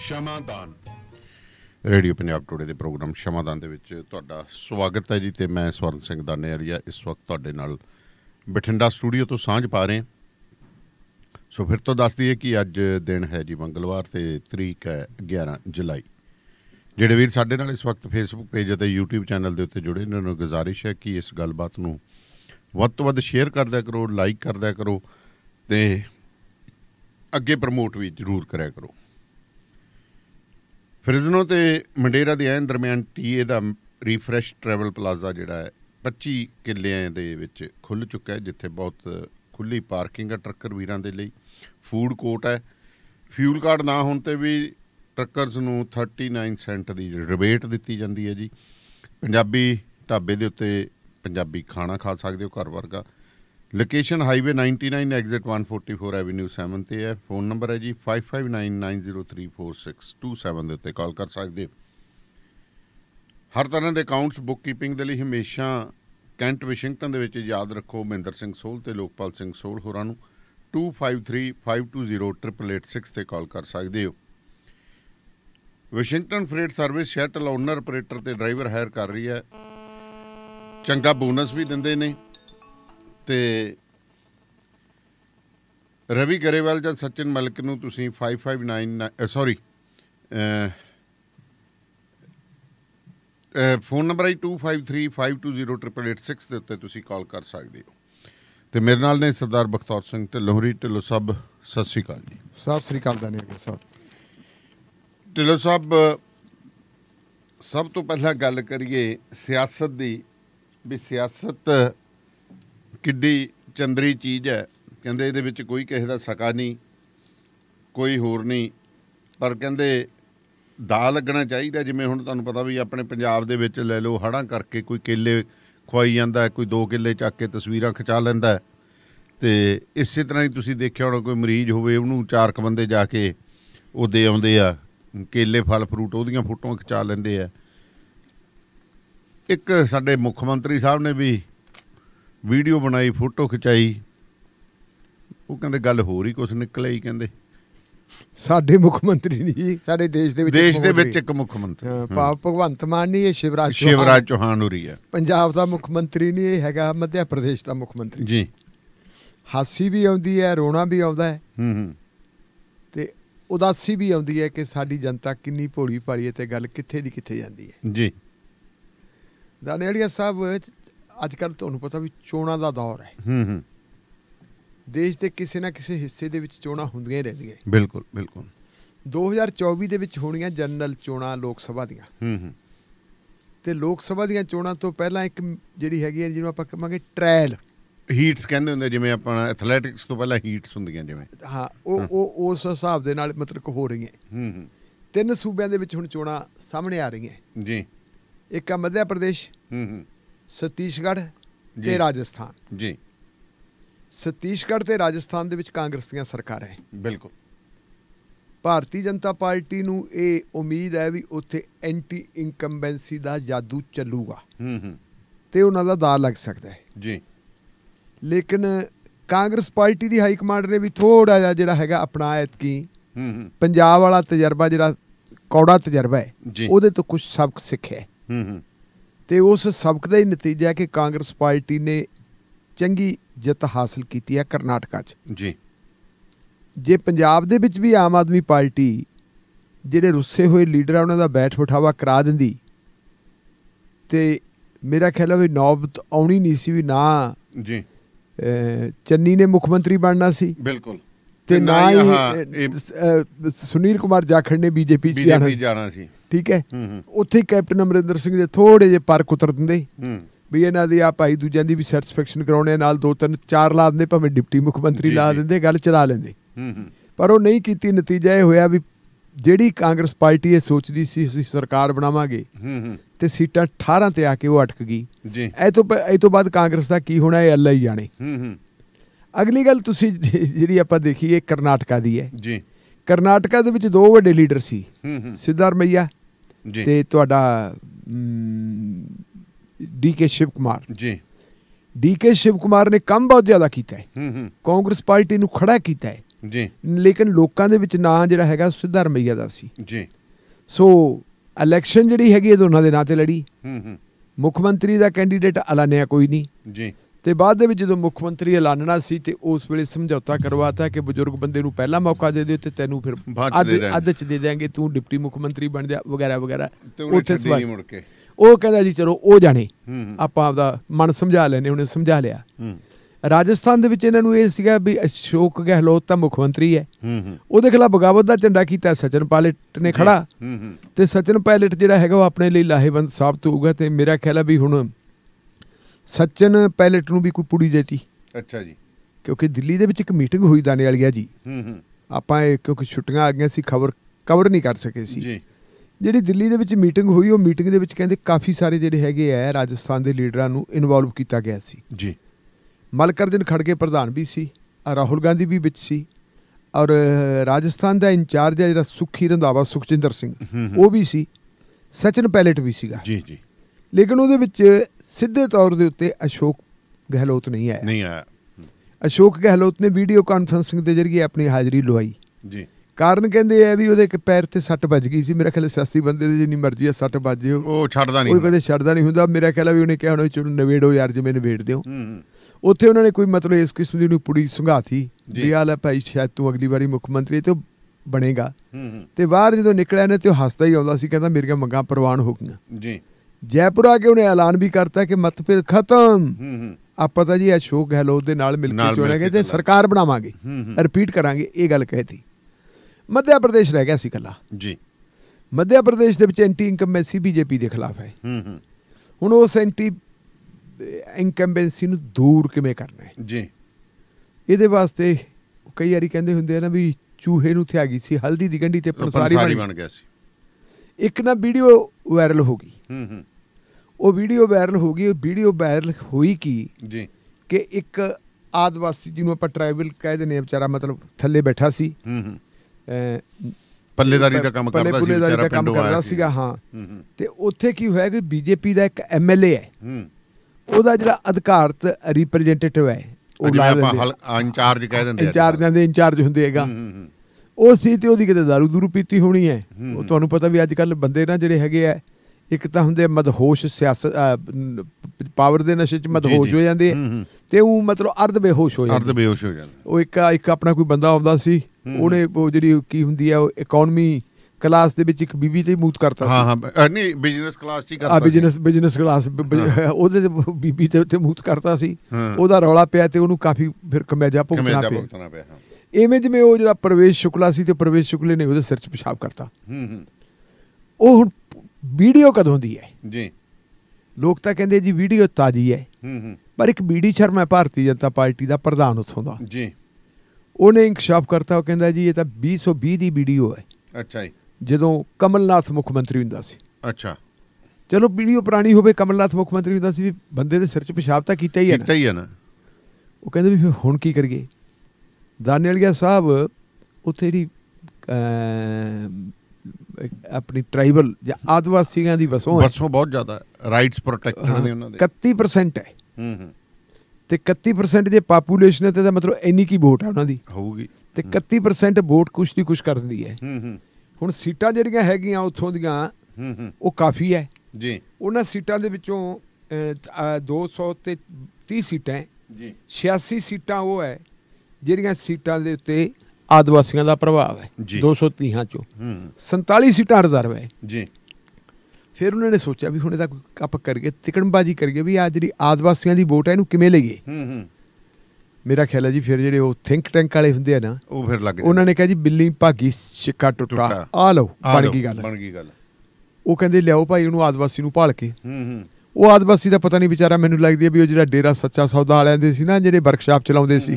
ਸ਼ਮਾਦਾਨ radio Punjab today ਦੇ program Shamadan ਦੇ ਵਿੱਚ ਤੁਹਾਡਾ ਸਵਾਗਤ ਹੈ ਜੀ ਤੇ ਮੈਂ ਸਵਰਨ ਸਿੰਘ ਦਾਨੇ ਇਸ ਵਕਤ ਤੁਹਾਡੇ ਨਾਲ ਬਠਿੰਡਾ ਸਟੂਡੀਓ ਤੋਂ ਸਾਂਝ ਪਾ ਰਹੇ ਹਾਂ ਸੋ ਫਿਰ ਤੋਂ ਦੱਸ ਦਈਏ ਕਿ ਅੱਜ ਦਿਨ ਹੈ ਜੀ ਮੰਗਲਵਾਰ ਤੇ ਤਰੀਕ ਹੈ 11 ਜੁਲਾਈ ਜਿਹੜੇ ਵੀਰ ਸਾਡੇ ਨਾਲ ਇਸ ਵਕਤ ਫੇਸਬੁੱਕ ਪੇਜ ਅਤੇ YouTube ਚੈਨਲ ਦੇ ਉੱਤੇ ਜੁੜੇ ਇਹਨਾਂ ਨੂੰ ਗੁਜ਼ਾਰਿਸ਼ ਹੈ ਕਿ ਇਸ ਗੱਲਬਾਤ ਨੂੰ ਵੱਧ ਤੋਂ ਵੱਧ ਸ਼ੇਅਰ ਕਰਦਿਆ ਕਰੋ ਲਾਈਕ ਕਰਦਿਆ ਕਰੋ ਤੇ ਅੱਗੇ ਪ੍ਰਮੋਟ ਵੀ ਜ਼ਰੂਰ ਕਰਿਆ ਕਰੋ ਫਰਿਜ਼ਨੋ ਤੇ ਮੰਡੇਰਾ ਦੇ ਐਨ ਦਰਮਿਆਨ ਟੀਏ ਦਾ ਰੀਫਰੈਸ਼ ਟਰੈਵਲ ਪਲਾਜ਼ਾ ਜਿਹੜਾ ਹੈ 25 ਕਿੱਲਿਆਂ ਦੇ ਵਿੱਚ ਖੁੱਲ ਚੁੱਕਾ ਹੈ ਜਿੱਥੇ ਬਹੁਤ ਖੁੱਲੀ ਪਾਰਕਿੰਗ ਹੈ ਟਰੱਕਰ ਵੀਰਾਂ ਦੇ ਲਈ ਫੂਡ ਕੋਰਟ ਹੈ ਫਿਊਲ ਕਾਰਡ ਨਾ ਹੋਣ ਤੇ ਵੀ ਟਰੱਕਰਸ ਨੂੰ 39 ਸੈਂਟ ਦੀ ਰਿਬੇਟ ਦਿੱਤੀ ਜਾਂਦੀ ਹੈ ਜੀ ਪੰਜਾਬੀ ਢਾਬੇ ਦੇ ਉੱਤੇ ਪੰਜਾਬੀ ਖਾਣਾ ਖਾ ਸਕਦੇ ਹੋ ਘਰ ਵਰਗਾ ਲੋਕੇਸ਼ਨ ਹਾਈਵੇ 99 ਐਗਜ਼ਿਟ 144 ਐਵੇਨਿਊ 7 ਤੇ ਹੈ ਫੋਨ ਨੰਬਰ ਹੈ ਜੀ 5599034627 ਦੇ ਉੱਤੇ ਕਾਲ ਕਰ ਸਕਦੇ ਹੋ ਹਰ ਤਰ੍ਹਾਂ ਦੇ ਅਕਾਊਂਟਸ ਬੁੱਕ ਕੀਪਿੰਗ ਦੇ ਲਈ ਹਮੇਸ਼ਾ ਕੈਂਟ ਵਿਸ਼ਿੰਗਟਨ ਦੇ ਵਿੱਚ ਯਾਦ ਰੱਖੋ ਮਹਿੰਦਰ ਸਿੰਘ ਸੋਲ ਤੇ ਲੋਕਪਾਲ ਸਿੰਘ ਸੋਲ ਹੋਰਾਂ ਨੂੰ 2535208886 ਤੇ ਕਾਲ ਕਰ ਸਕਦੇ ਹੋ Washington freight service shuttle owner operator ਤੇ ਡਰਾਈਵਰ ਹਾਇਰ ਕਰ ਰਹੀ ਹੈ ਚੰਗਾ ਬੋਨਸ ਵੀ ਦਿੰਦੇ ਨੇ ਤੇ ਰਵੀ ਗਰੇਵਾਲ ਜਾਂ ਸਚਿਨ ਮਲਕ ਨੂੰ ਤੁਸੀਂ 559 ਸੌਰੀ ਫੋਨ ਨੰਬਰ ਹੈ 2535208886 ਦੇ ਉੱਤੇ ਤੁਸੀਂ ਕਾਲ ਕਰ ਸਕਦੇ ਹੋ ਤੇ ਮੇਰੇ ਨਾਲ ਨੇ ਸਰਦਾਰ ਬਖਤੌਰ ਸਿੰਘ ਢਿਲੋਰੀ ਢਿੱਲੋ ਸਭ ਸਤਿ ਸ੍ਰੀ ਅਕਾਲ ਜੀ ਸਤਿ ਸ੍ਰੀ ਅਕਾਲ ਦਾਨੀਅਲ ਸਰ ਢਿੱਲੋ ਸਭ ਸਭ ਤੋਂ ਪਹਿਲਾਂ ਗੱਲ ਕਰੀਏ ਸਿਆਸਤ ਦੀ ਵੀ ਸਿਆਸਤ ਕਿੱਡੀ ਚੰਦਰੀ ਚੀਜ਼ ਹੈ ਕਹਿੰਦੇ ਇਹਦੇ ਵਿੱਚ ਕੋਈ ਕਿਸੇ ਦਾ ਸਕਾ ਨਹੀਂ ਕੋਈ ਹੋਰ ਨਹੀਂ ਪਰ ਕਹਿੰਦੇ ਦਾ ਲੱਗਣਾ ਚਾਹੀਦਾ ਜਿਵੇਂ ਹੁਣ ਤੁਹਾਨੂੰ ਪਤਾ ਵੀ ਆਪਣੇ ਪੰਜਾਬ ਦੇ ਵਿੱਚ ਲੈ ਲਓ ਹੜਾਂ ਕਰਕੇ ਕੋਈ ਕੇਲੇ ਖੁਆਈ ਜਾਂਦਾ ਕੋਈ ਦੋ ਕਿੱਲੇ ਚੱਕ ਕੇ ਤਸਵੀਰਾਂ ਖਿਚਾ ਲੈਂਦਾ ਤੇ ਇਸੇ ਤਰ੍ਹਾਂ ਹੀ ਤੁਸੀਂ ਦੇਖਿਆ ਹੋਣਾ ਕੋਈ ਮਰੀਜ਼ ਹੋਵੇ ਉਹਨੂੰ ਚਾਰਕ ਬੰਦੇ ਜਾ ਕੇ ਉਹ ਦੇ ਆਉਂਦੇ ਆ ਕੇਲੇ ਫਲ ਫਰੂਟ ਉਹਦੀਆਂ ਫੋਟੋਆਂ ਖਿਚਾ ਲੈਂਦੇ ਆ ਇੱਕ ਸਾਡੇ ਮੁੱਖ ਮੰਤਰੀ ਸਾਹਿਬ ਨੇ ਵੀ ਵੀਡੀਓ ਬਣਾਈ ਫੋਟੋ ਖਿਚਾਈ ਉਹ ਕਹਿੰਦੇ ਗੱਲ ਹੋਰ ਹੀ ਕੁਝ ਨਿਕਲੇ ਹੀ ਕਹਿੰਦੇ ਸਾਡੇ ਮੁੱਖ ਮੰਤਰੀ ਨਹੀਂ ਸਾਡੇ ਦੇਸ਼ ਦੇ ਵਿੱਚ ਦੇਸ਼ ਦੇ ਵਿੱਚ ਇੱਕ ਮੁੱਖ ਮੰਤਰੀ ਪਾਪ ਭਗਵੰਤ ਮਾਨ ਨਹੀਂ ਇਹ ਸ਼ਿਵਰਾਜ ਚੌਹਾਨ ਸ਼ਿਵਰਾਜ ਚੌਹਾਨ ਹੋਰੀ ਹੈ ਪੰਜਾਬ ਦਾ ਮੁੱਖ ਮੰਤਰੀ ਨਹੀਂ ਇਹ ਹੈਗਾ ਮੱਧਿਆ ਪ੍ਰਦੇਸ਼ ਦਾ ਮੁੱਖ ਮੰਤਰੀ ਜੀ ਹਾਸੀ ਵੀ ਆਉਂਦੀ ਹੈ ਰੋਣਾ ਵੀ ਆਉਂਦਾ ਹੈ ਹੂੰ ਹੂੰ ਤੇ ਉਦਾਸੀ ਵੀ ਆਉਂਦੀ ਹੈ ਕਿ ਸਾਡੀ ਜਨਤਾ ਕਿੰਨੀ ਭੋਲੀ ਭਾਲੀ ਹੈ ਤੇ ਗੱਲ ਕਿੱਥੇ ਦੀ ਕਿੱਥੇ ਜਾਂਦੀ ਹੈ ਜੀ ਦਾਨੇੜੀਆ ਸਾਹਿਬ ਅੱਜ ਕੱਲ ਤੁਹਾਨੂੰ ਪਤਾ ਵੀ ਚੋਣਾਂ ਦਾ ਦੌਰ ਹੈ ਹੂੰ ਹੂੰ ਦੇਸ਼ ਦੇ ਕਿਸੇ ਨਾ ਕਿਸੇ ਹਿੱਸੇ ਦੇ ਵਿੱਚ ਚੋਣਾਂ ਹੁੰਦੀਆਂ ਹੀ ਰਹਿੰਦੀਆਂ ਬਿਲਕੁਲ ਬਿਲਕੁਲ 2024 ਦੇ ਵਿੱਚ ਹੋਣੀਆਂ ਜਨਰਲ ਚੋਣਾਂ ਲੋਕ ਸਭਾ ਦੀਆਂ ਹੂੰ ਹੂੰ ਤੇ ਲੋਕ ਸਭਾ ਦੀਆਂ ਚੋਣਾਂ ਤੋਂ ਪਹਿਲਾਂ ਇੱਕ ਜਿਹੜੀ ਹੈਗੀ ਹੈ ਜਿਹਨੂੰ ਆਪਾਂ ਕਹਾਂਗੇ ਟ੍ਰਾਇਲ ਹੀਟਸ ਕਹਿੰਦੇ ਹੁੰਦੇ ਜਿਵੇਂ ਆਪਾਂ ਐਥਲੈਟਿਕਸ ਤੋਂ ਪਹਿਲਾਂ ਹੀਟਸ ਹੁੰਦੀਆਂ ਜਿਵੇਂ ਹਾਂ ਉਹ ਉਹ ਉਸ ਹਿਸਾਬ ਦੇ ਨਾਲ ਮਤਲਬ ਹੋ ਰਹੀਆਂ ਹੂੰ ਹੂੰ ਤਿੰਨ ਸੂਬਿਆਂ ਦੇ ਵਿੱਚ ਹੁਣ ਚੋਣਾਂ ਸਾਹਮਣੇ ਆ ਰਹੀਆਂ ਜੀ ਇੱਕ ਆ ਮੱਧਿਆ ਪ੍ਰਦੇਸ਼ ਹੂੰ ਹੂੰ ਸਤੀਸ਼ਗੜ੍ਹ ਤੇ ਰਾਜਸਥਾਨ ਜੀ ਸਤੀਸ਼ਗੜ੍ਹ ਤੇ ਰਾਜਸਥਾਨ ਦੇ ਵਿੱਚ ਕਾਂਗਰਸ ਦੀਆਂ ਸਰਕਾਰਾਂ ਹੈ ਬਿਲਕੁਲ ਭਾਰਤੀ ਜਨਤਾ ਪਾਰਟੀ ਨੂੰ ਇਹ ਉਮੀਦ ਹੈ ਵੀ ਉੱਥੇ ਐਂਟੀ ਇਨਕੰਬੈਂਸੀ ਦਾ ਜਾਦੂ ਚੱਲੂਗਾ ਹੂੰ ਹੂੰ ਤੇ ਉਹਨਾਂ ਦਾ ਦਾਅ ਲੱਗ ਸਕਦਾ ਹੈ ਜੀ ਲੇਕਿਨ ਕਾਂਗਰਸ ਪਾਰਟੀ ਦੀ ਹਾਈ ਕਮਾਂਡ ਨੇ ਵੀ ਥੋੜਾ ਜਿਹਾ ਜਿਹੜਾ ਹੈਗਾ ਆਪਣਾ ਕੀ ਹੂੰ ਹੂੰ ਪੰਜਾਬ ਵਾਲਾ ਤਜਰਬਾ ਜਿਹੜਾ ਕੌੜਾ ਤਜਰਬਾ ਹੈ ਉਹਦੇ ਤੋਂ ਕੁਝ ਸਬਕ ਸਿੱਖਿਆ ਹੂੰ ਹੂੰ ਤੇ ਉਸ ਸਬਕ ਦਾ ਹੀ ਨਤੀਜਾ ਹੈ ਕਿ ਕਾਂਗਰਸ ਪਾਰਟੀ ਨੇ ਚੰਗੀ ਜਿੱਤ ਹਾਸਲ ਕੀਤੀ ਹੈ ਕਰਨਾਟਕਾ 'ਚ ਜੀ ਜੇ ਪੰਜਾਬ ਦੇ ਵਿੱਚ ਵੀ ਆਮ ਆਦਮੀ ਪਾਰਟੀ ਜਿਹੜੇ ਰੁੱਸੇ ਹੋਏ ਲੀਡਰ ਆ ਉਹਨਾਂ ਦਾ ਬੈਠ ਉਠਾਵਾ ਕਰਾ ਦਿੰਦੀ ਤੇ ਮੇਰਾ ਖਿਆਲ ਹੈ ਵੀ ਨੌਬਤ ਆਉਣੀ ਨਹੀਂ ਸੀ ਵੀ ਨਾ ਜੀ ਚੰਨੀ ਨੇ ਮੁੱਖ ਮੰਤਰੀ ਬਣਨਾ ਸੀ ਬਿਲਕੁਲ ਤੇ ਨਾ ਹੀ ਸੁਨੀਲ ਕੁਮਾਰ ਜਾਖੜ ਨੇ ਬੀਜੇਪੀ ਚ ਜਾਣਾ ਸੀ ਠੀਕ ਹੈ ਉੱਥੇ ਕੈਪਟਨ ਅਮਰਿੰਦਰ ਸਿੰਘ ਦੇ ਥੋੜੇ ਜੇ ਪਰ ਕੁਤਰ ਦਿੰਦੇ ਵੀ ਇਹਨਾਂ ਦੀ ਆ ਭਾਈ ਦੂਜਿਆਂ ਦੀ ਵੀ ਸੈਟੀਸਫੈਕਸ਼ਨ ਕਰਾਉਣੇ ਨਾਲ ਦੋ ਤਿੰਨ ਚਾਰ ਲਾ ਦਿੰਦੇ ਭਾਵੇਂ ਡਿਪਟੀ ਮੁੱਖ ਮੰਤਰੀ ਲਾ ਦਿੰਦੇ ਗੱਲ ਚਲਾ ਲੈਂਦੇ ਪਰ ਉਹ ਨਹੀਂ ਕੀਤੀ ਨਤੀਜਾ ਇਹ ਹੋਇਆ ਵੀ ਜਿਹੜੀ ਕਾਂਗਰਸ ਪਾਰਟੀ ਇਹ ਸੋਚਦੀ ਸੀ ਅਸੀਂ ਸਰਕਾਰ ਬਣਾਵਾਂਗੇ ਤੇ ਸੀਟਾਂ 18 ਤੇ ਆ ਕੇ ਉਹ اٹਕ ਗਈ ਜੀ ਇਹ ਤੋਂ ਇਹ ਤੋਂ ਬਾਅਦ ਕਾਂਗਰਸ ਦਾ ਕੀ ਹੋਣਾ ਇਹ ਅੱਲਾ ਹੀ ਜਾਣੇ ਅਗਲੀ ਗੱਲ ਤੁਸੀਂ ਜਿਹੜੀ ਆਪਾਂ ਦੇਖੀਏ ਕਰਨਾਟਕਾ ਦੀ ਹੈ ਜੀ ਕਰਨਾਟਕਾ ਦੇ ਵਿੱਚ ਦੋ ਵੱਡੇ ਲੀਡਰ ਸੀ ਸਿੱਧਾਰਮਈਆ ਜੀ ਤੇ ਤੁਹਾਡਾ ਡੀ ਕੇ ਸ਼ਿਵ ਕੁਮਾਰ ਜੀ ਡੀ ਕੇ ਸ਼ਿਵ ਕੁਮਾਰ ਨੇ ਕੰਮ ਬਹੁਤ ਜ਼ਿਆਦਾ ਕੀਤਾ ਹੈ ਹੂੰ ਹੂੰ ਕਾਂਗਰਸ ਪਾਰਟੀ ਨੂੰ ਖੜਾ ਕੀਤਾ ਹੈ ਜੀ ਲੇਕਿਨ ਲੋਕਾਂ ਦੇ ਵਿੱਚ ਨਾਂ ਜਿਹੜਾ ਹੈਗਾ ਸਿੱਧਾ ਰਮਈਆ ਦਾ ਸੀ ਜੀ ਸੋ ਇਲੈਕਸ਼ਨ ਜਿਹੜੀ ਹੈਗੀ ਇਹ ਦੋਨਾਂ ਦੇ ਨਾਂ ਤੇ ਲੜੀ ਹੂੰ ਹੂੰ ਮੁੱਖ ਮੰਤਰੀ ਦਾ ਕੈਂਡੀਡੇਟ ਐਲਾਨਿਆ ਕੋਈ ਨਹੀਂ ਜੀ ਤੇ ਬਾਅਦ ਦੇ ਵਿੱਚ ਜਦੋਂ ਮੁੱਖ ਮੰਤਰੀ ਐਲਾਨਣਾ ਸੀ ਤੇ ਉਸ ਵੇਲੇ ਸਮਝੌਤਾ ਕਰਵਾਤਾ ਕਿ ਬਜ਼ੁਰਗ ਬੰਦੇ ਨੂੰ ਪਹਿਲਾ ਮੌਕਾ ਦੇ ਦਿਓ ਤੇ ਤੈਨੂੰ ਫਿਰ ਅੱਧ ਚ ਦੇ ਦੇਾਂਗੇ ਤੂੰ ਡਿਪਟੀ ਮੁੱਖ ਮੰਤਰੀ ਬਣ ਜਾ ਵਗੈਰਾ ਵਗੈਰਾ ਉੱਥੇ ਸਵਾਲ ਮੁੜ ਕੇ ਉਹ ਕਹਿੰਦਾ ਜੀ ਚਲੋ ਉਹ ਜਾਣੇ ਆਪਾਂ ਆਪਦਾ ਮਨ ਸਮਝਾ ਲੈਨੇ ਉਹਨੇ ਸਮਝਾ ਲਿਆ ਰਾਜਸਥਾਨ ਦੇ ਵਿੱਚ ਇਹਨਾਂ ਨੂੰ ਇਹ ਸੀਗਾ ਵੀ ਅਸ਼ੋਕ ਗਹਿਲੋਤ ਤਾਂ ਮੁੱਖ ਮੰਤਰੀ ਹੈ ਉਹਦੇ ਖਿਲਾਫ ਬਗਾਵਤ ਦਾ ਝੰਡਾ ਕੀਤਾ ਸਚਨ ਪਾਇਲਟ ਨੇ ਖੜਾ ਤੇ ਸਚਨ ਪਾਇਲਟ ਜਿਹੜਾ ਹੈਗਾ ਉਹ ਆਪਣੇ ਲਈ ਲਾਹੇਵੰਦ ਸਾਬਤ ਹੋਊਗਾ ਤੇ ਮੇਰਾ ਖਿਆਲ ਹੈ ਵੀ ਹੁਣ ਸਚਨ ਪਾਇਲਟ ਨੂੰ ਵੀ ਕੋਈ ਪੁੜੀ ਦੇਤੀ ਅੱਛਾ ਜੀ ਕਿਉਂਕਿ ਦਿੱਲੀ ਦੇ ਵਿੱਚ ਇੱਕ ਮੀਟਿੰਗ ਹੋਈ ਦਾਨੇ ਵਾਲੀਆ ਜੀ ਹੂੰ ਹੂੰ ਆਪਾਂ ਇਹ ਕਿਉਂਕਿ ਛੁੱਟੀਆਂ ਆ ਗਈਆਂ ਸੀ ਖਬਰ ਕਵਰ ਨਹੀਂ ਕਰ ਸਕੇ ਸੀ ਜੀ ਜਿਹੜੀ ਦਿੱਲੀ ਦੇ ਵਿੱਚ ਮੀਟਿੰਗ ਹੋਈ ਉਹ ਮੀਟਿੰਗ ਦੇ ਵਿੱਚ ਕਹਿੰਦੇ ਕਾਫੀ ਸਾਰੇ ਜਿਹੜੇ ਹੈਗੇ ਆ ਰਾਜਸਥਾਨ ਦੇ ਲੀਡਰਾਂ ਨੂੰ ਇਨਵੋਲਵ ਕੀਤਾ ਗਿਆ ਸੀ ਜੀ ਮਲਕਰਜਨ ਖੜਗੇ ਪ੍ਰਧਾਨ ਵੀ ਸੀ ਆ ਰਾਹੁਲ ਗਾਂਧੀ ਵੀ ਵਿੱਚ ਸੀ ਔਰ ਰਾਜਸਥਾਨ ਦਾ ਇੰਚਾਰਜ ਜਿਹੜਾ ਸੁਖੀ ਰੰਦਾਵਾ ਸੁਖਜਿੰਦਰ ਸਿੰਘ ਉਹ ਵੀ ਸੀ ਸਚਨ ਪੈਲਟ ਵੀ ਸੀਗਾ ਜੀ ਜੀ ਲੇਕਿਨ ਉਹਦੇ ਵਿੱਚ ਸਿੱਧੇ ਤੌਰ ਦੇ ਉੱਤੇ ਅਸ਼ੋਕ ਗਹਿਲੋਤ ਨਹੀਂ ਆਇਆ ਨਹੀਂ ਆਇਆ ਅਸ਼ੋਕ ਗਹਿਲੋਤ ਨੇ ਵੀਡੀਓ ਕਾਨਫਰੈਂਸਿੰਗ ਦੇ ਜ਼ਰੀਏ ਆਪਣੀ ਹਾਜ਼ਰੀ ਲਵਾਈ ਜੀ ਕਾਰਨ ਕਹਿੰਦੇ ਆ ਵੀ ਉਹਦੇ ਇੱਕ ਪੈਰ ਤੇ ਸੱਟ ਵੱਜ ਗਈ ਸੀ ਮੇਰਾ ਖਿਆਲ ਸਿਆਸੀ ਬੰਦੇ ਦੇ ਜਿੰਨੀ ਮਰਜ਼ੀ ਆ ਸੱਟ ਵੱਜ ਜਾਓ ਉਹ ਛੱਡਦਾ ਨਹੀਂ ਉਹ ਕਦੇ ਛੱਡਦਾ ਨਹੀਂ ਹੁੰਦਾ ਮੇਰਾ ਖਿਆਲ ਵੀ ਉਹਨੇ ਕਿਹਾ ਉਹਨੂੰ ਚੁਣ ਨਵੇੜੋ ਯਾਰ ਜਿਵੇਂ ਨਵੇੜ ਦਿਓ ਉੱਥੇ ਉਹਨਾਂ ਨੇ ਕੋਈ ਮਤਲਬ ਇਸ ਕਿਸਮ ਦੀ ਨੂੰ ਪੁੜੀ ਸੰਘਾਤੀ ਵੀ ਆਲਾ ਭਾਈ ਸ਼ਾਇਦ ਤੂੰ ਅਗਲੀ ਵਾਰੀ ਮੁੱਖ ਮੰਤਰੀ ਤੇ ਬਣੇਗਾ ਤੇ ਬਾਹਰ ਜਦੋਂ ਨਿਕਲਿਆ ਨੇ ਤੇ ਉਹ ਹੱਸਦਾ ਹੀ ਆਉਂਦਾ ਸੀ ਕਹਿੰਦਾ ਮੇਰੀਆਂ ਮੰਗਾਂ ਪ੍ਰਵਾਨ ਹੋ ਗਈਆਂ ਜੀ ਜੈਪੁਰਾ ਕੇ ਉਹਨੇ ਐਲਾਨ ਵੀ ਕਰਤਾ ਕਿ ਮਤਭੇਦ ਖਤਮ ਆਪਾਂ ਤਾਂ ਜੀ ਅਸ਼ੋਕ ਗਹਿਲੋਤ ਦੇ ਨਾਲ ਮਿਲ ਕੇ ਚੋਣਾਂਗੇ ਤੇ ਸਰਕਾਰ ਬਣਾਵਾਂਗੇ ਰਿਪੀਟ ਕਰਾਂਗੇ ਇਹ ਗੱਲ ਕਹੀ ਮੱਧ ਪ੍ਰਦੇਸ਼ ਰਹਿ ਗਿਆ ਸੀ ਕੱਲਾ ਜੀ ਮੱਧ ਪ੍ਰਦੇਸ਼ ਦੇ ਵਿੱਚ ਐਂਟੀ ਇਨਕੰਬੈਂਸੀ ਬੀਜੇਪੀ ਦੇ ਖਿਲਾਫ ਹੈ ਹੁਣ ਉਸ ਐਂਟੀ ਇਨਕੰਬੈਂਸੀ ਨੂੰ ਦੂਰ ਕਿਵੇਂ ਕਰਨਾ ਹੈ ਜੀ ਇਹਦੇ ਵਾਸਤੇ ਕਈ ਵਾਰੀ ਕਹਿੰਦੇ ਹੁੰਦੇ ਆ ਨਾ ਵੀ ਚੂਹੇ ਨੂੰ ਥਿਆ ਗਈ ਸੀ ਹਲਦੀ ਦੀ ਗੰਢੀ ਤੇ ਪੰਸਾਰੀ ਬਣ ਗਿਆ ਸੀ ਇੱਕ ਨਾ ਵੀਡੀਓ ਵਾਇਰਲ ਹੋ ਗਈ ਹੂੰ ਹੂੰ ਉਹ ਵੀਡੀਓ ਵਾਇਰਲ ਹੋ ਗਈ ਉਹ ਵੀਡੀਓ ਵਾਇਰਲ ਹੋਈ ਕੀ ਜੀ ਕਿ ਇੱਕ ਆਦਿਵਾਸੀ ਜਿਹਨੂੰ ਆਪਾਂ ਟ੍ਰਾਈਬਲ ਕਹਿ ਨੇ ਵਿਚਾਰਾ ਮਤਲਬ ਥੱਲੇ ਬੈਠਾ ਸੀ ਹੂੰ ਹੂੰ ਪੱਲੇਦਾਰੀ ਦਾ ਕੰਮ ਕਰਦਾ ਸੀ ਪੱਲੇਦਾਰੀ ਦਾ ਕੰਮ ਕਰਦਾ ਸੀਗਾ ਹਾਂ ਤੇ ਉੱਥੇ ਕੀ ਹੋਇਆ ਕਿ ਬੀਜੇਪੀ ਦਾ ਇੱਕ ਐਮਐਲਏ ਹੈ ਉਹਦਾ ਜਿਹੜਾ ਅਧਿਕਾਰਤ ਰਿਪਰੈਜ਼ੈਂਟੇਟਿਵ ਹੈ ਉਹ ਲਾ ਦਿੰਦੇ ਆ ਇੰਚਾਰਜ ਕਹਿ ਦਿੰਦੇ ਆ ਇੰਚਾਰਜਾਂ ਦੇ ਇੰਚਾਰਜ ਹੁੰਦੇ ਹੈਗਾ ਉਹ ਸੀ ਤੇ ਉਹਦੀ ਕਿਤੇ दारू ਦੂਰੂ ਪੀਤੀ ਹੋਣੀ ਹੈ ਉਹ ਤੁਹਾਨੂੰ ਪਤਾ ਵੀ ਅੱਜ ਕੱਲ ਬੰਦੇ ਨਾ ਜਿਹੜੇ ਹੈਗੇ ਆ ਇੱਕ ਤਾਂ ਹੁੰਦੇ ਮਦਹੋਸ਼ ਸਿਆਸਤ ਪਾਵਰ ਦੇ ਨਸ਼ੇ 'ਚ ਮਦਹੋਸ਼ ਹੋ ਜਾਂਦੇ ਤੇ ਉਹ ਮਤਲਬ ਅਰਧ ਬੇਹੋਸ਼ ਹੋ ਜਾਂਦੇ ਅਰਧ ਬੇਹੋਸ਼ ਹੋ ਜਾਂਦੇ ਉਹ ਇੱਕ ਇੱਕ ਆਪਣਾ ਕੋਈ ਬੰਦਾ ਆਉਂਦਾ ਸੀ ਉਹਨੇ ਉਹ ਜਿਹੜੀ ਕੀ ਹੁੰਦੀ ਆ ਉਹ ਇਕਨੋਮੀ ਕਲਾਸ ਦੇ ਵਿੱਚ ਇੱਕ ਬੀਬੀ ਤੇ ਮੂਤ ਕਰਤਾ ਸੀ ਹਾਂ ਹਾਂ ਨਹੀਂ ਬਿਜ਼ਨਸ ਕਲਾਸ ਚ ਹੀ ਕਰਤਾ ਆ ਬਿਜ਼ਨਸ ਬਿਜ਼ਨਸ ਕਲਾਸ ਉਹਦੇ ਤੇ ਬੀਬੀ ਤੇ ਉੱਤੇ ਮੂਤ ਕਰਤਾ ਸੀ ਉਹਦਾ ਰੌਲਾ ਪਿਆ ਤੇ ਉਹਨੂੰ ਕਾਫੀ ਫਿਰ ਕਮੇਜਾ ਭੁਗਤਣਾ ਪਿਆ ਐਵੇਂ ਜਿਵੇਂ ਉਹ ਜਿਹੜਾ ਪ੍ਰਵੇਸ਼ ਸ਼ੁਕਲਾ ਸੀ ਤੇ ਪ੍ਰਵੇਸ਼ ਸ਼ੁਕਲੇ ਨੇ ਉਹਦੇ ਸਿਰ 'ਚ ਪਿਸ਼ਾਬ ਕਰਤਾ ਹੂੰ ਹੂੰ ਉਹ ਹੁਣ ਵੀਡੀਓ ਕਦੋਂ ਦੀ ਹੈ ਜੀ ਲੋਕ ਤਾਂ ਕਹਿੰਦੇ ਜੀ ਵੀਡੀਓ ਤਾਜੀ ਹੈ ਹੂੰ ਹੂੰ ਪਰ ਇੱਕ ਬੀਡੀ ਸ਼ਰਮਾ ਭਾਰਤੀ ਜਨਤਾ ਪਾਰਟੀ ਦਾ ਪ੍ਰਧਾਨ ਉਥੋਂ ਦਾ ਜੀ ਉਹਨੇ ਇਨਕਸ਼ਾਫ ਕਰਤਾ ਉਹ ਕਹਿੰਦਾ ਜੀ ਇਹ ਤਾਂ 2020 ਦੀ ਵੀਡੀਓ ਹੈ ਅੱਛਾ ਜੀ ਜਦੋਂ ਕਮਲਨਾਥ ਮੁੱਖ ਮੰਤਰੀ ਹੁੰਦਾ ਸੀ ਅੱਛਾ ਚਲੋ ਵੀਡੀਓ ਪੁਰਾਣੀ ਹੋਵੇ ਕਮਲਨਾਥ ਮੁੱਖ ਮੰਤਰੀ ਹੁੰਦਾ ਸੀ ਵੀ ਬੰਦੇ ਦੇ ਸਿਰ 'ਚ ਪਿਸ਼ਾਬ ਤਾਂ ਕੀਤਾ ਹੀ ਹੈ ਨਾ ਕੀਤਾ ਹੀ ਹੈ ਨਾ ਉਹ ਕਹਿੰਦੇ ਵੀ ਫਿਰ ਹੁਣ ਕੀ ਕਰੀਏ ਗਿਆ ਸਾਹਿਬ ਉੱਥੇ ਜਿਹੜੀ ਆਪਣੀ ਟ੍ਰਾਈਬਲ ਜਾਂ ਆਦਿਵਾਸੀਆਂ ਦੀ ਵਸੋਂ ਹੈ ਵਸੋਂ ਬਹੁਤ ਜ਼ਿਆਦਾ ਰਾਈਟਸ ਪ੍ਰੋਟੈਕਟਡ ਨੇ ਉਹਨਾਂ ਦੇ 31% ਹੈ ਹੂੰ ਹੂੰ ਤੇ 31% ਜੇ ਪਾਪੂਲੇਸ਼ਨ ਤੇ ਦਾ ਮਤਲਬ ਇੰਨੀ ਕੀ ਵੋਟ ਹੈ ਉਹਨਾਂ ਦੀ ਹੋਊਗੀ ਤੇ 31% ਵੋਟ ਕੁਛ ਦੀ ਕੁਛ ਕਰਦੀ ਹੈ ਹੂੰ ਹੂੰ ਹੁਣ ਸੀਟਾਂ ਜਿਹੜੀਆਂ ਹੈਗੀਆਂ ਉੱਥੋਂ ਦੀਆਂ ਹੂੰ ਹੂੰ ਉਹ ਕਾਫੀ ਹੈ ਜੀ ਉਹਨਾਂ ਸੀਟਾਂ ਦੇ ਵਿੱਚੋਂ 200 ਤੇ 30 ਸੀਟਾਂ ਜੀ 86 ਸੀਟਾਂ ਉਹ ਹੈ ਜਿਹੜੀਆਂ ਸੀਟਾਂ ਦੇ ਉੱਤੇ ਆਦਿਵਾਸੀਆਂ ਦਾ ਪ੍ਰਭਾਵ ਹੈ 230 ਚੋਂ 47 ਸੀਟਾਂ ਰਿਜ਼ਰਵ ਹੈ ਜੀ ਫਿਰ ਉਹਨਾਂ ਨੇ ਸੋਚਿਆ ਵੀ ਹੁਣ ਇਹਦਾ ਕੱਪ ਕਰਕੇ ਤਿਕਣਬਾਜੀ ਕਰੀਏ ਵੀ ਆ ਜਿਹੜੀ ਆਦਿਵਾਸੀਆਂ ਦੀ ਵੋਟ ਹੈ ਇਹਨੂੰ ਕਿਵੇਂ ਲਈਏ ਹੂੰ ਹੂੰ ਮੇਰਾ ਖਿਆਲ ਹੈ ਜੀ ਫਿਰ ਜਿਹੜੇ ਉਹ ਥਿੰਕ ਟੈਂਕ ਵਾਲੇ ਹੁੰਦੇ ਆ ਨਾ ਉਹ ਫਿਰ ਲੱਗ ਉਹਨਾਂ ਨੇ ਕਿਹਾ ਜੀ ਬਿੱਲੀ ਭਾਗੀ ਸਿੱਕਾ ਟੁੱਟਾ ਆ ਲਓ ਬਣ ਗਈ ਗੱਲ ਬਣ ਗਈ ਗੱਲ ਉਹ ਕਹਿੰਦੇ ਲਿਆਓ ਭਾਈ ਉਹਨੂੰ ਆਦਿਵਾਸੀ ਨੂੰ ਭਾਲ ਕੇ ਹੂੰ ਹੂੰ ਉਹ ਆਦਿਵਾਸੀ ਦਾ ਪਤਾ ਨਹੀਂ ਵਿਚਾਰਾ ਮੈਨੂੰ ਲੱਗਦੀ ਹੈ ਵੀ ਉਹ ਜਿਹੜਾ ਡੇਰਾ ਸੱਚਾ ਸੌਦਾ ਵਾਲਿਆਂ ਦੇ ਸੀ ਨਾ ਜਿਹੜੇ ਵਰਕਸ਼ਾਪ ਚਲਾਉਂਦੇ ਸੀ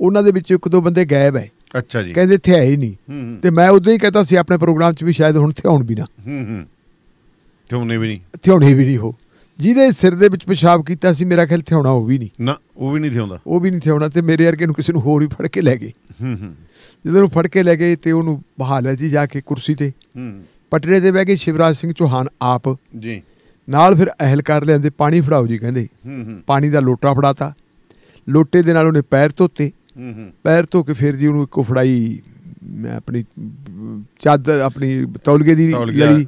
ਉਹਨਾਂ ਦੇ ਵਿੱਚ ਇੱਕ ਦੋ ਬੰਦੇ ਗਾਇਬ ਹੈ ਅੱਛਾ ਜੀ ਕਹਿੰਦੇ ਇੱਥੇ ਹੈ ਹੀ ਨਹੀਂ ਤੇ ਮੈਂ ਉਦੋਂ ਹੀ ਕਹਤਾ ਸੀ ਆਪਣੇ ਪ੍ਰੋਗਰਾਮ 'ਚ ਵੀ ਸ਼ਾਇਦ ਹੁਣ ਥਿਆਉਣ ਵੀ ਨਾ ਹੂੰ ਹੂੰ ਥਿਆਉਣੇ ਵੀ ਨਹੀਂ ਥਿਆਉਣੇ ਵੀ ਨਹੀਂ ਹੋ ਜਿਹਦੇ ਸਿਰ ਦੇ ਵਿੱਚ ਪਿਸ਼ਾਬ ਕੀਤਾ ਸੀ ਮੇਰਾ ਖਿਆਲ ਥਿਆਉਣਾ ਉਹ ਵੀ ਨਹੀਂ ਨਾ ਉਹ ਵੀ ਨਹੀਂ ਥਿਆਉਂਦਾ ਉਹ ਵੀ ਨਹੀਂ ਥਿਆਉਣਾ ਤੇ ਮੇਰੇ ਵਰਗੇ ਨੂੰ ਕਿਸੇ ਨੂੰ ਹੋਰ ਹੀ ਫੜ ਕੇ ਲੈ ਗਏ ਹੂੰ ਹੂੰ ਜਦੋਂ ਫੜ ਕੇ ਲੈ ਗਏ ਤੇ ਉਹਨੂੰ ਬਹਾਲਾ ਜੀ ਜਾ ਕੇ ਕੁਰਸੀ ਤੇ ਹੂੰ ਪਟੜੇ ਤੇ ਬਹਿ ਕੇ ਸ਼ਿਵਰਾਜ ਸਿੰਘ ਚੋਹਾਨ ਆਪ ਜੀ ਨਾਲ ਫਿਰ ਅਹਿਲਕਾਰ ਲਿਆਂਦੇ ਪਾਣੀ ਫੜਾਓ ਜੀ ਕਹਿੰਦੇ ਪਾਣੀ ਦਾ ਲੋਟਾ ਫੜਾਤਾ ਲੋਟੇ ਦੇ ਨਾਲ ਉਹਨੇ ਪੈਰ ਧੋਤੇ ਪੈਰ ਧੋ ਕੇ ਫਿਰ ਜੀ ਉਹਨੂੰ ਇੱਕੋ ਫੜਾਈ ਮੈਂ ਆਪਣੀ ਚਾਦਰ ਆਪਣੀ ਤੌਲੀਏ ਦੀ ਲਈ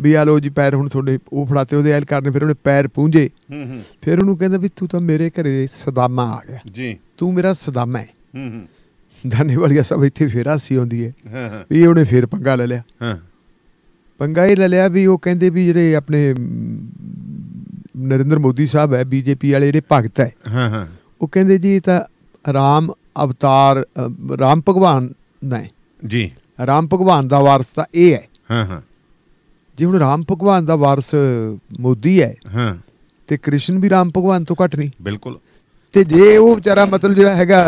ਵੀ ਆ ਲੋ ਜੀ ਪੈਰ ਹੁਣ ਤੁਹਾਡੇ ਉਹ ਫੜਾਤੇ ਉਹਦੇ ਐਲ ਕਰਨੇ ਫਿਰ ਉਹਨੇ ਪੈਰ ਪੂੰਝੇ ਹੂੰ ਹੂੰ ਫਿਰ ਉਹਨੂੰ ਕਹਿੰਦਾ ਵੀ ਤੂੰ ਤਾਂ ਮੇਰੇ ਘਰੇ ਸਦਾਮਾ ਆ ਗਿਆ ਜੀ ਤੂੰ ਮੇਰਾ ਸਦਾਮਾ ਹੈ ਹੂੰ ਹੂੰ ਦਾਨੇ ਵਾਲੀਆ ਸਭ ਇੱਥੇ ਫੇਰਾ ਸੀ ਆਉਂਦੀ ਹੈ ਹਾਂ ਹਾਂ ਵੀ ਉਹਨੇ ਫੇਰ ਪੰਗਾ ਲੈ ਲਿਆ ਹਾਂ ਪੰਗਾ ਹੀ ਲੈ ਲਿਆ ਵੀ ਉਹ ਕਹਿੰਦੇ ਵੀ ਜਿਹੜੇ ਆਪਣੇ ਨਰਿੰਦਰ ਮੋਦੀ ਸਾਹਿਬ ਹੈ ਬੀਜੇਪੀ ਵਾਲੇ ਜਿਹੜੇ ਭਗਤ ਹੈ ਹਾਂ ਹਾਂ ਉਹ ਕਹਿੰਦੇ ਜੀ ਤਾਂ ਆਰਾਮ ਅਵਤਾਰ ਰਾਮ ਭਗਵਾਨ ਨੇ ਜੀ ਰਾਮ ਭਗਵਾਨ ਦਾ ਵਾਰਸ ਤਾਂ ਇਹ ਹੈ ਹਾਂ ਹਾਂ ਜੇ ਹੁਣ ਰਾਮ ਭਗਵਾਨ ਦਾ ਵਾਰਸ ਮੋਦੀ ਹੈ ਹਾਂ ਤੇ ਕ੍ਰਿਸ਼ਨ ਵੀ ਰਾਮ ਭਗਵਾਨ ਤੋਂ ਘੱਟ ਨਹੀਂ ਬਿਲਕੁਲ ਤੇ ਜੇ ਉਹ ਵਿਚਾਰਾ ਮਤਲਬ ਜਿਹੜਾ ਹੈਗਾ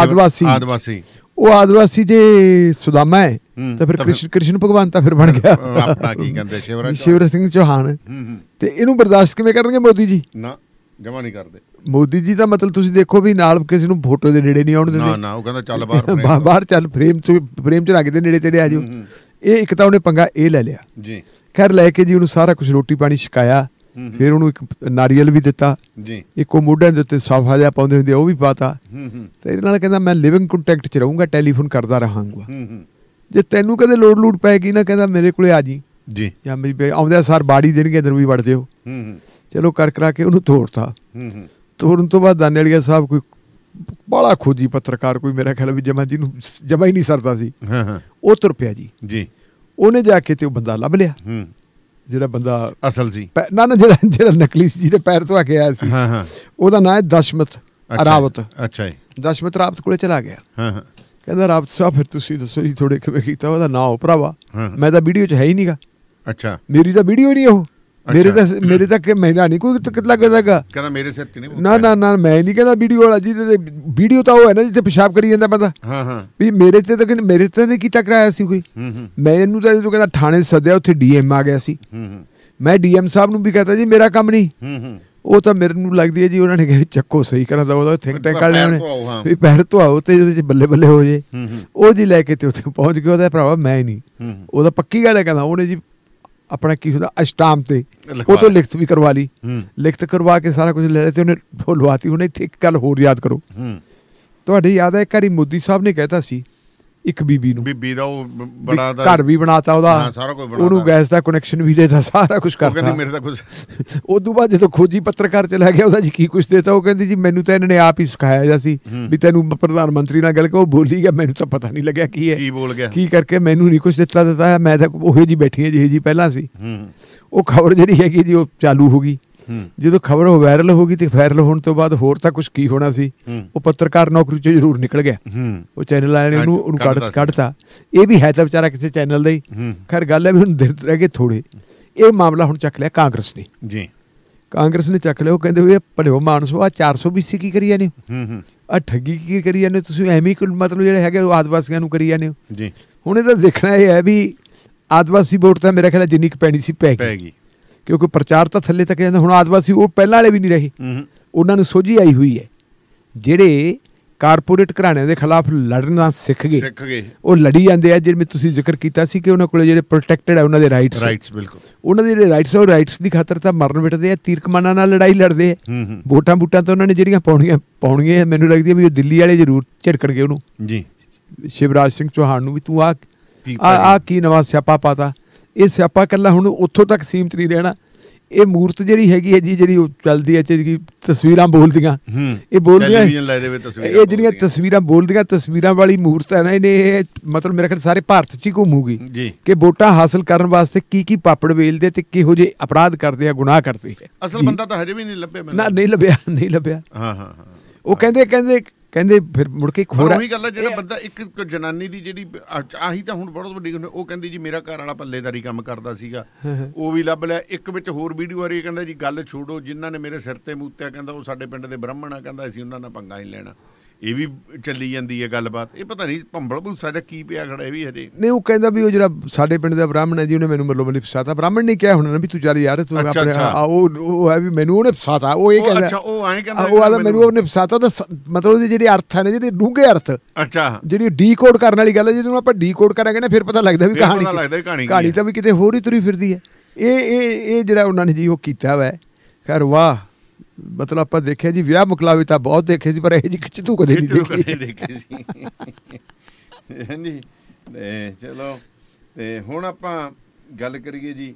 ਆਦਿਵਾਸੀ ਆਦਿਵਾਸੀ ਉਹ ਆਦਿਵਾਸੀ ਜੇ ਸੁਦਾਮਾ ਹੈ ਤਾਂ ਫਿਰ ਕ੍ਰਿਸ਼ਨ ਕ੍ਰਿਸ਼ਨ ਭਗਵਾਨ ਤਾਂ ਫਿਰ ਬਣ ਗਿਆ ਆਪਣਾ ਕੀ ਕਹਿੰਦੇ ਸ਼ਿਵਰਾਜ ਸ਼ਿਵਰਾਜ ਸਿੰਘ ਚੌਹਾਨ ਤੇ ਇਹਨੂੰ ਬਰਦਾਸ਼ਤ ਕਿਵੇਂ ਕਰਨਗੇ ਮੋਦੀ ਜੀ ਨਾ ਜਮਾ ਨਹੀਂ ਕਰਦੇ ਮੋਦੀ ਜੀ ਦਾ ਮਤਲਬ ਤੁਸੀਂ ਦੇਖੋ ਵੀ ਨਾਲ ਕਿਸੇ ਨੂੰ ਫੋਟੋ ਦੇ ਨੇੜੇ ਨਹੀਂ ਆਉਣ ਦਿੰਦੇ ਨਾ ਨਾ ਉਹ ਕਹਿੰਦਾ ਚੱਲ ਬਾਹਰ ਬਾਹਰ ਚੱਲ ਫਰੇਮ ਚ ਫਰੇਮ ਚ ਲੱਗ ਦੇ ਨੇੜੇ ਤੇੜੇ ਆ ਜਾਓ ਇਹ ਇੱਕ ਤਾਂ ਉਹਨੇ ਪੰਗਾ ਇਹ ਲੈ ਲਿਆ ਜੀ ਖੈਰ ਲੈ ਕੇ ਜੀ ਉਹਨੂੰ ਸਾਰਾ ਕੁਝ ਰੋਟੀ ਪਾਣੀ ਛਕਾਇਆ ਫਿਰ ਉਹਨੂੰ ਇੱਕ ਨਾਰੀਅਲ ਵੀ ਦਿੱਤਾ ਜੀ ਇੱਕ ਉਹ ਮੋਢਿਆਂ ਦੇ ਉੱਤੇ ਸਾਫਾ ਜਿਹਾ ਪਾਉਂਦੇ ਹੁੰਦੇ ਉਹ ਵੀ ਪਾਤਾ ਤੇ ਇਹਦੇ ਨਾਲ ਕਹਿੰਦਾ ਮੈਂ ਲਿਵਿੰਗ ਕੰਟੈਕਟ 'ਚ ਰਹੂੰਗਾ ਟੈਲੀਫੋਨ ਕਰਦਾ ਰਹਾਂਗਾ ਜੇ ਤੈਨੂੰ ਕਦੇ ਲੋੜ ਲੂਟ ਪੈ ਗਈ ਨਾ ਕਹਿੰਦਾ ਮੇਰੇ ਕੋਲੇ ਆ ਜੀ ਜੀ ਜਾਂ ਮੇਰੀ ਆਉਂਦੇ ਸਰ ਬਾੜੀ ਦੇਣਗੇ ਅੰਦਰ ਵੀ ਵੜ ਜਿਓ ਚਲੋ ਕਰ ਕਰਾ ਕੇ ਉਹਨੂੰ ਤੋੜਤਾ ਤੁਰਨ ਤੋਂ ਬਾਅਦ ਦਾਨੇੜੀਆ ਸਾਹਿਬ ਕੋਈ ਬੜਾ ਖੋਜੀ ਪੱਤਰਕਾਰ ਕੋਈ ਮੇਰਾ ਖਿਆਲ ਵੀ ਜਮਾ ਜੀ ਨੂੰ ਜਮਾ ਹੀ ਨਹੀਂ ਸਰਦਾ ਸੀ ਹਾਂ ਹਾਂ ਉਹ ਤੁਰ ਪਿਆ ਜੀ ਜੀ ਉਹਨੇ ਜਾ ਕੇ ਤੇ ਉਹ ਬੰਦਾ ਲੱਭ ਲਿਆ ਹੂੰ ਜਿਹੜਾ ਬੰਦਾ ਅਸਲ ਸੀ ਨਾ ਨਾ ਜਿਹੜਾ ਜਿਹੜਾ ਨਕਲੀ ਸੀ ਜਿਹਦੇ ਪੈਰ ਤੋਂ ਆ ਕੇ ਆਇਆ ਸੀ ਹਾਂ ਹਾਂ ਉਹਦਾ ਨਾਮ ਹੈ ਦਸ਼ਮਤ ਰਾਵਤ ਅੱਛਾ ਜੀ ਦਸ਼ਮਤ ਰਾਵਤ ਕੋਲੇ ਚਲਾ ਗਿਆ ਹਾਂ ਹਾਂ ਕਹਿੰਦਾ ਰਾਵਤ ਸਾਹਿਬ ਫਿਰ ਤੁਸੀਂ ਦੱਸੋ ਜੀ ਥੋੜੇ ਕਿਵੇਂ ਕੀਤਾ ਉਹਦਾ ਨਾਮ ਉਪਰਾਵਾ ਮੈਂ ਤਾਂ ਵੀਡੀਓ 'ਚ ਹੈ ਹੀ ਨਹੀਂਗਾ ਅੱਛਾ ਮੇਰੀ ਤਾਂ ਵੀਡੀਓ ਹੀ ਨਹੀਂ ਉਹ ਮੇਰੇ ਤਾਂ ਮੇਰੇ ਤਾਂ ਕਿ ਮੈਨਾਂ ਨਹੀਂ ਕੋਈ ਕਿਤਲਾ ਕਰਦਾਗਾ ਕਹਿੰਦਾ ਮੇਰੇ ਸਿਰ ਤੇ ਨਹੀਂ ਨਾ ਨਾ ਨਾ ਮੈਂ ਨਹੀਂ ਕਹਿੰਦਾ ਵੀਡੀਓ ਵਾਲਾ ਜੀ ਤੇ ਵੀਡੀਓ ਤਾਂ ਉਹ ਹੈ ਨਾ ਜਿੱਥੇ ਪਿਸ਼ਾਬ ਕਰੀ ਜਾਂਦਾ ਬੰਦਾ ਹਾਂ ਹਾਂ ਵੀ ਮੇਰੇ ਤੇ ਤਾਂ ਮੇਰੇ ਤੇ ਨਹੀਂ ਕੀਤਾ ਕਰਾਇਆ ਸੀ ਕੋਈ ਹੂੰ ਮੈਨੂੰ ਤਾਂ ਜਦੋਂ ਕਹਿੰਦਾ ਥਾਣੇ ਸੱਦਿਆ ਉੱਥੇ ਡੀਐਮ ਆ ਗਿਆ ਸੀ ਮੈਂ ਡੀਐਮ ਸਾਹਿਬ ਨੂੰ ਵੀ ਕਹਤਾ ਜੀ ਮੇਰਾ ਕੰਮ ਨਹੀਂ ਉਹ ਤਾਂ ਮੇਰੇ ਨੂੰ ਲੱਗਦੀ ਹੈ ਜੀ ਉਹਨਾਂ ਨੇ ਕਿਹਾ ਚੱਕੋ ਸਹੀ ਕਰਾਂ ਤਾਂ ਉਹਦਾ ਥਿੰਕ ਟੈਂਕ ਵਾਲਿਆਂ ਨੇ ਵੀ ਪੈਰ ਧਵਾਓ ਤੇ ਉਹਦੇ ਚ ਬੱਲੇ ਬੱਲੇ ਹੋ ਜੇ ਉਹ ਜੀ ਲੈ ਕੇ ਤੇ ਉੱਥੇ ਪਹੁੰਚ ਗਿਆ ਉਹਦਾ ਭਰਾਵਾ ਮੈਂ ਹੀ ਨਹੀਂ ਉਹਦਾ ਪੱਕੀ ਗੱਲ ਹੈ ਕਹਿੰਦਾ ਉਹਨੇ ਜੀ ਆਪਣਾ ਕੀ ਹੁੰਦਾ ਅਸਟਾਮ ਤੇ ਉਹ ਤੋਂ ਲਿਖਤ ਵੀ ਕਰਵਾ ਲਈ ਲਿਖਤ ਕਰਵਾ ਕੇ ਸਾਰਾ ਕੁਝ ਲੈ ਲਏ ਤੇ ਉਹਨੇ ਬੋਲਵਾਤੀ ਉਹਨੇ ਇੱਥੇ ਇੱਕ ਗੱਲ ਹੋਰ ਯਾਦ ਕਰੋ ਤੁਹਾਡੀ ਯਾਦ ਹੈ ਇੱਕ ਵਾਰੀ ਮੋਦੀ ਸਾਹਿਬ ਨੇ ਕਹਿਤਾ ਸੀ ਇੱਕ ਬੀਬੀ ਨੂੰ ਬੀਬੀ ਦਾ ਉਹ ਬੜਾ ਦਾ ਘਰ ਵੀ ਬਣਾਤਾ ਉਹਦਾ ਹਾਂ ਸਾਰਾ ਕੁਝ ਬਣਾਤਾ ਉਹਨੂੰ ਗੈਸ ਦਾ ਕਨੈਕਸ਼ਨ ਵੀ ਦੇਤਾ ਸਾਰਾ ਕੁਝ ਕਰਤਾ ਉਹ ਕਹਿੰਦੀ ਮੇਰੇ ਤਾਂ ਕੁਝ ਉਸ ਤੋਂ ਬਾਅਦ ਜਦੋਂ ਖੋਜੀ ਪੱਤਰਕਾਰ ਚਲਾ ਗਿਆ ਉਹਦਾ ਜੀ ਕੀ ਕੁਝ ਦੇਤਾ ਉਹ ਕਹਿੰਦੀ ਜੀ ਮੈਨੂੰ ਤਾਂ ਇਹਨਾਂ ਨੇ ਆਪ ਹੀ ਸਿਖਾਇਆ ਜਾਂ ਸੀ ਵੀ ਤੈਨੂੰ ਪ੍ਰਧਾਨ ਮੰਤਰੀ ਨਾਲ ਗੱਲ ਕਰ ਉਹ ਬੋਲੀ ਗਿਆ ਮੈਨੂੰ ਤਾਂ ਪਤਾ ਨਹੀਂ ਲੱਗਿਆ ਕੀ ਹੈ ਕੀ ਬੋਲ ਗਿਆ ਕੀ ਕਰਕੇ ਮੈਨੂੰ ਨਹੀਂ ਕੁਝ ਦਿੱਤਾ ਦਿੱਤਾ ਮੈਂ ਤਾਂ ਉਹੇ ਜੀ ਬੈਠੀ ਹੈ ਜਿਹੇ ਜੀ ਪਹਿਲਾਂ ਸੀ ਉਹ ਖਬਰ ਜਿਹੜੀ ਹੈਗੀ ਜੀ ਉਹ ਚਾਲੂ ਹੋ ਗਈ ਜਦੋਂ ਖਬਰ ਹੋ ਵਾਇਰਲ ਹੋ ਗਈ ਤੇ ਵਾਇਰਲ ਹੋਣ ਤੋਂ ਬਾਅਦ ਹੋਰ ਤਾਂ ਕੁਝ ਕੀ ਹੋਣਾ ਸੀ ਉਹ ਪੱਤਰਕਾਰ ਨੌਕਰੀ ਚੋਂ ਜ਼ਰੂਰ ਨਿਕਲ ਗਿਆ ਉਹ ਚੈਨਲ ਵਾਲਿਆਂ ਨੇ ਉਹਨੂੰ ਉਹਨੂੰ ਕੱਢ ਕੱਢਤਾ ਇਹ ਵੀ ਹੈ ਤਾਂ ਵਿਚਾਰਾ ਕਿਸੇ ਚੈਨਲ ਦਾ ਹੀ ਖੈਰ ਗੱਲ ਹੈ ਵੀ ਹੁਣ ਦਿਰਤ ਰਹਿ ਗਏ ਥੋੜੇ ਇਹ ਮਾਮਲਾ ਹੁਣ ਚੱਕ ਲਿਆ ਕਾਂਗਰਸ ਨੇ ਜੀ ਕਾਂਗਰਸ ਨੇ ਚੱਕ ਲਿਆ ਉਹ ਕਹਿੰਦੇ ਹੋਏ ਭਲਿਓ ਮਾਨਸੋ ਆ 420 ਕੀ ਕਰੀ ਜਾਨੇ ਹੂੰ ਹੂੰ ਆ ਠੱਗੀ ਕੀ ਕਰੀ ਜਾਨੇ ਤੁਸੀਂ ਐਵੇਂ ਕੁਲ ਮਤਲਬ ਜਿਹੜੇ ਹੈਗੇ ਉਹ ਆਦਿਵਾਸੀਆਂ ਨੂੰ ਕਰੀ ਜਾਨੇ ਹੋ ਜੀ ਹੁਣ ਇਹ ਤਾਂ ਦੇਖਣਾ ਇਹ ਹੈ ਵੀ ਆਦਿਵਾਸੀ ਵੋਟ ਤਾਂ ਮੇਰੇ ਖਿਆਲ ਜਿੰਨੀ ਕੁ ਪੈਣੀ ਸੀ ਪੈ ਗਈ ਕਿਉਂਕਿ ਪ੍ਰਚਾਰ ਤਾਂ ਥੱਲੇ ਤੱਕ ਜਾਂਦਾ ਹੁਣ ਆਦਿਵਾਸੀ ਉਹ ਪਹਿਲਾਂ ਵਾਲੇ ਵੀ ਨਹੀਂ ਰਹੇ ਉਹਨਾਂ ਨੂੰ ਸੋਝੀ ਆਈ ਹੋਈ ਹੈ ਜਿਹੜੇ ਕਾਰਪੋਰੇਟ ਘਰਾਣਿਆਂ ਦੇ ਖਿਲਾਫ ਲੜਨਾ ਸਿੱਖ ਗਏ ਸਿੱਖ ਗਏ ਉਹ ਲੜੀ ਜਾਂਦੇ ਆ ਜਿਵੇਂ ਤੁਸੀਂ ਜ਼ਿਕਰ ਕੀਤਾ ਸੀ ਕਿ ਉਹਨਾਂ ਕੋਲੇ ਜਿਹੜੇ ਪ੍ਰੋਟੈਕਟਡ ਆ ਉਹਨਾਂ ਦੇ ਰਾਈਟਸ ਰਾਈਟਸ ਬਿਲਕੁਲ ਉਹਨਾਂ ਦੇ ਜਿਹੜੇ ਰਾਈਟਸ ਆ ਉਹ ਰਾਈਟਸ ਦੀ ਖਾਤਰ ਤਾਂ ਮਰਨ ਮਿਟਦੇ ਆ ਤੀਰਕਮਾਨਾਂ ਨਾਲ ਲੜਾਈ ਲੜਦੇ ਆ ਵੋਟਾਂ ਬੂਟਾਂ ਤਾਂ ਉਹਨਾਂ ਨੇ ਜਿਹੜੀਆਂ ਪਾਉਣੀਆਂ ਪਾਉਣੀਆਂ ਮੈਨੂੰ ਲੱਗਦੀ ਆ ਵੀ ਉਹ ਦਿੱਲੀ ਵਾਲੇ ਜ਼ਰੂਰ ਝਿੜਕਣਗੇ ਉਹਨੂੰ ਜੀ ਸ਼ਿਵਰਾਜ ਸਿੰਘ ਚੌਹਾਨ ਨੂੰ ਵੀ ਤੂੰ ਆ ਆ ਕੀ ਨਵਾਂ ਸਿਆਪਾ ਪਾਤਾ ਇਹ ਸਿਆਪਾ ਕੱਲਾ ਹੁਣ ਉੱਥੋਂ ਤੱਕ ਸੀਮਤ ਨਹੀਂ ਰਹਿਣਾ ਇਹ ਮੂਰਤ ਜਿਹੜੀ ਹੈਗੀ ਹੈ ਜੀ ਜਿਹੜੀ ਉਹ ਚੱਲਦੀ ਹੈ ਜਿਹੜੀ ਤਸਵੀਰਾਂ ਬੋਲਦੀਆਂ ਇਹ ਬੋਲਦੀਆਂ ਇਹ ਜਿਹੜੀਆਂ ਤਸਵੀਰਾਂ ਬੋਲਦੀਆਂ ਤਸਵੀਰਾਂ ਵਾਲੀ ਮੂਰਤ ਹੈ ਨਾ ਇਹਨੇ ਮਤਲਬ ਮੇਰੇ ਖਿਆਲ ਸਾਰੇ ਭਾਰਤ 'ਚ ਹੀ ਘੁੰਮੂਗੀ ਕਿ ਵੋਟਾਂ ਹਾਸਲ ਕਰਨ ਵਾਸਤੇ ਕੀ ਕੀ ਪਾਪੜ ਵੇਲਦੇ ਤੇ ਕਿਹੋ ਜਿਹੇ ਅਪਰਾਧ ਕਰਦੇ ਆ ਗੁਨਾਹ ਕਰਦੇ ਆ ਅਸਲ ਬੰਦਾ ਤਾਂ ਹਜੇ ਵੀ ਨਹੀਂ ਲੱਭਿਆ ਮੈਨੂੰ ਨਾ ਨਹੀਂ ਲੱਭਿਆ ਨਹੀਂ ਲੱਭਿਆ ਹਾਂ ਹਾਂ ਉਹ ਕਹਿੰਦੇ ਕਹਿੰਦੇ ਕਹਿੰਦੇ ਫਿਰ ਮੁੜ ਕੇ ਖੋਰਾ ਉਹੀ ਗੱਲ ਹੈ ਜਿਹੜਾ ਬੰਦਾ ਇੱਕ ਜਨਾਨੀ ਦੀ ਜਿਹੜੀ ਆਹੀ ਤਾਂ ਹੁਣ ਬਹੁਤ ਵੱਡੀ ਉਹ ਕਹਿੰਦੀ ਜੀ ਮੇਰਾ ਘਰ ਵਾਲਾ ਪੱਲੇਦਾਰੀ ਕੰਮ ਕਰਦਾ ਸੀਗਾ ਉਹ ਵੀ ਲੱਭ ਲਿਆ ਇੱਕ ਵਿੱਚ ਹੋਰ ਵੀਡੀਓ ਆ ਰਹੀ ਕਹਿੰਦਾ ਜੀ ਗੱਲ ਛੋੜੋ ਜਿਨ੍ਹਾਂ ਨੇ ਮੇਰੇ ਸਿਰ ਤੇ ਮੂਤਿਆ ਕਹਿੰਦਾ ਉਹ ਸਾਡੇ ਪਿੰਡ ਦੇ ਬ੍ਰਾਹਮਣ ਆ ਕਹਿੰਦਾ ਅਸੀਂ ਉਹਨਾਂ ਨਾਲ ਪੰਗਾ ਹੀ ਲੈਣਾ ਇਹ ਵੀ ਚੱਲੀ ਜਾਂਦੀ ਹੈ ਗੱਲਬਾਤ ਇਹ ਪਤਾ ਨਹੀਂ ਭੰਬਲ ਭੂਸਾ ਦਾ ਕੀ ਪਿਆ ਖੜਾ ਇਹ ਵੀ ਹਜੇ ਨਹੀਂ ਉਹ ਕਹਿੰਦਾ ਵੀ ਉਹ ਜਿਹੜਾ ਸਾਡੇ ਪਿੰਡ ਦਾ ਬ੍ਰਾਹਮਣ ਹੈ ਜੀ ਉਹਨੇ ਮੈਨੂੰ ਮਰਲੋ ਮਲੀ ਫਸਾਤਾ ਬ੍ਰਾਹਮਣ ਨੇ ਕਿਹਾ ਹੁਣ ਨਾ ਵੀ ਤੂੰ ਚੱਲ ਯਾਰ ਤੂੰ ਆਪਣੇ ਉਹ ਉਹ ਹੈ ਵੀ ਮੈਨੂੰ ਉਹਨੇ ਫਸਾਤਾ ਉਹ ਇਹ ਕਹਿੰਦਾ ਅੱਛਾ ਉਹ ਐਂ ਕਹਿੰਦਾ ਉਹ ਆਦਾ ਮੈਨੂੰ ਉਹਨੇ ਫਸਾਤਾ ਤਾਂ ਮਤਲਬ ਉਹਦੇ ਜਿਹੜੇ ਅਰਥ ਹਨ ਜਿਹਦੇ ਡੂੰਘੇ ਅਰਥ ਅੱਛਾ ਜਿਹੜੀ ਡੀਕੋਡ ਕਰਨ ਵਾਲੀ ਗੱਲ ਹੈ ਜਿਹਨੂੰ ਆਪਾਂ ਡੀਕੋਡ ਕਰਾਂਗੇ ਨਾ ਫਿਰ ਪਤਾ ਲੱਗਦਾ ਵੀ ਕਹਾਣੀ ਲੱਗਦਾ ਕਹਾਣੀ ਕਹਾਣੀ ਤਾਂ ਵੀ ਕਿਤੇ ਹੋਰ ਹੀ ਤੁਰੀ ਫਿਰਦੀ ਹੈ ਇਹ ਇਹ ਇਹ ਜਿਹੜਾ ਉਹਨਾਂ ਨੇ ਜੀ ਉਹ ਕੀਤਾ ਵਾ ਖੈਰ ਵਾਹ ਮਤਲਬ ਆਪਾਂ ਦੇਖਿਆ ਜੀ ਵਿਆਹ ਮੁਕਲਾਵੇ ਤਾਂ ਬਹੁਤ ਦੇਖੇ ਸੀ ਪਰ ਇਹ ਜੀ ਕਿਚਤੂ ਕਦੇ ਨਹੀਂ ਦੇਖੀ ਕਦੇ ਦੇਖੀ ਸੀ ਹਾਂਜੀ ਤੇ ਚਲੋ ਤੇ ਹੁਣ ਆਪਾਂ ਗੱਲ ਕਰੀਏ ਜੀ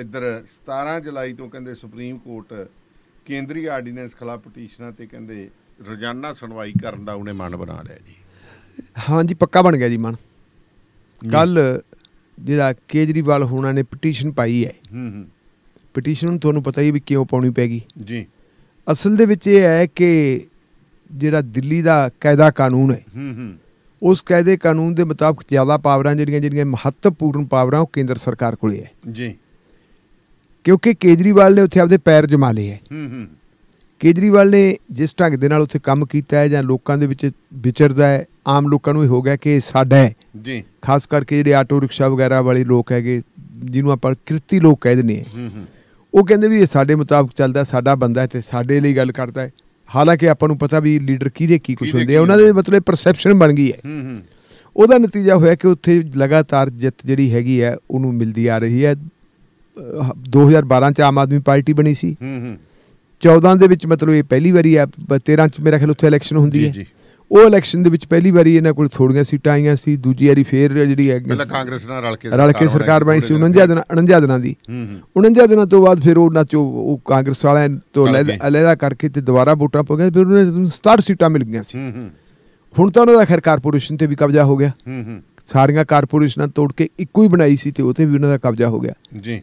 ਇੱਧਰ 17 ਜੁਲਾਈ ਤੋਂ ਕਹਿੰਦੇ ਸੁਪਰੀਮ ਕੋਰਟ ਕੇਂਦਰੀ ਆਰਡੀਨੈਂਸ ਖਿਲਾਫ ਪਟੀਸ਼ਨਾਂ ਤੇ ਕਹਿੰਦੇ ਰੋਜ਼ਾਨਾ ਸੁਣਵਾਈ ਕਰਨ ਦਾ ਉਹਨੇ ਮਨ ਬਣਾ ਲਿਆ ਜੀ ਹਾਂਜੀ ਪੱਕਾ ਬਣ ਗਿਆ ਜੀ ਮਨ ਕੱਲ ਜਿਹੜਾ ਕੇਜਰੀਵਾਲ ਹੋਣਾ ਨੇ ਪਟੀਸ਼ਨ ਪਾਈ ਹੈ ਹੂੰ ਹੂੰ ਪਟੀਸ਼ਨ ਨੂੰ ਤੁਹਾਨੂੰ ਪਤਾ ਹੀ ਵੀ ਕਿਉਂ ਪਾਉਣੀ ਪੈਗੀ ਜੀ ਅਸਲ ਦੇ ਵਿੱਚ ਇਹ ਹੈ ਕਿ ਜਿਹੜਾ ਦਿੱਲੀ ਦਾ ਕਾਇਦਾ ਕਾਨੂੰਨ ਹੈ ਉਸ ਕਾਇਦੇ ਕਾਨੂੰਨ ਦੇ ਮੁਤਾਬਕ ਜ਼ਿਆਦਾ ਪਾਵਰਾਂ ਜਿਹੜੀਆਂ ਜਿਹੜੀਆਂ ਮਹੱਤਵਪੂਰਨ ਪਾਵਰਾਂ ਉਹ ਕੇਂਦਰ ਸਰਕਾਰ ਕੋਲੇ ਹੈ ਜੀ ਕਿਉਂਕਿ ਕੇਜਰੀਵਾਲ ਨੇ ਉੱਥੇ ਆਪਦੇ ਪੈਰ ਜਮਾ ਲਏ ਹੈ ਕੇਜਰੀਵਾਲ ਨੇ ਜਿਸ ਢੰਗ ਦੇ ਨਾਲ ਉੱਥੇ ਕੰਮ ਕੀਤਾ ਹੈ ਜਾਂ ਲੋਕਾਂ ਦੇ ਵਿੱਚ ਵਿਚਰਦਾ ਹੈ ਆਮ ਲੋਕਾਂ ਨੂੰ ਇਹ ਹੋ ਗਿਆ ਕਿ ਸਾਡਾ ਹੈ ਜੀ ਖਾਸ ਕਰਕੇ ਜਿਹੜੇ ਆਟੋ ਰਿਕਸ਼ਾ ਵਗੈਰਾ ਵਾਲੇ ਲੋਕ ਹੈਗੇ ਜਿਹਨੂੰ ਆਪਾਂ ਕਿਰਤੀ ਲੋਕ ਕਹਿੰਦੇ ਨੇ ਹੂੰ ਹੂੰ ਉਹ ਕਹਿੰਦੇ ਵੀ ਇਹ ਸਾਡੇ ਮੁਤਾਬਕ ਚੱਲਦਾ ਸਾਡਾ ਬੰਦਾ ਤੇ ਸਾਡੇ ਲਈ ਗੱਲ ਕਰਦਾ ਹੈ ਹਾਲਾਂਕਿ ਆਪਾਂ ਨੂੰ ਪਤਾ ਵੀ ਲੀਡਰ ਕਿਹਦੇ ਕੀ ਕੁਝ ਹੁੰਦੇ ਆ ਉਹਨਾਂ ਦੇ ਮਤਲਬ ਪਰਸੈਪਸ਼ਨ ਬਣ ਗਈ ਹੈ ਹੂੰ ਹੂੰ ਉਹਦਾ ਨਤੀਜਾ ਹੋਇਆ ਕਿ ਉੱਥੇ ਲਗਾਤਾਰ ਜਿੱਤ ਜਿਹੜੀ ਹੈਗੀ ਹੈ ਉਹਨੂੰ ਮਿਲਦੀ ਆ ਰਹੀ ਹੈ 2012 ਚ ਆਮ ਆਦਮੀ ਪਾਰਟੀ ਬਣੀ ਸੀ ਹੂੰ ਹੂੰ 14 ਦੇ ਵਿੱਚ ਮਤਲਬ ਇਹ ਪਹਿਲੀ ਵਾਰੀ ਹੈ 13 ਚ ਮੇਰਾ ਖਿਆਲ ਉੱਥੇ ਇਲੈਕਸ਼ਨ ਹੁੰਦੀ ਹੈ ਜੀ ਜੀ ਉਹ ਇਲੈਕਸ਼ਨ ਦੇ ਵਿੱਚ ਪਹਿਲੀ ਵਾਰੀ ਇਹਨਾਂ ਕੋਲ ਥੋੜੀਆਂ ਸੀਟਾਂ ਆਈਆਂ ਸੀ ਦੂਜੀ ਵਾਰੀ ਫੇਰ ਜਿਹੜੀ ਪਹਿਲਾਂ ਕਾਂਗਰਸ ਨਾਲ ਰਲ ਕੇ ਰਲ ਕੇ ਸਰਕਾਰ ਬਣੀ ਸੀ 49 ਦਿਨ 49 ਦਿਨਾਂ ਦੀ 49 ਦਿਨਾਂ ਤੋਂ ਬਾਅਦ ਫਿਰ ਨਾ ਚੋ ਉਹ ਕਾਂਗਰਸ ਵਾਲਿਆਂ ਤੋਂ ਅਲੈਦਾ ਕਰਕੇ ਤੇ ਦੁਬਾਰਾ ਵੋਟਾਂ ਪਾ ਗਏ ਫਿਰ ਉਹਨਾਂ ਨੂੰ 67 ਸੀਟਾਂ ਮਿਲ ਗਈਆਂ ਸੀ ਹੁਣ ਤਾਂ ਉਹਨਾਂ ਦਾ ਖੈਰ ਕਾਰਪੋਰੇਸ਼ਨ ਤੇ ਵੀ ਕਬਜ਼ਾ ਹੋ ਗਿਆ ਸਾਰੀਆਂ ਕਾਰਪੋਰੇਸ਼ਨਾਂ ਤੋੜ ਕੇ ਇੱਕੋ ਹੀ ਬਣਾਈ ਸੀ ਤੇ ਉਥੇ ਵੀ ਉਹਨਾਂ ਦਾ ਕਬਜ਼ਾ ਹੋ ਗਿਆ ਜੀ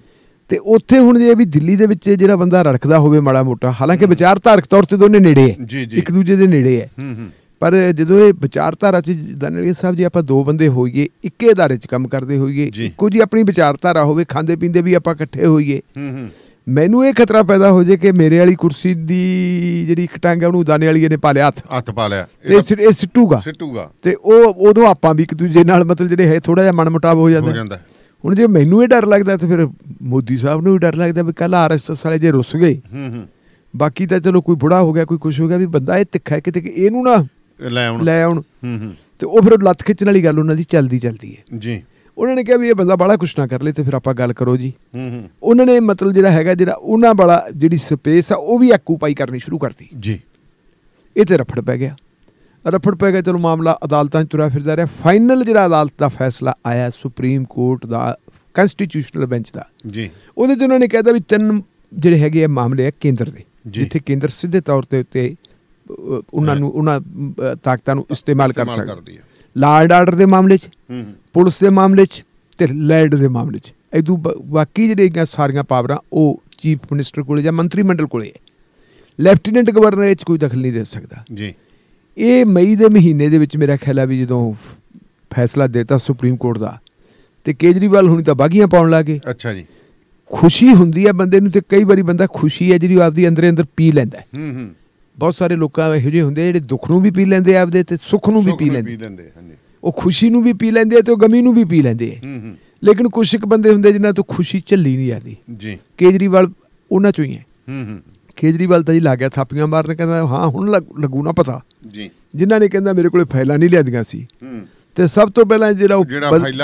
ਤੇ ਉੱਥੇ ਹੁਣ ਜੇ ਵੀ ਦਿੱਲੀ ਦੇ ਵਿੱਚ ਜਿਹੜਾ ਬੰਦਾ ਰੜਕਦਾ ਹੋਵੇ ਮਾੜਾ ਮੋਟਾ ਹਾਲਾਂਕਿ ਵਿਚਾਰਧਾਰਕ ਤੌਰ ਤੇ ਦੋਨੇ ਨੇੜੇ ਹੈ ਇੱਕ ਦੂਜੇ ਦੇ ਨੇੜੇ ਹੈ ਪਰ ਜਦੋਂ ਇਹ ਵਿਚਾਰਧਾਰਾ ਚ ਦਨੜੀ ਸਾਹਿਬ ਜੀ ਆਪਾਂ ਦੋ ਬੰਦੇ ਹੋਈਏ ਇੱਕੇ ਧਾਰੇ ਚ ਕੰਮ ਕਰਦੇ ਹੋਈਏ ਇੱਕੋ ਜੀ ਆਪਣੀ ਵਿਚਾਰਧਾਰਾ ਹੋਵੇ ਖਾਂਦੇ ਪੀਂਦੇ ਵੀ ਆਪਾਂ ਇਕੱਠੇ ਹੋਈਏ ਮੈਨੂੰ ਇਹ ਖਤਰਾ ਪੈਦਾ ਹੋ ਜੇ ਕਿ ਮੇਰੇ ਵਾਲੀ ਕੁਰਸੀ ਦੀ ਜਿਹੜੀ ਇੱਕ ਟੰਗ ਹੈ ਉਹਨੂੰ ਦਾਨੇ ਵਾਲੀ ਨੇ ਪਾ ਲਿਆ ਹੱਥ ਹੱਥ ਪਾ ਲਿਆ ਤੇ ਇਹ ਸਿੱਟੂਗਾ ਸਿੱਟੂਗਾ ਤੇ ਉਹ ਉਦੋਂ ਆਪਾਂ ਵੀ ਇੱਕ ਦੂਜੇ ਨਾਲ ਮਤਲਬ ਜਿਹੜੇ ਹੈ ਥੋੜਾ ਜਿਹਾ ਮਨਮਟਾਵ ਹੋ ਜਾਂਦਾ ਹੁਣ ਜੇ ਮੈਨੂੰ ਇਹ ਡਰ ਲੱਗਦਾ ਤੇ ਫਿਰ ਮੋਦੀ ਸਾਹਿਬ ਨੂੰ ਵੀ ਡਰ ਲੱਗਦਾ ਵੀ ਕੱਲ ਆਰਐਸਐਸ ਵਾਲੇ ਜੇ ਰੁੱਸ ਗਏ ਹੂੰ ਹੂੰ ਬਾਕੀ ਤਾਂ ਚਲੋ ਕੋਈ ਬੁੜਾ ਹੋ ਗਿਆ ਕੋਈ ਕੁਝ ਹੋ ਗਿਆ ਵੀ ਬੰਦਾ ਇਹ ਤਿੱਖਾ ਕਿਤੇ ਇਹਨੂੰ ਨਾ ਲੈ ਆਉਣ ਲੈ ਆਉਣ ਹੂੰ ਹੂੰ ਤੇ ਉਹ ਫਿਰ ਲੱਤ ਖਿੱਚਣ ਵਾਲੀ ਗੱਲ ਉਹਨਾਂ ਦੀ ਚੱਲਦੀ ਚੱਲਦੀ ਹੈ ਜੀ ਉਹਨਾਂ ਨੇ ਕਿਹਾ ਵੀ ਇਹ ਬੰਦਾ ਬੜਾ ਕੁਛ ਨਾ ਕਰ ਲੇ ਤੇ ਫਿਰ ਆਪਾਂ ਗੱਲ ਕਰੋ ਜੀ ਹੂੰ ਹੂੰ ਉਹਨਾਂ ਨੇ ਮਤਲਬ ਜਿਹੜਾ ਹੈਗਾ ਜਿਹੜਾ ਉਹਨਾਂ ਵਾਲਾ ਜਿਹੜੀ ਸਪੇਸ ਆ ਉਹ ਵੀ ਆਕੂਪਾਈ ਕਰਨੀ ਸ਼ੁਰੂ ਕਰਤੀ ਜੀ ਇਹ ਤੇ ਰਫੜ ਪੈ ਗਿਆ ਰਫੜ ਪੈ ਗਿਆ ਚਲੋ ਮਾਮਲਾ ਅਦਾਲਤਾਂ 'ਚ ਤੁਰਿਆ ਫਿਰਦਾ ਰਿਹਾ ਫਾਈਨਲ ਜਿਹੜਾ ਅਦਾਲਤ ਦਾ ਫੈਸਲਾ ਆਇਆ ਸੁਪਰੀਮ ਕੋਰਟ ਦਾ ਕਨਸਟੀਟਿਊਸ਼ਨਲ ਬੈਂਚ ਦਾ ਜੀ ਉਹਦੇ ਜਿਹਨਾਂ ਉਹਨਾਂ ਨੇ ਕਹਿਤਾ ਵੀ ਤਿੰਨ ਜਿਹੜੇ ਹੈਗੇ ਆ ਮਾਮਲੇ ਆ ਕੇਂਦਰ ਦੇ ਜਿੱਥੇ ਕੇਂਦਰ ਸਿੱਧੇ ਤੌਰ ਤੇ ਉੱਤੇ ਉਹਨਾਂ ਨੂੰ ਉਹਨਾਂ ਤਾਕਤਾਂ ਨੂੰ ਇਸਤੇਮਾਲ ਕਰ ਸਕਦੀ ਹੈ ਲਾਰਡ ਆਰਡਰ ਦੇ ਮਾਮਲੇ 'ਚ ਪੁਲਿਸ ਦੇ ਮਾਮਲੇ 'ਚ ਤੇ ਲੈਂਡ ਦੇ ਮਾਮਲੇ 'ਚ ਇਦੋਂ ਬਾਕੀ ਜਿਹੜੀਆਂ ਸਾਰੀਆਂ ਪਾਵਰਾਂ ਉਹ ਚੀਫ ਮਿਨਿਸਟਰ ਕੋਲੇ ਜਾਂ ਮੰਤਰੀ ਮੰਡਲ ਕੋਲੇ ਹੈ ਲੈਫਟੀਨੈਂਟ ਗਵਰਨਰ ਇਹ 'ਚ ਕੋਈ ਦਖਲ ਨਹੀਂ ਦੇ ਸਕਦਾ ਜੀ ਇਹ ਮਈ ਦੇ ਮਹੀਨੇ ਦੇ ਵਿੱਚ ਮੇਰਾ ਖਿਆਲ ਆ ਵੀ ਜਦੋਂ ਫੈਸਲਾ ਦਿੱਤਾ ਸੁਪਰੀਮ ਕੋਰਟ ਦਾ ਤੇ ਕੇਜਰੀਵਾਲ ਹੁਣੀ ਤਾਂ ਬਾਗੀਆਂ ਪਾਉਣ ਲੱਗੇ ਅੱਛਾ ਜੀ ਖੁਸ਼ੀ ਹੁੰਦੀ ਹੈ ਬੰਦੇ ਨੂੰ ਤੇ ਕਈ ਵਾਰੀ ਬੰਦਾ ਖੁਸ਼ੀ ਹੈ ਜਿਹੜੀ ਆਪਦੀ ਅੰਦਰੇ ਅੰਦਰ ਪੀ ਲੈਂਦਾ ਹੂੰ ਹੂੰ ਬਹੁਤ ਸਾਰੇ ਲੋਕਾਂ ਇਹੋ ਜਿਹੇ ਹੁੰਦੇ ਜਿਹੜੇ ਦੁੱਖ ਨੂੰ ਵੀ ਪੀ ਲੈਂਦੇ ਆਪਦੇ ਤੇ ਸੁੱਖ ਨੂੰ ਵੀ ਪੀ ਲੈਂਦੇ ਉਹ ਖੁਸ਼ੀ ਨੂੰ ਵੀ ਪੀ ਲੈਂਦੇ ਤੇ ਉਹ ਗਮੀ ਨੂੰ ਵੀ ਪੀ ਲੈਂਦੇ ਲੇਕਿਨ ਕੁਝ ਇੱਕ ਬੰਦੇ ਹੁੰਦੇ ਜਿਨ੍ਹਾਂ ਤੋਂ ਖੁਸ਼ੀ ਝੱਲੀ ਨਹੀਂ ਜਾਂਦੀ ਜੀ ਕੇਜਰੀਵਾਲ ਉਹਨਾਂ ਚੋਂ ਹੀ ਹੈ ਹੂੰ ਹੂੰ ਕੇਜਰੀਵਾਲ ਤਾਂ ਜੀ ਲੱਗਿਆ ਥਾਪੀਆਂ ਮਾਰਨ ਕਹਿੰਦਾ ਹਾਂ ਹੁਣ ਲੱਗੂ ਨਾ ਪਤਾ ਜੀ ਜਿਨ੍ਹਾਂ ਨੇ ਕਹਿੰਦਾ ਮੇਰੇ ਕੋਲੇ ਫਾਈਲਾਂ ਨਹੀਂ ਲਿਆਦੀਆਂ ਸੀ ਤੇ ਸਭ ਤੋਂ ਪਹਿਲਾਂ ਜਿਹੜਾ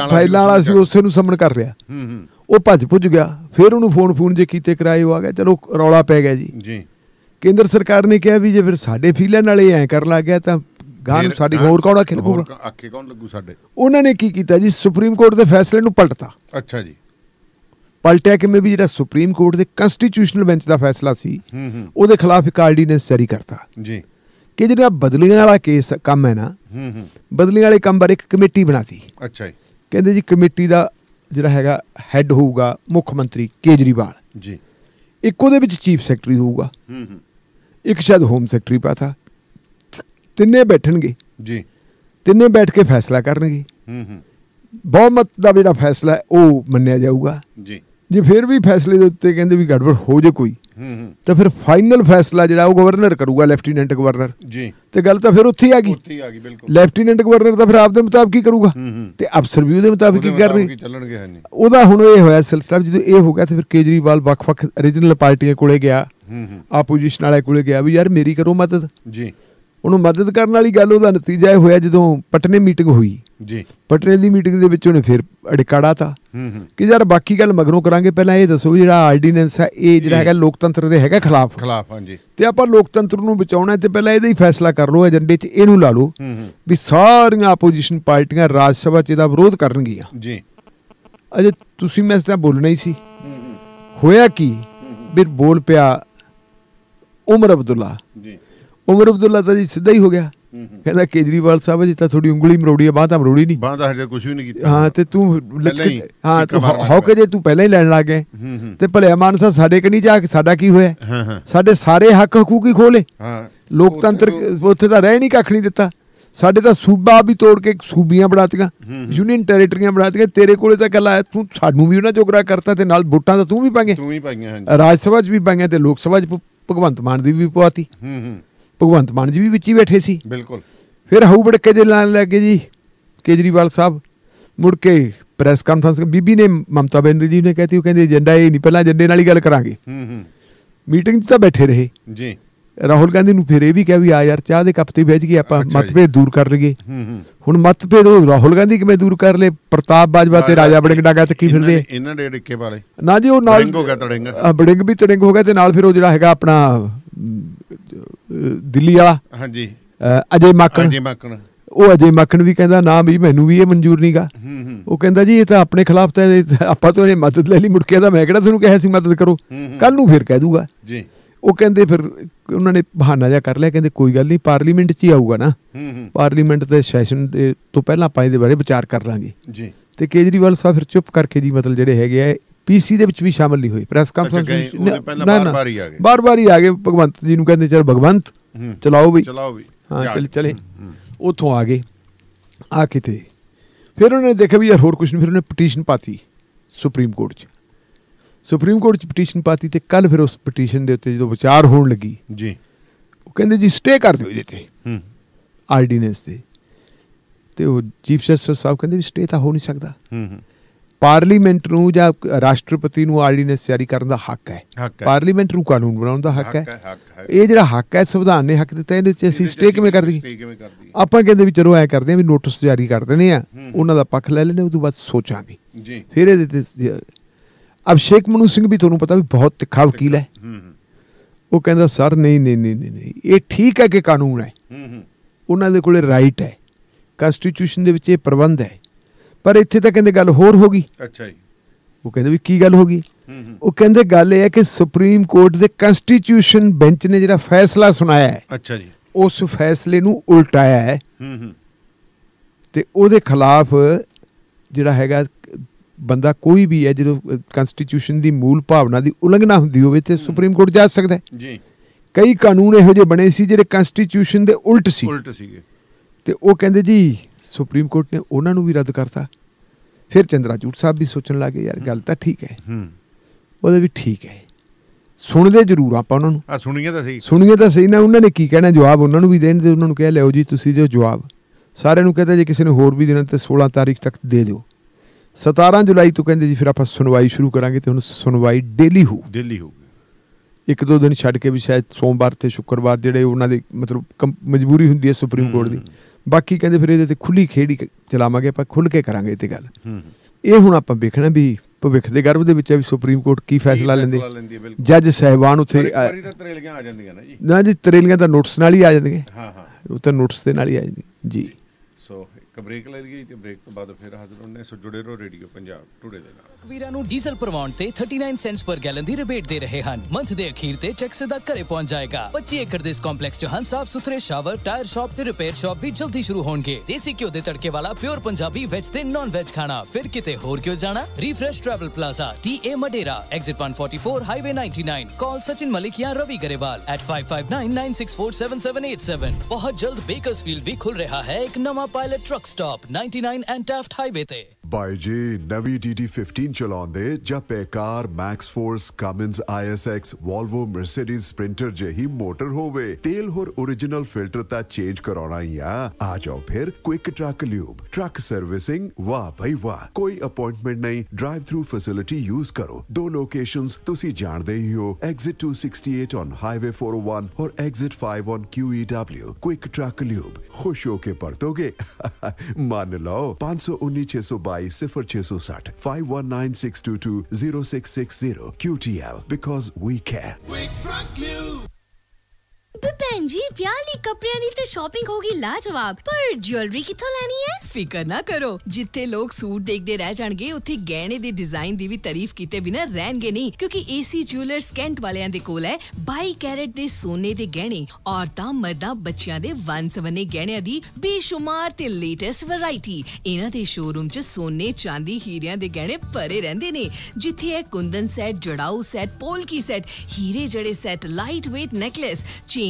ਫਾਈਲਾਂ ਵਾਲਾ ਸੀ ਉਸੇ ਨੂੰ ਸਮਣ ਕਰ ਰਿਹਾ ਹੂੰ ਹੂੰ ਉਹ ਭੱਜ ਪੁੱਜ ਗਿਆ ਫਿਰ ਉਹਨੂੰ ਫੋਨ ਫੋਨ ਜੇ ਕੀਤੇ ਕਰਾਏ ਉਹ ਆ ਗਿਆ ਚਲੋ ਰੌਲਾ ਪੈ ਗਿਆ ਜੀ ਜੀ ਕੇਂਦਰ ਸਰਕਾਰ ਨੇ ਕਿਹਾ ਵੀ ਜੇ ਫਿਰ ਸਾਡੇ ਫੀਲਾਂ ਨਾਲ ਇਹ ਐ ਕਰਨ ਲੱਗ ਗਿਆ ਤਾਂ ਗਾਂ ਨੂੰ ਸਾਡੀ ਹੋਰ ਆਖੇ ਖਿਲਕੂਗਾ ਆਖੇ ਕੌਣ ਲੱਗੂ ਸਾਡੇ ਉਹਨਾਂ ਨੇ ਕੀ ਕੀਤਾ ਜੀ ਸੁਪਰੀਮ ਕੋਰਟ ਦੇ ਫੈਸਲੇ ਨੂੰ ਪਲਟਤਾ ਅੱਛਾ ਜੀ ਪਲਟਿਆ ਕਿਵੇਂ ਵੀ ਜਿਹੜਾ ਸੁਪਰੀਮ ਕੋਰਟ ਦੇ ਕਨਸਟੀਟਿਊਸ਼ਨਲ ਬੈਂਚ ਦਾ ਫੈਸਲਾ ਸੀ ਉਹਦੇ ਖਿਲਾਫ ਇੱਕ ਆਰਡੀਨੈਂਸ ਜਾਰੀ ਕਰਤਾ ਜੀ ਕਿ ਜਿਹੜਾ ਬਦਲੀਆਂ ਵਾਲਾ ਕੇਸ ਕੰਮ ਹੈ ਨਾ ਹੂੰ ਹੂੰ ਬਦਲੀਆਂ ਵਾਲੇ ਕੰਮ ਬਾਰੇ ਇੱਕ ਕਮੇਟੀ ਬਣਾਤੀ ਅੱਛਾ ਜੀ ਕਹਿੰਦੇ ਜੀ ਕਮੇਟੀ ਦਾ ਜਿਹੜਾ ਹੈਗਾ ਹੈੱਡ ਹੋਊਗਾ ਮੁੱਖ ਮੰਤਰੀ ਕੇਜਰੀਵਾਲ ਜੀ ਇੱਕ ਉਹਦੇ ਵਿੱਚ ਚੀਫ ਸੈਕਟਰੀ ਹੋਊਗਾ ਹੂੰ ਹੂੰ ਇੱਕ ਸ਼ਾਇਦ ਹੋਮ ਸੈਕਟਰੀ ਪਾਤਾ ਤਿੰਨੇ ਬੈਠਣਗੇ ਜੀ ਤਿੰਨੇ ਬੈਠ ਕੇ ਫੈਸਲਾ ਕਰਨਗੇ ਹੂੰ ਹੂੰ ਬਹੁਮਤ ਦਾ ਜਿਹੜਾ ਫੈਸਲਾ ਹੈ ਉਹ ਮੰਨਿਆ ਜਾਊਗਾ ਜੀ ਜੇ ਫਿਰ ਵੀ ਫੈਸਲੇ ਦੇ ਉੱਤੇ ਕਹਿੰਦੇ ਵੀ ਗੜਬੜ ਹੋ ਜੇ ਕੋਈ ਹੂੰ ਹੂੰ ਤਾਂ ਫਿਰ ਫਾਈਨਲ ਫੈਸਲਾ ਜਿਹੜਾ ਉਹ ਗਵਰਨਰ ਕਰੂਗਾ ਲੈਫਟੀਨੈਂਟ ਗਵਰਨਰ ਜੀ ਤੇ ਗੱਲ ਤਾਂ ਫਿਰ ਉੱਥੇ ਹੀ ਆ ਗਈ ਉੱਥੇ ਹੀ ਆ ਗਈ ਬਿਲਕੁਲ ਲੈਫਟੀਨੈਂਟ ਗਵਰਨਰ ਤਾਂ ਫਿਰ ਆਪਦੇ ਮੁਤਾਬਕ ਹੀ ਕਰੂਗਾ ਤੇ ਅਫਸਰ ਵੀ ਉਹਦੇ ਮੁਤਾਬਕ ਹੀ ਕਰਨਗੇ ਚੱਲਣਗੇ ਹਾਂਜੀ ਉਹਦਾ ਹੁਣ ਇਹ ਹੋਇਆ ਸਿਲਸਿਲਾ ਜਦੋਂ ਇਹ ਹੋ ਗਿਆ ਤੇ ਫਿਰ ਕੇਜਰੀਵਾਲ ਵੱਖ-ਵੱਖ origignal ਪਾਰਟੀਆਂ ਕੋਲੇ ਗਿਆ ਆਪੋਜੀਸ਼ਨ ਵਾਲੇ ਕੋਲੇ ਗਿਆ ਵੀ ਯਾਰ ਮੇਰੀ ਕਰੋ ਮਦਦ ਜੀ ਉਹਨੂੰ ਮਦਦ ਕਰਨ ਵਾਲੀ ਗੱਲ ਉਹਦਾ ਨਤੀਜਾ ਇਹ ਹੋਇਆ ਜਦੋਂ ਪਟਨੇ ਮੀਟਿੰਗ ਹੋਈ ਜੀ ਪਟਨੇ ਦੀ ਮੀਟਿੰਗ ਦੇ ਵਿੱਚ ਉਹਨੇ ਫਿਰ ਅੜਕਾੜਾ ਤਾ ਕਿ ਯਾਰ ਬਾਕੀ ਗੱਲ ਮਗਰੋਂ ਕਰਾਂਗੇ ਪਹਿਲਾਂ ਇਹ ਦੱਸੋ ਵੀ ਜਿਹੜਾ ਆਰਡੀਨੈਂਸ ਹੈ ਇਹ ਜਿਹੜਾ ਹੈਗਾ ਲੋਕਤੰਤਰ ਦੇ ਹੈਗਾ ਖਿਲਾਫ ਖਿਲਾਫ ਹਾਂਜੀ ਤੇ ਆਪਾਂ ਲੋਕਤੰਤਰ ਨੂੰ ਬਚਾਉਣਾ ਹੈ ਤੇ ਪਹਿਲਾਂ ਇਹਦਾ ਹੀ ਫੈਸਲਾ ਕਰ ਲਓ ਏਜੰਡੇ 'ਚ ਇਹਨੂੰ ਲਾ ਲਓ ਵੀ ਸਾਰੀਆਂ ਆਪੋਜੀਸ਼ਨ ਪਾਰਟੀਆਂ ਰਾਜ ਸਭਾ 'ਚ ਇਹਦਾ ਵਿਰੋਧ ਕਰਨਗੀਆਂ ਜੀ ਅਜੇ ਤੁਸੀਂ ਮੈਂ ਇਸ ਤਰ੍ਹਾਂ ਬੋਲਣਾ ਹੀ ਸੀ ਹੋਇਆ ਕੀ ਵੀ ਬੋਲ ਪਿਆ ਉਮਰ ਅਬਦੁੱਲਾ ਜੀ ਉਮਰ ਅਬਦੁੱਲਾ ਤਾਂ ਜੀ ਸਿੱਧਾ ਹੀ ਹੋ ਗਿਆ ਕਹਿੰਦਾ ਕੇਜਰੀਵਾਲ ਸਾਹਿਬ ਜੀ ਤਾਂ ਥੋੜੀ ਉਂਗਲੀ ਮਰੋੜੀ ਆ ਬਾਹ ਤਾਂ ਮਰੋੜੀ ਨਹੀਂ ਬਾਹ ਤਾਂ ਹਜੇ ਕੁਝ ਵੀ ਨਹੀਂ ਕੀਤਾ ਹਾਂ ਤੇ ਤੂੰ ਹਾਂ ਤੂੰ ਹੌਕੇ ਜੇ ਤੂੰ ਪਹਿਲਾਂ ਹੀ ਲੈਣ ਲੱਗ ਗਏ ਤੇ ਭਲਿਆ ਮਾਨਸਾ ਸਾਡੇ ਕਨੀ ਜਾ ਕੇ ਸਾਡਾ ਕੀ ਹੋਇਆ ਸਾਡੇ ਸਾਰੇ ਹੱਕ ਹਕੂਕ ਹੀ ਖੋਲੇ ਲੋਕਤੰਤਰ ਉੱਥੇ ਤਾਂ ਰਹਿ ਨਹੀਂ ਕੱਖ ਨਹੀਂ ਦਿੱਤਾ ਸਾਡੇ ਤਾਂ ਸੂਬਾ ਵੀ ਤੋੜ ਕੇ ਸੂਬੀਆਂ ਬਣਾਤੀਆਂ ਯੂਨੀਅਨ ਟੈਰੀਟਰੀਆਂ ਬਣਾਤੀਆਂ ਤੇਰੇ ਕੋਲੇ ਤਾਂ ਗੱਲ ਆ ਤੂੰ ਸਾਨੂੰ ਵੀ ਉਹਨਾਂ ਜੋਗਰਾ ਕਰਤਾ ਤੇ ਨਾਲ ਵੋਟਾਂ ਤਾਂ ਤੂੰ ਵੀ ਪਾਗੇ ਤੂੰ ਵੀ ਪਾਈਆਂ ਹਾਂਜੀ ਰਾਜ ਸਭਾ 'ਚ ਵੀ ਪਾਈਆਂ ਤੇ ਲੋਕ ਸਭਾ 'ਚ ਭਗਵੰਤ ਮਾਨ ਦੀ ਵੀ ਪਵਾਤੀ ਹੂੰ ਹੂੰ ਭਗਵੰਤ ਮਾਨ ਜੀ ਵੀ ਵਿੱਚ ਹੀ ਬੈਠੇ ਸੀ ਬਿਲਕੁਲ ਫਿਰ ਹਊ ਬੜਕੇ ਦੇ ਲੈ ਕੇ ਜੀ ਕੇਜਰੀਵਾਲ ਸਾਹਿਬ ਮੁੜ ਕੇ ਪ੍ਰੈਸ ਕਾਨਫਰੰਸ ਬੀਬੀ ਨੇ ਮਮਤਾ ਬੈਨਰਜੀ ਜੀ ਨੇ ਕਹਤੀ ਉਹ ਕਹਿੰਦੇ ਏਜੰਡਾ ਇਹ ਨਹੀਂ ਪਹਿਲਾਂ ਏਜੰਡੇ ਨਾਲ ਹੀ ਗੱਲ ਕਰਾਂਗੇ ਹੂੰ ਹੂੰ ਮੀਟਿੰਗ 'ਚ ਤਾਂ ਬੈਠੇ ਰਹੇ ਜੀ ਰਾਹੁਲ ਗਾਂਧੀ ਨੂੰ ਫਿਰ ਇਹ ਵੀ ਕਿਹਾ ਵੀ ਆ ਯਾਰ ਚਾਹ ਦੇ ਕੱਪ ਤੇ ਵੇਚ ਕੇ ਆਪਾਂ ਮਤਭੇਦ ਦੂਰ ਕਰ ਲਈਏ ਹੁਣ ਮਤਭੇਦ ਉਹ ਰਾਹੁਲ ਗਾਂਧੀ ਕਿਵੇਂ ਦੂਰ ਕਰ ਲੇ ਪ੍ਰਤਾਪ ਬਾਜਵਾ ਤੇ ਰਾਜਾ ਬੜਿੰਗ ਡਾਂਗਾ ਚੱਕੀ ਫਿਰਦੇ ਇਹਨਾਂ ਦੇ ਡਿੱਕੇ ਵਾਲੇ ਨਾ ਜੀ ਉਹ ਨਾਲ ਬੜਿੰਗ ਹੋ ਗਿਆ ਤੜਿੰਗ ਬੜਿੰਗ ਵੀ ਤੜਿੰਗ ਹੋ ਗਿਆ ਤੇ ਨਾਲ ਫਿਰ ਉਹ ਜਿਹੜਾ ਹੈਗਾ ਆਪਣਾ ਦਿੱਲੀ ਵਾਲਾ ਹਾਂਜੀ ਅਜੇ ਮੱਕਣ ਅਜੇ ਮੱਕਣ ਉਹ ਅਜੇ ਮੱਖਣ ਵੀ ਕਹਿੰਦਾ ਨਾ ਵੀ ਮੈਨੂੰ ਵੀ ਇਹ ਮਨਜ਼ੂਰ ਨਹੀਂਗਾ ਉਹ ਕਹਿੰਦਾ ਜੀ ਇਹ ਤਾਂ ਆਪਣੇ ਖਿਲਾਫ ਤਾਂ ਆਪਾਂ ਤੋਂ ਇਹ ਮਦਦ ਲੈ ਲਈ ਮੁੜ ਕੇ ਤਾਂ ਮੈਂ ਕਿਹੜਾ ਤੁਹਾਨੂੰ ਕਿਹਾ ਸੀ ਮਦਦ ਕਰੋ ਕੱਲ ਨੂੰ ਫਿਰ ਕਹਿ ਦੂਗਾ ਜੀ ਉਹ ਕਹਿੰਦੇ ਫਿਰ ਉਹਨਾਂ ਨੇ ਬਹਾਨਾ ਜਿਹਾ ਕਰ ਲਿਆ ਕਹਿੰਦੇ ਕੋਈ ਗੱਲ ਨਹੀਂ ਪਾਰਲੀਮੈਂਟ 'ਚ ਹੀ ਆਊਗਾ ਨਾ ਪਾਰਲੀਮੈਂਟ ਦੇ ਸੈਸ਼ਨ ਦੇ ਤੋਂ ਪਹਿਲਾਂ ਆਪਾਂ ਇਹਦੇ ਬਾਰੇ ਵਿਚਾਰ ਕਰ ਲਾਂਗੇ ਜੀ ਤੇ ਕੇਜਰੀਵਾਲ ਸਾਹਿਬ ਫਿਰ ਚੁੱਪ ਕਰਕੇ ਜੀ ਮਤਲਬ ਜਿਹੜੇ ਹੈਗੇ ਆ ਪੀਸੀ ਦੇ ਵਿੱਚ ਵੀ ਸ਼ਾਮਲ ਨਹੀਂ ਹੋਏ ਪ੍ਰੈਸ ਕਾਨਫਰੰਸ ਨਾ ਨਾ ਬਾਰ-ਬਾਰ ਹੀ ਆ ਗਏ ਭਗਵੰਤ ਜੀ ਨੂੰ ਕਹਿੰਦੇ ਚਲ ਭਗਵੰਤ ਚਲਾਓ ਵੀ ਚਲਾਓ ਵੀ ਹਾਂ ਚਲ ਚਲੇ ਉੱਥੋਂ ਆ ਗਏ ਆ ਕਿਤੇ ਫਿਰ ਉਹਨੇ ਦੇਖਿਆ ਵੀ ਯਾਰ ਹੋਰ ਕੁਝ ਨਹੀਂ ਫਿਰ ਉਹਨੇ ਪਟੀਸ਼ਨ ਪਾਤੀ ਸੁਪਰੀਮ ਕੋਰਟ 'ਚ ਸੁਪਰੀਮ ਕੋਰਟ ਚ ਪਟੀਸ਼ਨ ਪਾਤੀ ਤੇ ਕੱਲ ਫਿਰ ਉਸ ਪਟੀਸ਼ਨ ਦੇ ਉੱਤੇ ਜਦੋਂ ਵਿਚਾਰ ਹੋਣ ਲੱਗੀ ਜੀ ਉਹ ਕਹਿੰਦੇ ਜੀ ਸਟੇ ਕਰ ਦਿਓ ਇਹਦੇ ਤੇ ਹੂੰ ਆਰਡੀਨੈਂਸ ਦੇ ਤੇ ਉਹ ਚੀਫ ਜਸਟਿਸ ਸਾਹਿਬ ਕਹਿੰਦੇ ਵੀ ਸਟੇ ਤਾਂ ਹੋ ਨਹੀਂ ਸਕਦਾ ਹੂੰ ਹੂੰ ਪਾਰਲੀਮੈਂਟ ਨੂੰ ਜਾਂ ਰਾਸ਼ਟਰਪਤੀ ਨੂੰ ਆਰਡੀਨੈਂਸ ਜਾਰੀ ਕਰਨ ਦਾ ਹੱਕ ਹੈ ਪਾਰਲੀਮੈਂਟ ਨੂੰ ਕਾਨੂੰਨ ਬਣਾਉਣ ਦਾ ਹੱਕ ਹੈ ਇਹ ਜਿਹੜਾ ਹੱਕ ਹੈ ਸੰਵਿਧਾਨ ਨੇ ਹੱਕ ਦਿੱਤਾ ਇਹਦੇ 'ਚ ਅਸੀਂ ਸਟੇ ਕਿਵੇਂ ਕਰ ਦਈਏ ਆਪਾਂ ਕਹਿੰਦੇ ਵੀ ਚਲੋ ਐ ਕਰਦੇ ਆ ਵੀ ਨੋਟਿਸ ਜਾਰੀ ਕਰ ਦਿੰਦੇ ਆ ਉਹਨਾਂ ਦਾ ਪੱਖ ਲੈ ਲੈਣੇ ਉਸ ਤੋਂ ਬਾਅਦ ਸੋਚਾਂਗੇ ਜੀ ਫਿਰ ਇਹਦੇ ਤੇ ਅਭਿਸ਼ੇਕ ਮਨੂ ਸਿੰਘ ਵੀ ਤੁਹਾਨੂੰ ਪਤਾ ਵੀ ਬਹੁਤ ਤਿੱਖਾ ਵਕੀਲ ਹੈ ਉਹ ਕਹਿੰਦਾ ਸਰ ਨਹੀਂ ਨਹੀਂ ਨਹੀਂ ਨਹੀਂ ਇਹ ਠੀਕ ਹੈ ਕਿ ਕਾਨੂੰਨ ਹੈ ਉਹਨਾਂ ਦੇ ਕੋਲੇ ਰਾਈਟ ਹੈ ਕਨਸਟੀਟਿਊਸ਼ਨ ਦੇ ਵਿੱਚ ਇਹ ਪ੍ਰਬੰਧ ਹੈ ਪਰ ਇੱਥੇ ਤਾਂ ਕਹਿੰਦੇ ਗੱਲ ਹੋਰ ਹੋ ਗਈ ਅੱਛਾ ਜੀ ਉਹ ਕਹਿੰਦੇ ਵੀ ਕੀ ਗੱਲ ਹੋ ਗਈ ਉਹ ਕਹਿੰਦੇ ਗੱਲ ਇਹ ਹੈ ਕਿ ਸੁਪਰੀਮ ਕੋਰਟ ਦੇ ਕਨਸਟੀਟਿਊਸ਼ਨ ਬੈਂਚ ਨੇ ਜਿਹੜਾ ਫੈਸਲਾ ਸੁਣਾਇਆ ਹੈ ਅੱਛਾ ਜੀ ਉਸ ਫੈਸਲੇ ਨੂੰ ਉਲਟਾਇਆ ਹੈ ਤੇ ਉਹਦੇ ਖਿਲਾਫ ਜਿਹੜਾ ਹੈਗਾ ਬੰਦਾ ਕੋਈ ਵੀ ਹੈ ਜਦੋਂ ਕਨਸਟੀਟਿਊਸ਼ਨ ਦੀ ਮੂਲ ਭਾਵਨਾ ਦੀ ਉਲੰਘਣਾ ਹੁੰਦੀ ਹੋਵੇ ਤੇ ਸੁਪਰੀਮ ਕੋਰਟ ਜਾ ਸਕਦਾ ਹੈ ਜੀ ਕਈ ਕਾਨੂੰਨ ਇਹੋ ਜਿਹੇ ਬਣੇ ਸੀ ਜਿਹੜੇ ਕਨਸਟੀਟਿਊਸ਼ਨ ਦੇ ਉਲਟ ਸੀ ਉਲਟ ਸੀਗੇ ਤੇ ਉਹ ਕਹਿੰਦੇ ਜੀ ਸੁਪਰੀਮ ਕੋਰਟ ਨੇ ਉਹਨਾਂ ਨੂੰ ਵੀ ਰੱਦ ਕਰਤਾ ਫਿਰ ਚੰਦਰਾਚੂਟ ਸਾਹਿਬ ਵੀ ਸੋਚਣ ਲੱਗੇ ਯਾਰ ਗੱਲ ਤਾਂ ਠੀਕ ਹੈ ਹੂੰ ਉਹਦੇ ਵੀ ਠੀਕ ਹੈ ਸੁਣਦੇ ਜ਼ਰੂਰ ਆਪਾਂ ਉਹਨਾਂ ਨੂੰ ਆ ਸੁਣੀਏ ਤਾਂ ਸਹੀ ਸੁਣੀਏ ਤਾਂ ਸਹੀ ਨਾ ਉਹਨਾਂ ਨੇ ਕੀ ਕਹਿਣਾ ਜਵਾਬ ਉਹਨਾਂ ਨੂੰ ਵੀ ਦੇਣ ਦੇ ਉਹਨਾਂ ਨੂੰ ਕਹਿ ਲਿਓ ਜੀ ਤੁਸੀਂ ਜੋ ਜਵਾਬ ਸਾਰਿਆਂ ਨੂੰ ਕਹਤਾ ਜੇ ਕਿਸੇ ਨੇ ਹੋਰ ਵੀ ਦੇਣਾ ਤੇ 16 ਤਾਰੀਖ ਤੱਕ ਦੇ ਦਿਓ 17 ਜੁਲਾਈ ਤੋਂ ਕਹਿੰਦੇ ਜੀ ਫਿਰ ਆਪਾਂ ਸੁਣਵਾਈ ਸ਼ੁਰੂ ਕਰਾਂਗੇ ਤੇ ਹੁਣ ਸੁਣਵਾਈ ਡੇਲੀ ਹੋ ਡੇਲੀ ਹੋ ਇੱਕ ਦੋ ਦਿਨ ਛੱਡ ਕੇ ਵੀ ਸ਼ਾਇਦ ਸੋਮਵਾਰ ਤੇ ਸ਼ੁੱਕਰਵਾਰ ਜਿਹੜੇ ਉਹਨਾਂ ਦੇ ਮਤਲਬ ਮਜਬੂਰੀ ਹੁੰਦੀ ਹੈ ਸੁਪਰੀਮ ਕੋਰਟ ਦੀ ਬਾਕੀ ਕਹਿੰਦੇ ਫਿਰ ਇਹਦੇ ਤੇ ਖੁੱਲੀ ਖੇੜੀ ਚਲਾਵਾਂਗੇ ਆਪਾਂ ਖੁੱਲ ਕੇ ਕਰਾਂਗੇ ਇਹ ਤੇ ਗੱਲ ਇਹ ਹੁਣ ਆਪਾਂ ਵੇਖਣਾ ਵੀ ਭਵਿੱਖ ਦੇ ਗਰਭ ਦੇ ਵਿੱਚ ਵੀ ਸੁਪਰੀਮ ਕੋਰਟ ਕੀ ਫੈਸਲਾ ਲੈਂਦੀ ਜੱਜ ਸਹਿਬਾਨ ਉੱਥੇ ਤਰੇਲੀਆਂ ਆ ਜਾਂਦੀਆਂ ਨਾ ਜੀ ਨਾ ਜੀ ਤਰੇਲੀਆਂ ਦਾ ਨੋਟਿਸ ਨਾਲ ਹੀ ਆ ਜਾਂਦੀਆਂ ਹਾਂ ਹਾਂ ਉਹ ਤਾਂ ਨੋਟਿਸ ਦੇ ਨਾਲ ਹੀ ਆ ਜਾਂਦੀ ਜੀ ਇੱਕ ਬ੍ਰੇਕ ਲੈ ਲਈਏ ਤੇ ਬ੍ਰੇਕ ਤੋਂ ਬਾਅਦ ਫਿਰ ਹਾਜ਼ਰ ਹੋਣੇ ਸੋ ਜੁੜੇ ਰਹੋ ਰੇਡੀਓ ਪੰਜਾਬ ਟੁਡੇ ਦੇ ਨਾਲ ਵੀਰਾਂ ਨੂੰ ਡੀਜ਼ਲ ਭਰਵਾਉਣ ਤੇ 39 ਸੈਂਟਸ ਪਰ ਗੈਲਨ ਦੀ ਰਿਬੇਟ ਦੇ ਰਹੇ ਹਨ ਮੰਥ ਦੇ ਅਖੀਰ ਤੇ ਚੈੱਕ ਸਿੱਧਾ ਘਰੇ ਪਹੁੰਚ ਜਾਏਗਾ 25 ਏਕੜ ਦੇ ਇਸ ਕੰਪਲੈਕਸ 'ਚ ਹਨ ਸਾਫ ਸੁਥਰੇ ਸ਼ਾਵਰ ਟਾਇਰ ਸ਼ਾਪ ਤੇ ਰਿਪੇਅਰ ਸ਼ਾਪ ਵੀ ਜਲਦੀ ਸ਼ੁਰੂ ਹੋਣਗੇ ਦੇਸੀ ਘਿਓ ਦੇ ਤੜਕੇ ਵਾਲਾ ਪਿਓਰ ਪੰਜਾਬੀ ਵੈਜ ਤੇ ਨਾਨ ਵੈਜ ਖਾਣਾ ਫਿਰ ਕਿਤੇ ਹੋਰ ਕਿਉਂ ਜਾਣਾ refresh travel plaza T A Madera exit 144 highway 99 call Sachin Malik ਜਾਂ ਰਵੀ ਗਰੇਵਾਲ ਐਟ @5599647787 ਬਹੁਤ ਜਲਦ ਬੇਕਰਸ ਬੇਕਰਸਫੀਲਡ ਵੀ ਖੁੱਲ ਰਿਹਾ ਹੈ ਇੱਕ ਨਵਾਂ pilot truck stop 99 and Taft highway ਤੇ ਬਾਈ ਜੀ ਨਵੀਂ 15 ලාංචලාන්දේ ජපේකාර් මක්ෆෝර්ස් Cummins ISX Volvo Mercedes Sprinter जही मोटर होवे तेल होर ओरिजिनल फिल्टर ता चेंज कराना या आ जाओ फिर quick truck lube truck servicing वाह भाई वाह कोई अपॉइंटमेंट नहीं ड्राइव थ्रू फैसिलिटी यूज करो दो लोकेशंस ਤੁਸੀਂ ਜਾਣਦੇ ਹੀ ਹੋ exit 268 on highway 401 or exit 5 on QEW quick truck lube ਖੁਸ਼ ਹੋ ਕੇ ਪਰਤੋਗੇ ਮੰਨ ਲਓ 519 622 0660 519 9622 0660 QTL because we care. We ਤੇ ਭੈਣ ਜੀ ਵਿਆਹ ਕੱਪੜਿਆਂ ਦੀ ਤੇ ਸ਼ਾਪਿੰਗ ਹੋਗੀ ਲਾਜਵਾਬ ਪਰ ਜੁਐਲਰੀ ਕਿੱਥੋਂ ਲੈਣੀ ਹੈ ਫਿਕਰ ਨਾ ਕਰੋ ਜਿੱਥੇ ਲੋਕ ਸੂਟ ਦੇਖਦੇ ਰਹਿ ਜਾਣਗੇ ਉੱਥੇ ਗਹਿਣੇ ਦੇ ਡਿਜ਼ਾਈਨ ਦੀ ਵੀ ਤਾਰੀਫ ਕੀਤੇ ਬਿਨਾਂ ਰਹਿਣਗੇ ਨਹੀਂ ਕਿਉਂਕਿ ਏਸੀ ਜੁਐਲਰਸ ਕੈਂਟ ਵਾਲਿਆਂ ਦੇ ਕੋਲ ਹੈ 22 ਕੈਰੇਟ ਦੇ ਸੋਨੇ ਦੇ ਗਹਿਣੇ ਔਰਤਾਂ ਮਰਦਾਂ ਬੱਚਿਆਂ ਦੇ ਵੰਨ-ਸਵੰਨੇ ਗਹਿਣਿਆਂ ਦੀ ਬੇਸ਼ੁਮਾਰ ਤੇ ਲੇਟੈਸਟ ਵੈਰਾਈਟੀ ਇਹਨਾਂ ਦੇ ਸ਼ੋਰੂਮ 'ਚ ਸੋਨੇ ਚਾਂਦੀ ਹੀਰਿਆਂ ਦੇ ਗਹਿਣੇ ਭਰੇ ਰਹਿੰਦੇ ਨੇ ਜਿੱਥੇ ਹੈ ਕੁੰਦਨ ਸੈੱਟ ਜੜਾਉ ਸੈੱਟ ਪੋਲਕੀ ਸੈੱਟ ਹੀਰੇ ਜੜੇ set light weight necklace chain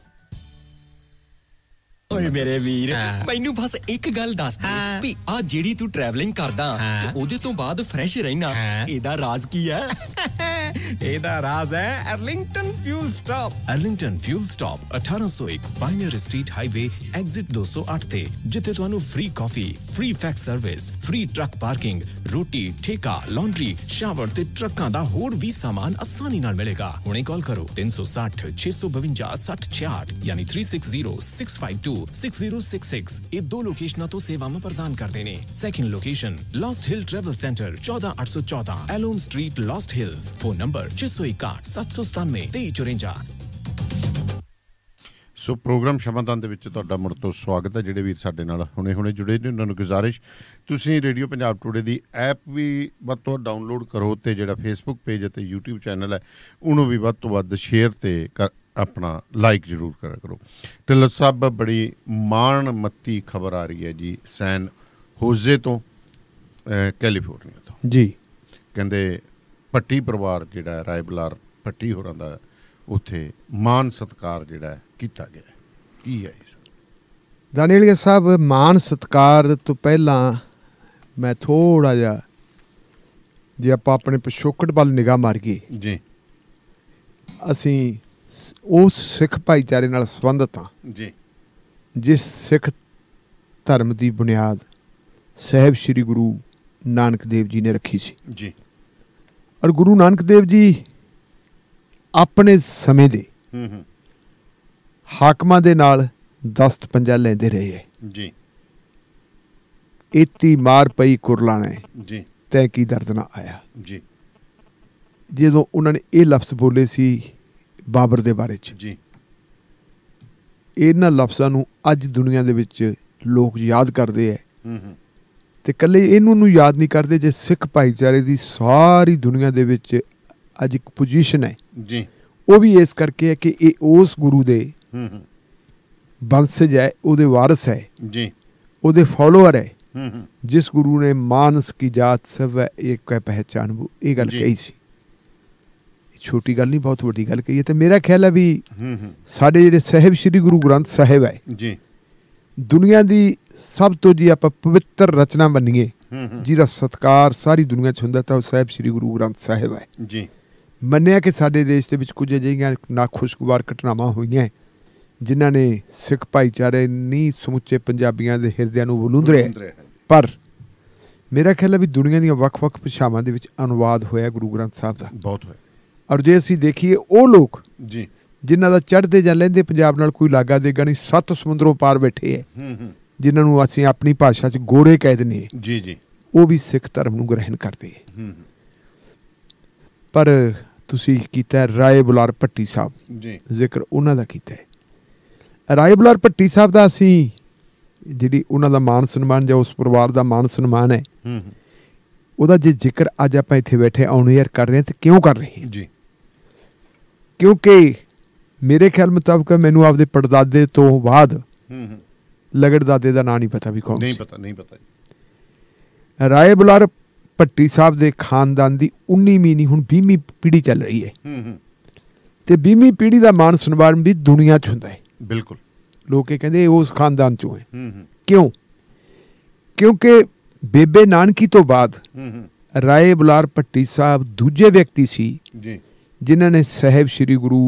ਓਏ ਮੇਰੇ ਵੀਰ ਮੈਨੂੰ ਬਸ ਇੱਕ ਗੱਲ ਦੱਸ ਦੇ ਵੀ ਆ ਜਿਹੜੀ ਤੂੰ ਟਰੈਵਲਿੰਗ ਕਰਦਾ ਤੇ ਉਹਦੇ ਤੋਂ ਬਾਅਦ ਫਰੈਸ਼ ਰਹਿਣਾ ਇਹਦਾ ਰਾਜ਼ ਕੀ ਹੈ ਇਹਦਾ ਰਾਜ਼ ਹੈ Arlington fuel stop Arlington fuel stop 1801 pioneer street highway exit 208 ਤੇ ਜਿੱਥੇ ਤੁਹਾਨੂੰ free coffee free fax service free truck parking ਰੋਟੀ ਠੇਕਾ ਲਾਂਡਰੀ ਸ਼ਾਵਰ ਤੇ ਟਰੱਕਾਂ ਦਾ ਹੋਰ ਵੀ ਸਾਮਾਨ ਆਸਾਨੀ ਨਾਲ ਮਿਲੇਗਾ ਹੁਣੇ ਕਾਲ ਕਰੋ 360 652 6066 ਯਾਨੀ 360 652 6066 ਇਹ ਦੋ ਲੋਕੇਸ਼ਨਾਂ ਤੋਂ ਸੇਵਾਵਾਂ ਪ੍ਰਦਾਨ ਕਰਦੇ ਨੇ second location Lost Hill travel center 14814 ਐਲੋਮ street Lost Hills phone number छह 797 इक्याठ ਸੋ ਪ੍ਰੋਗਰਾਮ ਸ਼ਮਦਾਨ ਦੇ ਵਿੱਚ ਤੁਹਾਡਾ ਮੁੜ ਤੋਂ ਸਵਾਗਤ ਹੈ ਜਿਹੜੇ ਵੀਰ ਸਾਡੇ ਨਾਲ ਹੁਣੇ-ਹੁਣੇ ਜੁੜੇ ਨੇ ਉਹਨਾਂ ਨੂੰ ਗੁਜ਼ਾਰਿਸ਼ ਤੁਸੀਂ ਰੇਡੀਓ ਪੰਜਾਬ ਟੂਡੇ ਦੀ ਐਪ ਵੀ ਵੱਧ ਤੋਂ ਡਾਊਨਲੋਡ ਕਰੋ ਤੇ ਜਿਹੜਾ ਫੇਸਬੁੱਕ ਪੇਜ ਅਤੇ YouTube ਚੈਨਲ ਹੈ ਉਹਨੂੰ ਵੀ ਵੱਧ ਤੋਂ ਵੱਧ ਸ਼ੇਅਰ ਤੇ ਆਪਣਾ ਲਾਈਕ ਜ਼ਰੂਰ ਕਰਿਆ ਕਰੋ ਢਿੱਲੋਂ ਸਭ ਬੜੀ ਮਾਣ ਮੱਤੀ ਖਬਰ ਆ ਰਹੀ ਹੈ ਜੀ ਸੈਨ ਹੋਜ਼ੇ ਤੋਂ ਕੈਲੀਫੋਰਨੀਆ ਤੋਂ ਜੀ ਕਹਿੰਦੇ ਪੱਟੀ ਪਰਿਵਾਰ ਜਿਹੜਾ ਰਾਇਬਲਾਰ ਪੱਟੀ ਹੋਰਾਂ ਦਾ ਉੱਥੇ ਮਾਨ ਸਤਕਾਰ ਜਿਹੜਾ ਕੀਤਾ ਗਿਆ ਕੀ ਹੈ ਇਸ ਦਾਨੀਲੀਆ ਸਾਹਿਬ ਮਾਨ ਸਤਕਾਰ ਤੋਂ ਪਹਿਲਾਂ ਮੈਂ ਥੋੜਾ ਜਿਹਾ ਜੇ ਆਪਾਂ ਆਪਣੇ ਪਿਛੋਕੜ ਵੱਲ ਨਿਗਾਹ ਮਾਰੀਏ ਜੀ ਅਸੀਂ ਉਸ ਸਿੱਖ ਭਾਈਚਾਰੇ ਨਾਲ ਸੰਬੰਧਤ ਹਾਂ ਜੀ ਜਿਸ ਸਿੱਖ ਧਰਮ ਦੀ ਬੁਨਿਆਦ ਸਹਿਬ ਸ੍ਰੀ ਗੁਰੂ ਨਾਨਕ ਦੇਵ ਜੀ ਨੇ ਰੱਖੀ ਸੀ ਜੀ ਔਰ ਗੁਰੂ ਨਾਨਕ ਦੇਵ ਜੀ ਆਪਣੇ ਸਮੇਂ ਦੇ ਹੂੰ ਹੂੰ ਹਾਕਮਾਂ ਦੇ ਨਾਲ ਦਸਤ ਪੰਜਾ ਲੈਂਦੇ ਰਹੇ ਜੀ ਇਤੀ ਮਾਰ ਪਈ ਕੁਰਲਾਣੇ ਜੀ ਤੈ ਕੀ ਦਰਦ ਨਾ ਆਇਆ ਜੀ ਜਦੋਂ ਉਹਨਾਂ ਨੇ ਇਹ ਲਫ਼ਜ਼ ਬੋਲੇ ਸੀ ਬਾਬਰ ਦੇ ਬਾਰੇ ਚ ਜੀ ਇਹਨਾਂ ਲਫ਼ਜ਼ਾਂ ਨੂੰ ਅੱਜ ਦੁਨੀਆ ਦੇ ਵਿੱਚ ਲੋਕ ਯਾਦ ਕਰਦੇ ਐ ਹੂੰ ਹੂੰ ਤੇ ਕੱਲੇ ਇਹਨੂੰ ਨੂੰ ਯਾਦ ਨਹੀਂ ਕਰਦੇ ਜੇ ਸਿੱਖ ਭਾਈਚਾਰੇ ਦੀ ਸਾਰੀ ਦੁਨੀਆ ਦੇ ਵਿੱਚ ਅੱਜ ਇੱਕ ਪੋਜੀਸ਼ਨ ਹੈ ਜੀ ਉਹ ਵੀ ਇਸ ਕਰਕੇ ਹੈ ਕਿ ਇਹ ਉਸ ਗੁਰੂ ਦੇ ਹੂੰ ਹੂੰ ਬੰਸਜ ਹੈ ਉਹਦੇ ਵਾਰਿਸ ਹੈ ਜੀ ਉਹਦੇ ਫਾਲੋਅਰ ਹੈ ਹੂੰ ਹੂੰ ਜਿਸ ਗੁਰੂ ਨੇ ਮਾਨਸ ਕੀ ਜਾਤ ਸਭ ਇੱਕ ਹੈ ਪਹਿਚਾਨ ਉਹ ਇਹ ਗੱਲ ਕਹੀ ਸੀ ਛੋਟੀ ਗੱਲ ਨਹੀਂ ਬਹੁਤ ਵੱਡੀ ਗੱਲ ਕਹੀ ਹੈ ਤੇ ਮੇਰਾ ਖਿਆਲ ਹੈ ਵੀ ਸਾਡੇ ਜਿਹੜੇ ਸਹਿਬ ਸ੍ਰੀ ਗੁਰੂ ਗ੍ਰੰਥ ਸਾਹਿਬ ਹੈ ਜੀ ਦੁਨੀਆ ਦੀ ਸਭ ਤੋਂ ਜੀ ਆਪਾਂ ਪਵਿੱਤਰ ਰਚਨਾ ਮੰਨੀਏ ਜਿਹਦਾ ਸਤਕਾਰ ਸਾਰੀ ਦੁਨੀਆ 'ਚ ਹੁੰਦਾ ਤਾਂ ਉਹ ਸਾਹਿਬ ਸ੍ਰੀ ਗੁਰੂ ਗ੍ਰੰਥ ਸਾਹਿਬ ਹੈ ਜੀ ਮੰਨਿਆ ਕਿ ਸਾਡੇ ਦੇਸ਼ ਦੇ ਵਿੱਚ ਕੁਝ ਅਜਿਹੀਆਂ ਨਾਖੁਸ਼ਗਵਾਰ ਘਟਨਾਵਾਂ ਹੋਈਆਂ ਜਿਨ੍ਹਾਂ ਨੇ ਸਿੱਖ ਭਾਈਚਾਰੇ ਨਹੀਂ ਸਮੁੱਚੇ ਪੰਜਾਬੀਆਂ ਦੇ ਹਿਰਦਿਆਂ ਨੂੰ ਬਲੁੰਦਰੇ ਪਰ ਮੇਰਾ ਖਿਆਲ ਹੈ ਵੀ ਦੁਨੀਆ ਦੀਆਂ ਵੱਖ-ਵੱਖ ਭਾਸ਼ਾਵਾਂ ਦੇ ਵਿੱਚ ਅਨੁਵਾਦ ਹੋਇਆ ਗੁਰੂ ਗ੍ਰੰਥ ਸਾਹਿਬ ਦਾ ਬਹੁਤ ਹੋਇਆ ਔਰ ਜੇ ਅਸੀਂ ਦੇਖੀਏ ਉਹ ਲੋਕ ਜੀ ਜਿਨ੍ਹਾਂ ਦਾ ਚੜ੍ਹਦੇ ਜਾਂ ਲੈਂਦੇ ਪੰਜਾਬ ਨਾਲ ਕੋਈ ਲਾਗਾ ਦੇਗਾ ਨਹੀਂ ਸੱਤ ਸਮੁੰਦਰੋਂ ਪਾਰ ਬੈਠੇ ਐ ਜਿਨ੍ਹਾਂ ਨੂੰ ਅਸੀਂ ਆਪਣੀ ਭਾਸ਼ਾ 'ਚ ਗੋਰੇ ਕਹਿ ਦਿੰਨੇ ਜੀ ਜੀ ਉਹ ਵੀ ਸਿੱਖ ਧਰਮ ਨੂੰ ਗ੍ਰਹਿਣ ਕਰਦੇ ਐ ਪਰ ਤੁਸੀਂ ਕੀਤਾ ਰਾਏ ਬੁਲਾਰ ਪੱਟੀ ਸਾਹਿਬ ਜੀ ਜ਼ਿਕਰ ਉਹਨਾਂ ਦਾ ਕੀਤਾ ਹੈ ਰਾਏ ਬੁਲਾਰ ਪੱਟੀ ਸਾਹਿਬ ਦਾ ਅਸੀਂ ਜਿਹੜੀ ਉਹਨਾਂ ਦਾ ਮਾਨ ਸਨਮਾਨ ਜਾਂ ਉਸ ਪਰਿਵਾਰ ਦਾ ਮਾਨ ਸਨਮਾਨ ਹੈ ਹੂੰ ਉਹਦਾ ਜੇ ਜ਼ਿਕਰ ਅੱਜ ਆਪਾਂ ਇੱਥੇ ਬੈਠੇ ਆਉਣ ਯਾਰ ਕਰ ਰਹੇ ਹਾਂ ਤੇ ਕਿਉਂ ਕਰ ਰਹੇ ਹਾਂ ਜੀ ਕਿਉਂਕਿ ਮੇਰੇ ਖਿਆਲ ਮੁਤਾਬਕ ਮੈਨੂੰ ਆਪਦੇ ਪੜਦਾਦੇ ਤੋਂ ਬਾਅਦ ਹੂੰ ਹੂੰ ਲਗੜ ਦਾਦੇ ਦਾ ਨਾਂ ਨਹੀਂ ਪਤਾ ਵੀ ਕੌਣ ਨਹੀਂ ਪਤਾ ਨਹੀਂ ਪਤਾ ਜੀ ਰਾਏ ਬੁਲਾਰ ਪੱਟੀ ਸਾਹਿਬ ਦੇ ਖਾਨਦਾਨ ਦੀ 19ਵੀਂ ਨਹੀਂ ਹੁਣ 20ਵੀਂ ਪੀੜ੍ਹੀ ਚੱਲ ਰਹੀ ਹੈ ਤੇ 20ਵੀਂ ਪੀੜ੍ਹੀ ਦਾ ਮਾਨ ਸਨਮਾਨ ਵੀ ਦੁਨੀਆ 'ਚ ਹੁੰਦਾ ਹੈ ਬਿਲਕੁਲ ਲੋਕ ਇਹ ਕਹਿੰਦੇ ਉਸ ਖਾਨਦਾਨ 'ਚੋਂ ਹੈ ਕਿਉਂ ਕਿਉਂਕਿ ਬੇਬੇ ਨਾਨਕੀ ਤੋਂ ਬਾਅਦ ਰਾਏ ਬੁਲਾਰ ਪੱਟੀ ਸਾਹਿਬ ਦੂਜੇ ਵਿਅਕਤੀ ਸੀ ਜੀ ਜਿਨ੍ਹਾਂ ਨੇ ਸਹਿਬ ਸ੍ਰੀ ਗੁਰੂ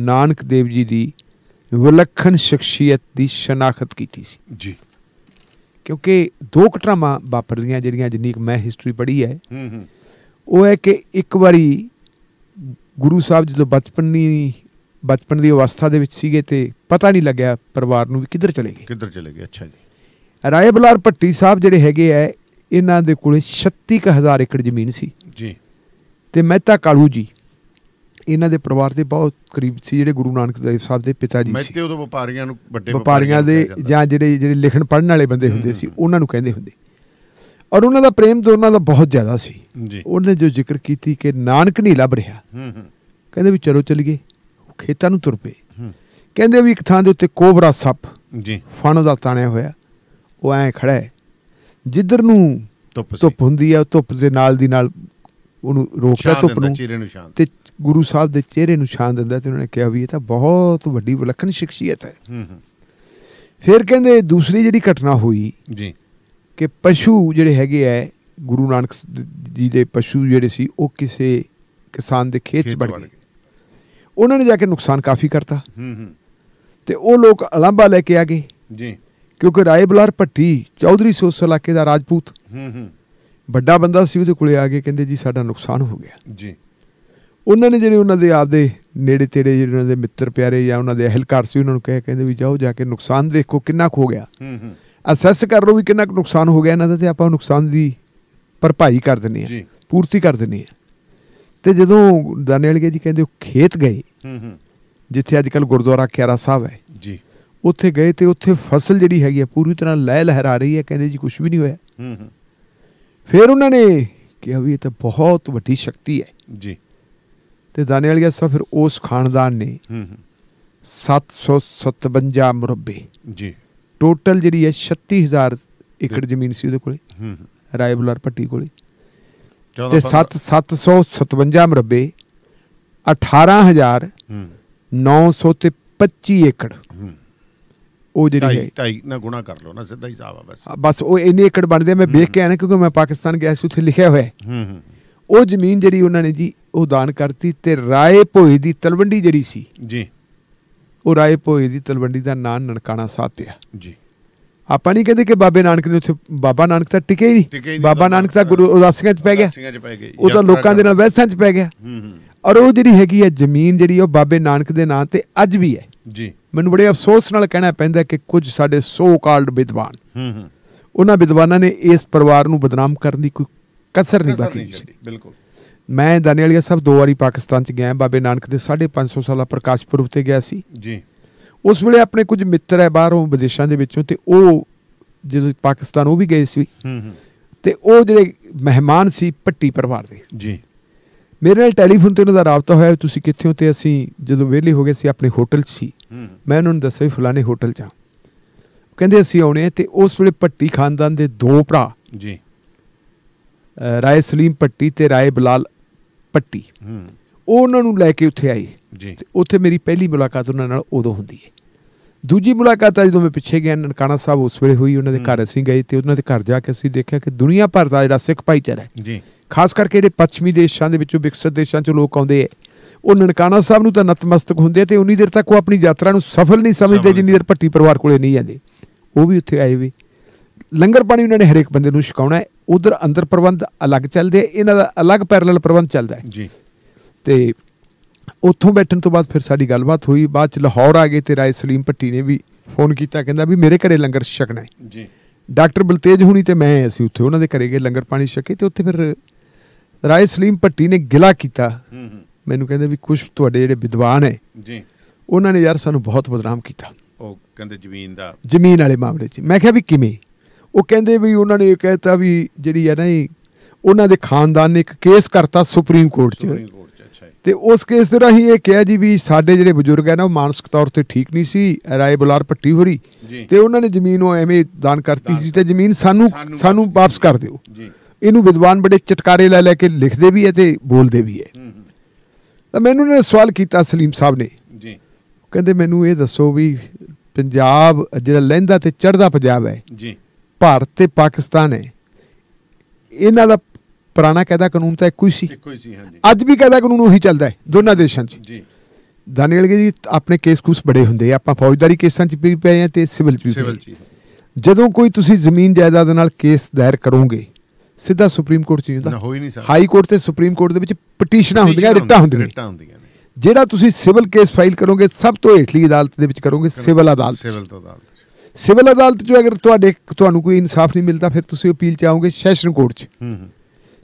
ਨਾਨਕ ਦੇਵ ਜੀ ਦੀ ਵਿਲੱਖਣ ਸ਼ਖਸੀਅਤ ਦੀ ਸ਼ਨਾਖਤ ਕੀਤੀ ਸੀ ਜੀ ਕਿਉਂਕਿ ਦੋ ਘਟਨਾਵਾਂ ਵਾਪਰਦੀਆਂ ਜਿਹੜੀਆਂ ਜਿੰਨੀ ਮੈਂ ਹਿਸਟਰੀ ਪੜ੍ਹੀ ਹੈ ਹੂੰ ਹੂੰ ਉਹ ਹੈ ਕਿ ਇੱਕ ਵਾਰੀ ਗੁਰੂ ਸਾਹਿਬ ਜਦੋਂ ਬਚਪਨ ਦੀ ਬਚਪਨ ਦੀ ਅਵਸਥਾ ਦੇ ਵਿੱਚ ਸੀਗੇ ਤੇ ਪਤਾ ਨਹੀਂ ਲੱਗਿਆ ਪਰਿਵਾਰ ਨੂੰ ਵੀ ਕਿੱਧਰ ਚਲੇ ਗਏ ਕਿੱਧਰ ਚਲੇ ਗਏ ਅੱਛਾ ਜੀ ਰਾਏ ਬਲਾਰ ਪੱਟੀ ਸਾਹਿਬ ਜਿਹੜੇ ਹੈਗੇ ਐ ਇਹਨਾਂ ਦੇ ਕੋਲੇ 36000 ਏਕੜ ਜ਼ਮੀਨ ਸੀ ਜੀ ਤੇ ਮਹਿਤਾ ਕਾਲੂ ਜੀ ਇਹਨਾਂ ਦੇ ਪਰਿਵਾਰ ਦੇ ਬਹੁਤ ਕਰੀਬ ਸੀ ਜਿਹੜੇ ਗੁਰੂ ਨਾਨਕ ਦੇਵ ਸਾਹਿਬ ਦੇ ਪਿਤਾ ਜੀ ਸੀ ਮੈਂ ਤੇ ਉਦੋਂ ਵਪਾਰੀਆਂ ਨੂੰ ਵੱਡੇ ਵਪਾਰੀਆਂ ਦੇ ਜਾਂ ਜਿਹੜੇ ਜਿਹੜੇ ਲਿਖਣ ਪੜਨ ਵਾਲੇ ਬੰਦੇ ਹੁੰਦੇ ਸੀ ਉਹਨਾਂ ਨੂੰ ਕਹਿੰਦੇ ਹੁੰਦੇ ਔਰ ਉਹਨਾਂ ਦਾ ਪ੍ਰੇਮ ਦੋਨਾਂ ਦਾ ਬਹੁਤ ਜ਼ਿਆਦਾ ਸੀ ਜੀ ਉਹਨੇ ਜੋ ਜ਼ਿਕਰ ਕੀਤੀ ਕਿ ਨਾਨਕ ਨਹੀਂ ਲੱਭ ਰਿਹਾ ਕਹਿੰਦੇ ਵੀ ਚਲੋ ਚਲੀਏ ਖੇਤਾਂ ਨੂੰ ਤੁਰ ਪਏ ਕਹਿੰਦੇ ਵੀ ਇੱਕ ਥਾਂ ਦੇ ਉੱਤੇ ਕੋਬਰਾ ਸੱਪ ਜੀ ਫਣ ਦਾ ਤਾਣਿਆ ਹੋਇਆ ਉਹ ਐ ਖੜਾ ਹੈ ਜਿੱਧਰ ਨੂੰ ਧੁੱਪ ਹੁੰਦੀ ਹੈ ਧੁੱਪ ਦੇ ਨਾਲ ਦੀ ਨਾਲ ਉਹਨੂੰ ਰੋਕਦਾ ਧੁੱਪ ਨੂੰ ਤੇ ਗੁਰੂ ਸਾਹਿਬ ਦੇ ਚਿਹਰੇ ਨੂੰ ਛਾਂ ਦਿੰਦਾ ਤੇ ਉਹਨਾਂ ਨੇ ਕਿਹਾ ਵੀ ਇਹ ਤਾਂ ਬਹੁਤ ਵੱਡੀ ਵਿਲੱਖਣ ਸ਼ਖਸੀਅਤ ਹੈ ਫਿਰ ਕਹਿੰਦੇ ਦੂਸਰੀ ਜਿਹੜੀ ਘਟਨਾ ਹੋਈ ਜੀ ਕਿ ਪਸ਼ੂ ਜਿਹੜੇ ਹੈਗੇ ਐ ਗੁਰੂ ਨਾਨਕ ਜੀ ਦੇ ਪਸ਼ੂ ਜਿਹੜੇ ਸੀ ਉਹ ਕਿਸੇ ਕਿਸਾਨ ਦੇ ਖੇਤ 'ਚ ਵੜ ਗਏ ਉਹਨਾਂ ਨੇ ਜਾ ਕੇ ਨੁਕਸਾਨ ਕਾਫੀ ਕਰਤਾ ਤੇ ਉਹ ਲੋਕ ਅਲੰਬਾ ਲੈ ਕੇ ਆ ਗਏ ਜੀ ਕਿਉਂਕਿ ਰਾਏ ਬਲਾਰ ਪੱਟੀ ਚੌਧਰੀ ਸੋਸ ਇਲਾਕੇ ਦਾ ਰਾਜਪੂਤ ਵੱਡਾ ਬੰਦਾ ਸੀ ਉਹਦੇ ਕੋਲੇ ਆ ਕੇ ਕਹਿੰਦੇ ਜੀ ਸਾਡਾ ਨੁਕਸਾਨ ਹੋ ਗਿਆ ਜੀ ਉਹਨਾਂ ਨੇ ਜਿਹੜੇ ਉਹਨਾਂ ਦੇ ਆਪਦੇ ਨੇੜੇ ਤੇੜੇ ਜਿਹੜੇ ਉਹਨਾਂ ਦੇ ਮਿੱਤਰ ਪਿਆਰੇ ਜਾਂ ਉਹਨਾਂ ਦੇ ਅਹਿਲਕਾਰ ਸੀ ਉਹਨਾਂ ਨੂੰ ਕਹੇ ਕਹਿੰਦੇ ਵੀ ਜਾਓ ਜਾ ਕੇ ਨੁਕਸਾਨ ਦੇਖੋ ਕਿੰਨਾ ਖੋ ਗਿਆ ਹੂੰ ਹੂੰ ਅਸੈਸ ਕਰ ਲਓ ਵੀ ਕਿੰਨਾ ਕੁ ਨੁਕਸਾਨ ਹੋ ਗਿਆ ਇਹਨਾਂ ਦਾ ਤੇ ਆਪਾਂ ਨੁਕਸਾਨ ਦੀ ਭਰਪਾਈ ਕਰ ਦਿੰਨੇ ਆ ਜੀ ਪੂਰਤੀ ਕਰ ਦਿੰਨੇ ਆ ਤੇ ਜਦੋਂ ਦਾਨੇਲਗੇ ਜੀ ਕਹਿੰਦੇ ਉਹ ਖੇਤ ਗਏ ਹੂੰ ਹੂੰ ਜਿੱਥੇ ਅੱਜ ਕੱਲ ਗੁਰਦੁਆਰਾ ਖਿਆਰਾ ਸਾਹਿਬ ਹੈ ਜੀ ਉੱਥੇ ਗਏ ਤੇ ਉੱਥੇ ਫਸਲ ਜਿਹੜੀ ਹੈਗੀ ਆ ਪੂਰੀ ਤਰ੍ਹਾਂ ਲਹਿ ਲਹਿਰਾ ਰਹੀ ਹੈ ਕਹਿੰਦੇ ਜੀ ਕੁਝ ਵੀ ਨਹੀਂ ਹੋਇਆ ਹੂੰ ਹੂੰ ਫਿਰ ਉਹਨਾਂ ਨੇ ਕਿਹਾ ਵੀ ਇਹ ਤਾਂ ਬਹੁਤ ਵੱਡੀ ਸ਼ਕਤੀ ਹੈ ਜੀ ਤੇ ਵਾਲੀ ਜੱਸਾ ਫਿਰ ਉਸ ਖਾਨਦਾਨ ਨੇ ਹੂੰ ਹੂੰ 757 ਮੁਰੱਬੇ ਜੀ ਟੋਟਲ ਜਿਹੜੀ ਹੈ 36000 ਏਕੜ ਜ਼ਮੀਨ ਸੀ ਉਹਦੇ ਕੋਲੇ ਹੂੰ ਹੂੰ ਰਾਏਬੁਲਾਰ ਪੱਟੀ ਕੋਲੇ ਤੇ 7 757 ਮੁਰੱਬੇ 18000 ਹੂੰ 900 ਤੇ 25 ਏਕੜ ਉਹ ਜਿਹੜੀ ਹੈ ਢਾਈ ਨਾ ਗੁਣਾ ਕਰ ਲਓ ਨਾ ਸਿੱਧਾ ਹਿਸਾਬ ਆ ਬਸ ਬਸ ਉਹ ਇੰਨੇ ਏਕੜ ਬਣਦੇ ਮੈਂ ਵੇਖ ਕੇ ਆਇਆ ਨਾ ਕਿਉਂਕਿ ਮੈਂ ਪਾਕਿਸਤਾਨ ਗਿਆ ਸੀ ਉੱਥੇ ਲਿਖਿਆ ਹੋਇਆ ਹੂੰ ਹੂੰ ਉਹ ਜ਼ਮੀਨ ਜਿਹੜੀ ਉਹਨਾਂ ਨੇ ਜੀ ਉਹ ਦਾਨ ਕਰਤੀ ਤੇ ਰਾਏ ਭੋਏ ਦੀ ਤਲਵੰਡੀ ਜਿਹੜੀ ਸੀ ਜੀ ਉਹ ਰਾਏ ਭੋਏ ਦੀ ਤਲਵੰਡੀ ਦਾ ਨਾਂ ਨਨਕਾਣਾ ਸਾਹਿਬ ਪਿਆ ਜੀ ਆਪਾਂ ਨਹੀਂ ਕਹਿੰਦੇ ਕਿ ਬਾਬੇ ਨਾਨਕ ਨੇ ਉੱਥੇ ਬਾਬਾ ਨਾਨਕ ਤਾਂ ਟਿਕੇ ਹੀ ਨਹੀਂ ਬਾਬਾ ਨਾਨਕ ਤਾਂ ਗੁਰੂ ਉਦਾਸੀਆਂ 'ਚ ਪੈ ਗਿਆ ਉਹ ਤਾਂ ਲੋਕਾਂ ਦੇ ਨਾਲ ਵੈਸਾਂ 'ਚ ਪੈ ਗਿਆ ਔਰ ਉਹ ਜਿਹੜੀ ਹੈਗੀ ਹੈ ਜ਼ਮੀਨ ਜਿਹੜੀ ਉਹ ਬਾਬੇ ਨਾਨਕ ਦੇ ਨਾਂ ਤੇ ਅੱਜ ਵੀ ਹੈ ਜੀ ਮੈਨੂੰ ਬੜੇ ਅਫਸੋਸ ਨਾਲ ਕਹਿਣਾ ਪੈਂਦਾ ਕਿ ਕੁਝ ਸਾਡੇ ਸੋ ਕਾਲਡ ਵਿਦਵਾਨ ਹੂੰ ਹੂੰ ਉਹਨਾਂ ਵਿਦਵਾਨਾਂ ਨੇ ਇਸ ਪਰਿਵਾਰ ਨੂੰ ਬਦਨਾਮ ਕਰਨ ਦੀ ਕੋਈ ਕਸਰ ਨਹੀਂ ਬਾਕੀ ਬਿਲਕੁਲ ਮੈਂ ਦਾਨੀਆਲੀਆ ਸਾਹਿਬ ਦੋ ਵਾਰੀ ਪਾਕਿਸਤਾਨ ਚ ਗਿਆ ਬਾਬੇ ਨਾਨਕ ਦੇ 550 ਸਾਲਾ ਪ੍ਰਕਾਸ਼ ਪੁਰਬ ਤੇ ਗਿਆ ਸੀ ਜੀ ਉਸ ਵੇਲੇ ਆਪਣੇ ਕੁਝ ਮਿੱਤਰ ਹੈ ਬਾਹਰੋਂ ਵਿਦੇਸ਼ਾਂ ਦੇ ਵਿੱਚੋਂ ਤੇ ਉਹ ਜਦੋਂ ਪਾਕਿਸਤਾਨ ਉਹ ਵੀ ਗਏ ਸੀ ਹੂੰ ਹੂੰ ਤੇ ਉਹ ਜਿਹੜੇ ਮਹਿਮਾਨ ਸੀ ਪੱਟੀ ਪਰਿਵਾਰ ਦੇ ਜੀ ਮੇਰੇ ਨਾਲ ਟੈਲੀਫੋਨ ਤੇ ਉਹਨਾਂ ਦਾ ਰਾਬਤਾ ਹੋਇਆ ਤੁਸੀਂ ਕਿੱਥੇ ਹੋ ਤੇ ਅਸੀਂ ਜਦੋਂ ਵਿਹਲੇ ਹੋ ਗਏ ਸੀ ਆਪਣੇ ਹੋਟਲ 'ਚ ਸੀ ਮੈਂ ਉਹਨਾਂ ਨੂੰ ਦੱਸਿਆ ਵੀ ਫਲਾਣੇ ਹੋਟਲ 'ਚ ਆ ਕਹਿੰਦੇ ਅਸੀਂ ਆਉਣੇ ਤੇ ਉਸ ਵੇਲੇ ਪੱਟੀ ਖਾਨਦਾਨ ਦੇ ਦੋ ਭਰਾ ਜੀ ਰਾਏ ਸਲੀਮ ਪੱਟੀ ਤੇ ਰਾਏ ਬਲਾਲ ਪੱਟੀ ਉਹ ਉਹਨਾਂ ਨੂੰ ਲੈ ਕੇ ਉੱਥੇ ਆਈ ਜੀ ਉੱਥੇ ਮੇਰੀ ਪਹਿਲੀ ਮੁਲਾਕਾਤ ਉਹਨਾਂ ਨਾਲ ਉਦੋਂ ਹੁੰਦੀ ਹੈ ਦੂਜੀ ਮੁਲਾਕਾਤ ਆ ਜਦੋਂ ਮੈਂ ਪਿੱਛੇ ਗਿਆ ਨਨਕਾਣਾ ਸਾਹਿਬ ਉਸ ਵੇਲੇ ਹੋਈ ਉਹਨਾਂ ਦੇ ਘਰ ਅਸੀਂ ਗਏ ਤੇ ਉਹਨਾਂ ਦੇ ਘਰ ਜਾ ਕੇ ਅਸੀਂ ਦੇਖਿਆ ਕਿ ਦੁਨੀਆ ਭਰ ਦਾ ਜਿਹੜਾ ਸਿੱਖ ਭਾਈਚਾਰਾ ਹੈ ਜੀ ਖਾਸ ਕਰਕੇ ਜਿਹੜੇ ਪੱਛਮੀ ਦੇਸ਼ਾਂ ਦੇ ਵਿੱਚੋਂ ਵਿਕਸਤ ਦੇਸ਼ਾਂ ਚੋਂ ਲੋਕ ਆਉਂਦੇ ਆ ਉਹ ਨਨਕਾਣਾ ਸਾਹਿਬ ਨੂੰ ਤਾਂ ਨਤਮਸਤਕ ਹੁੰਦੇ ਤੇ ਉਨੀ ਦੇਰ ਤੱਕ ਉਹ ਆਪਣੀ ਯਾਤਰਾ ਨੂੰ ਸਫਲ ਨਹੀਂ ਸਮਝਦੇ ਜਿੰਨੀ ਦੇਰ ਪੱਟੀ ਪਰਿਵਾਰ ਕੋਲੇ ਨਹੀਂ ਜਾਂਦੇ ਉਹ ਵੀ ਉੱਥੇ ਆਏ ਵੀ ਲੰਗਰ ਪਾਣੀ ਉਹਨਾਂ ਨੇ ਹਰੇਕ ਬੰਦੇ ਨੂੰ ਛਕਾਉਣਾ ਉਧਰ ਅੰਦਰ ਪ੍ਰਬੰਧ ਅਲੱਗ ਚੱਲਦੇ ਇਹਨਾਂ ਦਾ ਅਲੱਗ ਪੈਰਲਲ ਪ੍ਰਬੰਧ ਚੱਲਦਾ ਹੈ ਜੀ ਤੇ ਉੱਥੋਂ ਬੈਠਣ ਤੋਂ ਬਾਅਦ ਫਿਰ ਸਾਡੀ ਗੱਲਬਾਤ ਹੋਈ ਬਾਅਦ ਚ ਲਾਹੌਰ ਆ ਗਏ ਤੇ ਰਾਏ ਸਲੀਮ ਪੱਟੀ ਨੇ ਵੀ ਫੋਨ ਕੀਤਾ ਕਹਿੰਦਾ ਵੀ ਮੇਰੇ ਘਰੇ ਲੰਗਰ ਛਕਣਾ ਹੈ ਜੀ ਡਾਕਟਰ ਬਲਤੇਜ ਹੁਣੀ ਤੇ ਮੈਂ ਅਸੀਂ ਉੱਥੇ ਉਹਨਾਂ ਦੇ ਘਰੇ ਗਏ ਲੰਗਰ ਪਾਣੀ ਛਕੇ ਤੇ ਉੱਥੇ ਫਿਰ ਰਾਏ ਸਲੀਮ ਪੱਟੀ ਨੇ ਗਿਲਾ ਕੀਤਾ ਮੈਨੂੰ ਕਹਿੰਦੇ ਵੀ ਕੁਝ ਤੁਹਾਡੇ ਜਿਹੜੇ ਵਿਦਵਾਨ ਹੈ ਜੀ ਉਹਨਾਂ ਨੇ ਯਾਰ ਸਾਨੂੰ ਬਹੁਤ ਬਦਨਾਮ ਕੀਤਾ ਉਹ ਕਹਿੰਦੇ ਜ਼ਮੀਨ ਦਾ ਜ਼ਮੀਨ ਵਾਲੇ ਮਾਮਲੇ 'ਚ ਮੈਂ ਕਿਹਾ ਵੀ ਕਿਵੇਂ ਉਹ ਕਹਿੰਦੇ ਵੀ ਉਹਨਾਂ ਨੇ ਇਹ ਕਹਿਤਾ ਵੀ ਜਿਹੜੀ ਹੈ ਨਾ ਇਹ ਉਹਨਾਂ ਦੇ ਖਾਨਦਾਨ ਨੇ ਇੱਕ ਕੇਸ ਕਰਤਾ ਸੁਪਰੀਮ ਕੋਰਟ 'ਚ ਤੇ ਉਸ ਕੇਸ ਦੇ ਰਾਹੀਂ ਇਹ ਕਿਹਾ ਜੀ ਵੀ ਸਾਡੇ ਜਿਹੜੇ ਬਜ਼ੁਰਗ ਹੈ ਨਾ ਉਹ ਮਾਨਸਿਕ ਤੌਰ ਤੇ ਠੀਕ ਨਹੀਂ ਸੀ ਰਾਏ ਬੁਲਾਰ ਪੱਟੀ ਹੋਰੀ ਤੇ ਉਹਨਾਂ ਨੇ ਜ਼ਮੀਨ ਉਹ ਐਵੇਂ ਦਾਨ ਕਰਤੀ ਸੀ ਤੇ ਜ਼ਮੀਨ ਸਾਨੂੰ ਸਾਨੂੰ ਵਾਪਸ ਕਰ ਦਿਓ ਜੀ ਇਹਨੂੰ ਵਿਦਵਾਨ ਬੜੇ ਚਟਕਾਰੇ ਲੈ ਲੈ ਕੇ ਲਿਖਦੇ ਵੀ ਹੈ ਤੇ ਬੋਲਦੇ ਵੀ ਹੈ ਤਾਂ ਮੈਨੂੰ ਨੇ ਸਵਾਲ ਕੀਤਾ ਸਲੀਮ ਸਾਹਿਬ ਨੇ ਜੀ ਕਹਿੰਦੇ ਮੈਨੂੰ ਇਹ ਦੱਸੋ ਵੀ ਪੰਜਾਬ ਜਿਹੜਾ ਲਹਿੰਦਾ ਤੇ ਚੜਦਾ ਪੰਜਾਬ ਹੈ ਜੀ ਭਾਰਤ ਤੇ ਪਾਕਿਸਤਾਨ ਹੈ ਇਹਨਾਂ ਦਾ ਪੁਰਾਣਾ ਕਾਇਦਾ ਕਾਨੂੰਨ ਤਾਂ ਇੱਕੋ ਹੀ ਸੀ ਇੱਕੋ ਹੀ ਸੀ ਹਾਂਜੀ ਅੱਜ ਵੀ ਕਾਇਦਾ ਕਾਨੂੰਨ ਉਹੀ ਚੱਲਦਾ ਹੈ ਦੋਨਾਂ ਦੇਸ਼ਾਂ 'ਚ ਜੀ ਦਾਨੀਲਗੇ ਜੀ ਆਪਣੇ ਕੇਸ ਕੁਸ ਬੜੇ ਹੁੰਦੇ ਆ ਆਪਾਂ ਫੌਜਦਾਰੀ ਕੇਸਾਂ 'ਚ ਵੀ ਪਏ ਆ ਤੇ ਸਿਵਲ 'ਚ ਵੀ ਸਿਵਲ 'ਚ ਜਦੋਂ ਕੋਈ ਤੁਸੀਂ ਜ਼ਮੀਨ ਜਾਇਦਾਦ ਨਾਲ ਕੇਸ ਦਾਇਰ ਕਰੋਗੇ ਸਿੱਧਾ ਸੁਪਰੀਮ ਕੋਰਟ 'ਚ ਜਾਂਦਾ ਹੋਈ ਨਹੀਂ ਸਕਦਾ ਹਾਈ ਕੋਰਟ ਤੇ ਸੁਪਰੀਮ ਕੋਰਟ ਦੇ ਵਿੱਚ ਪਟੀਸ਼ਨਾਂ ਹੁੰਦੀਆਂ ਰਿਟਾਂ ਹੁੰਦੀਆਂ ਰਿਟਾਂ ਹੁੰਦੀਆਂ ਜਿਹੜਾ ਤੁਸੀਂ ਸਿਵਲ ਕੇਸ ਫਾਈਲ ਕਰੋਗੇ ਸਭ ਤੋਂ ਹੇਠਲੀ ਅਦਾਲਤ ਦੇ ਵਿੱਚ ਕਰੋਗੇ ਸਿਵਲ ਅਦਾਲਤ ਸਿਵਲ ਅਦਾਲਤ ਸਿਵਲ ਅਦਾਲਤ 'ਚ ਅਗਰ ਤੁਹਾਡੇ ਤੁਹਾਨੂੰ ਕੋਈ ਇਨਸਾਫ ਨਹੀਂ ਮਿਲਦਾ ਫਿਰ ਤੁਸੀਂ ਅਪੀਲ ਚਾਹੋਗੇ ਸੈਸ਼ਨ ਕੋਰਟ 'ਚ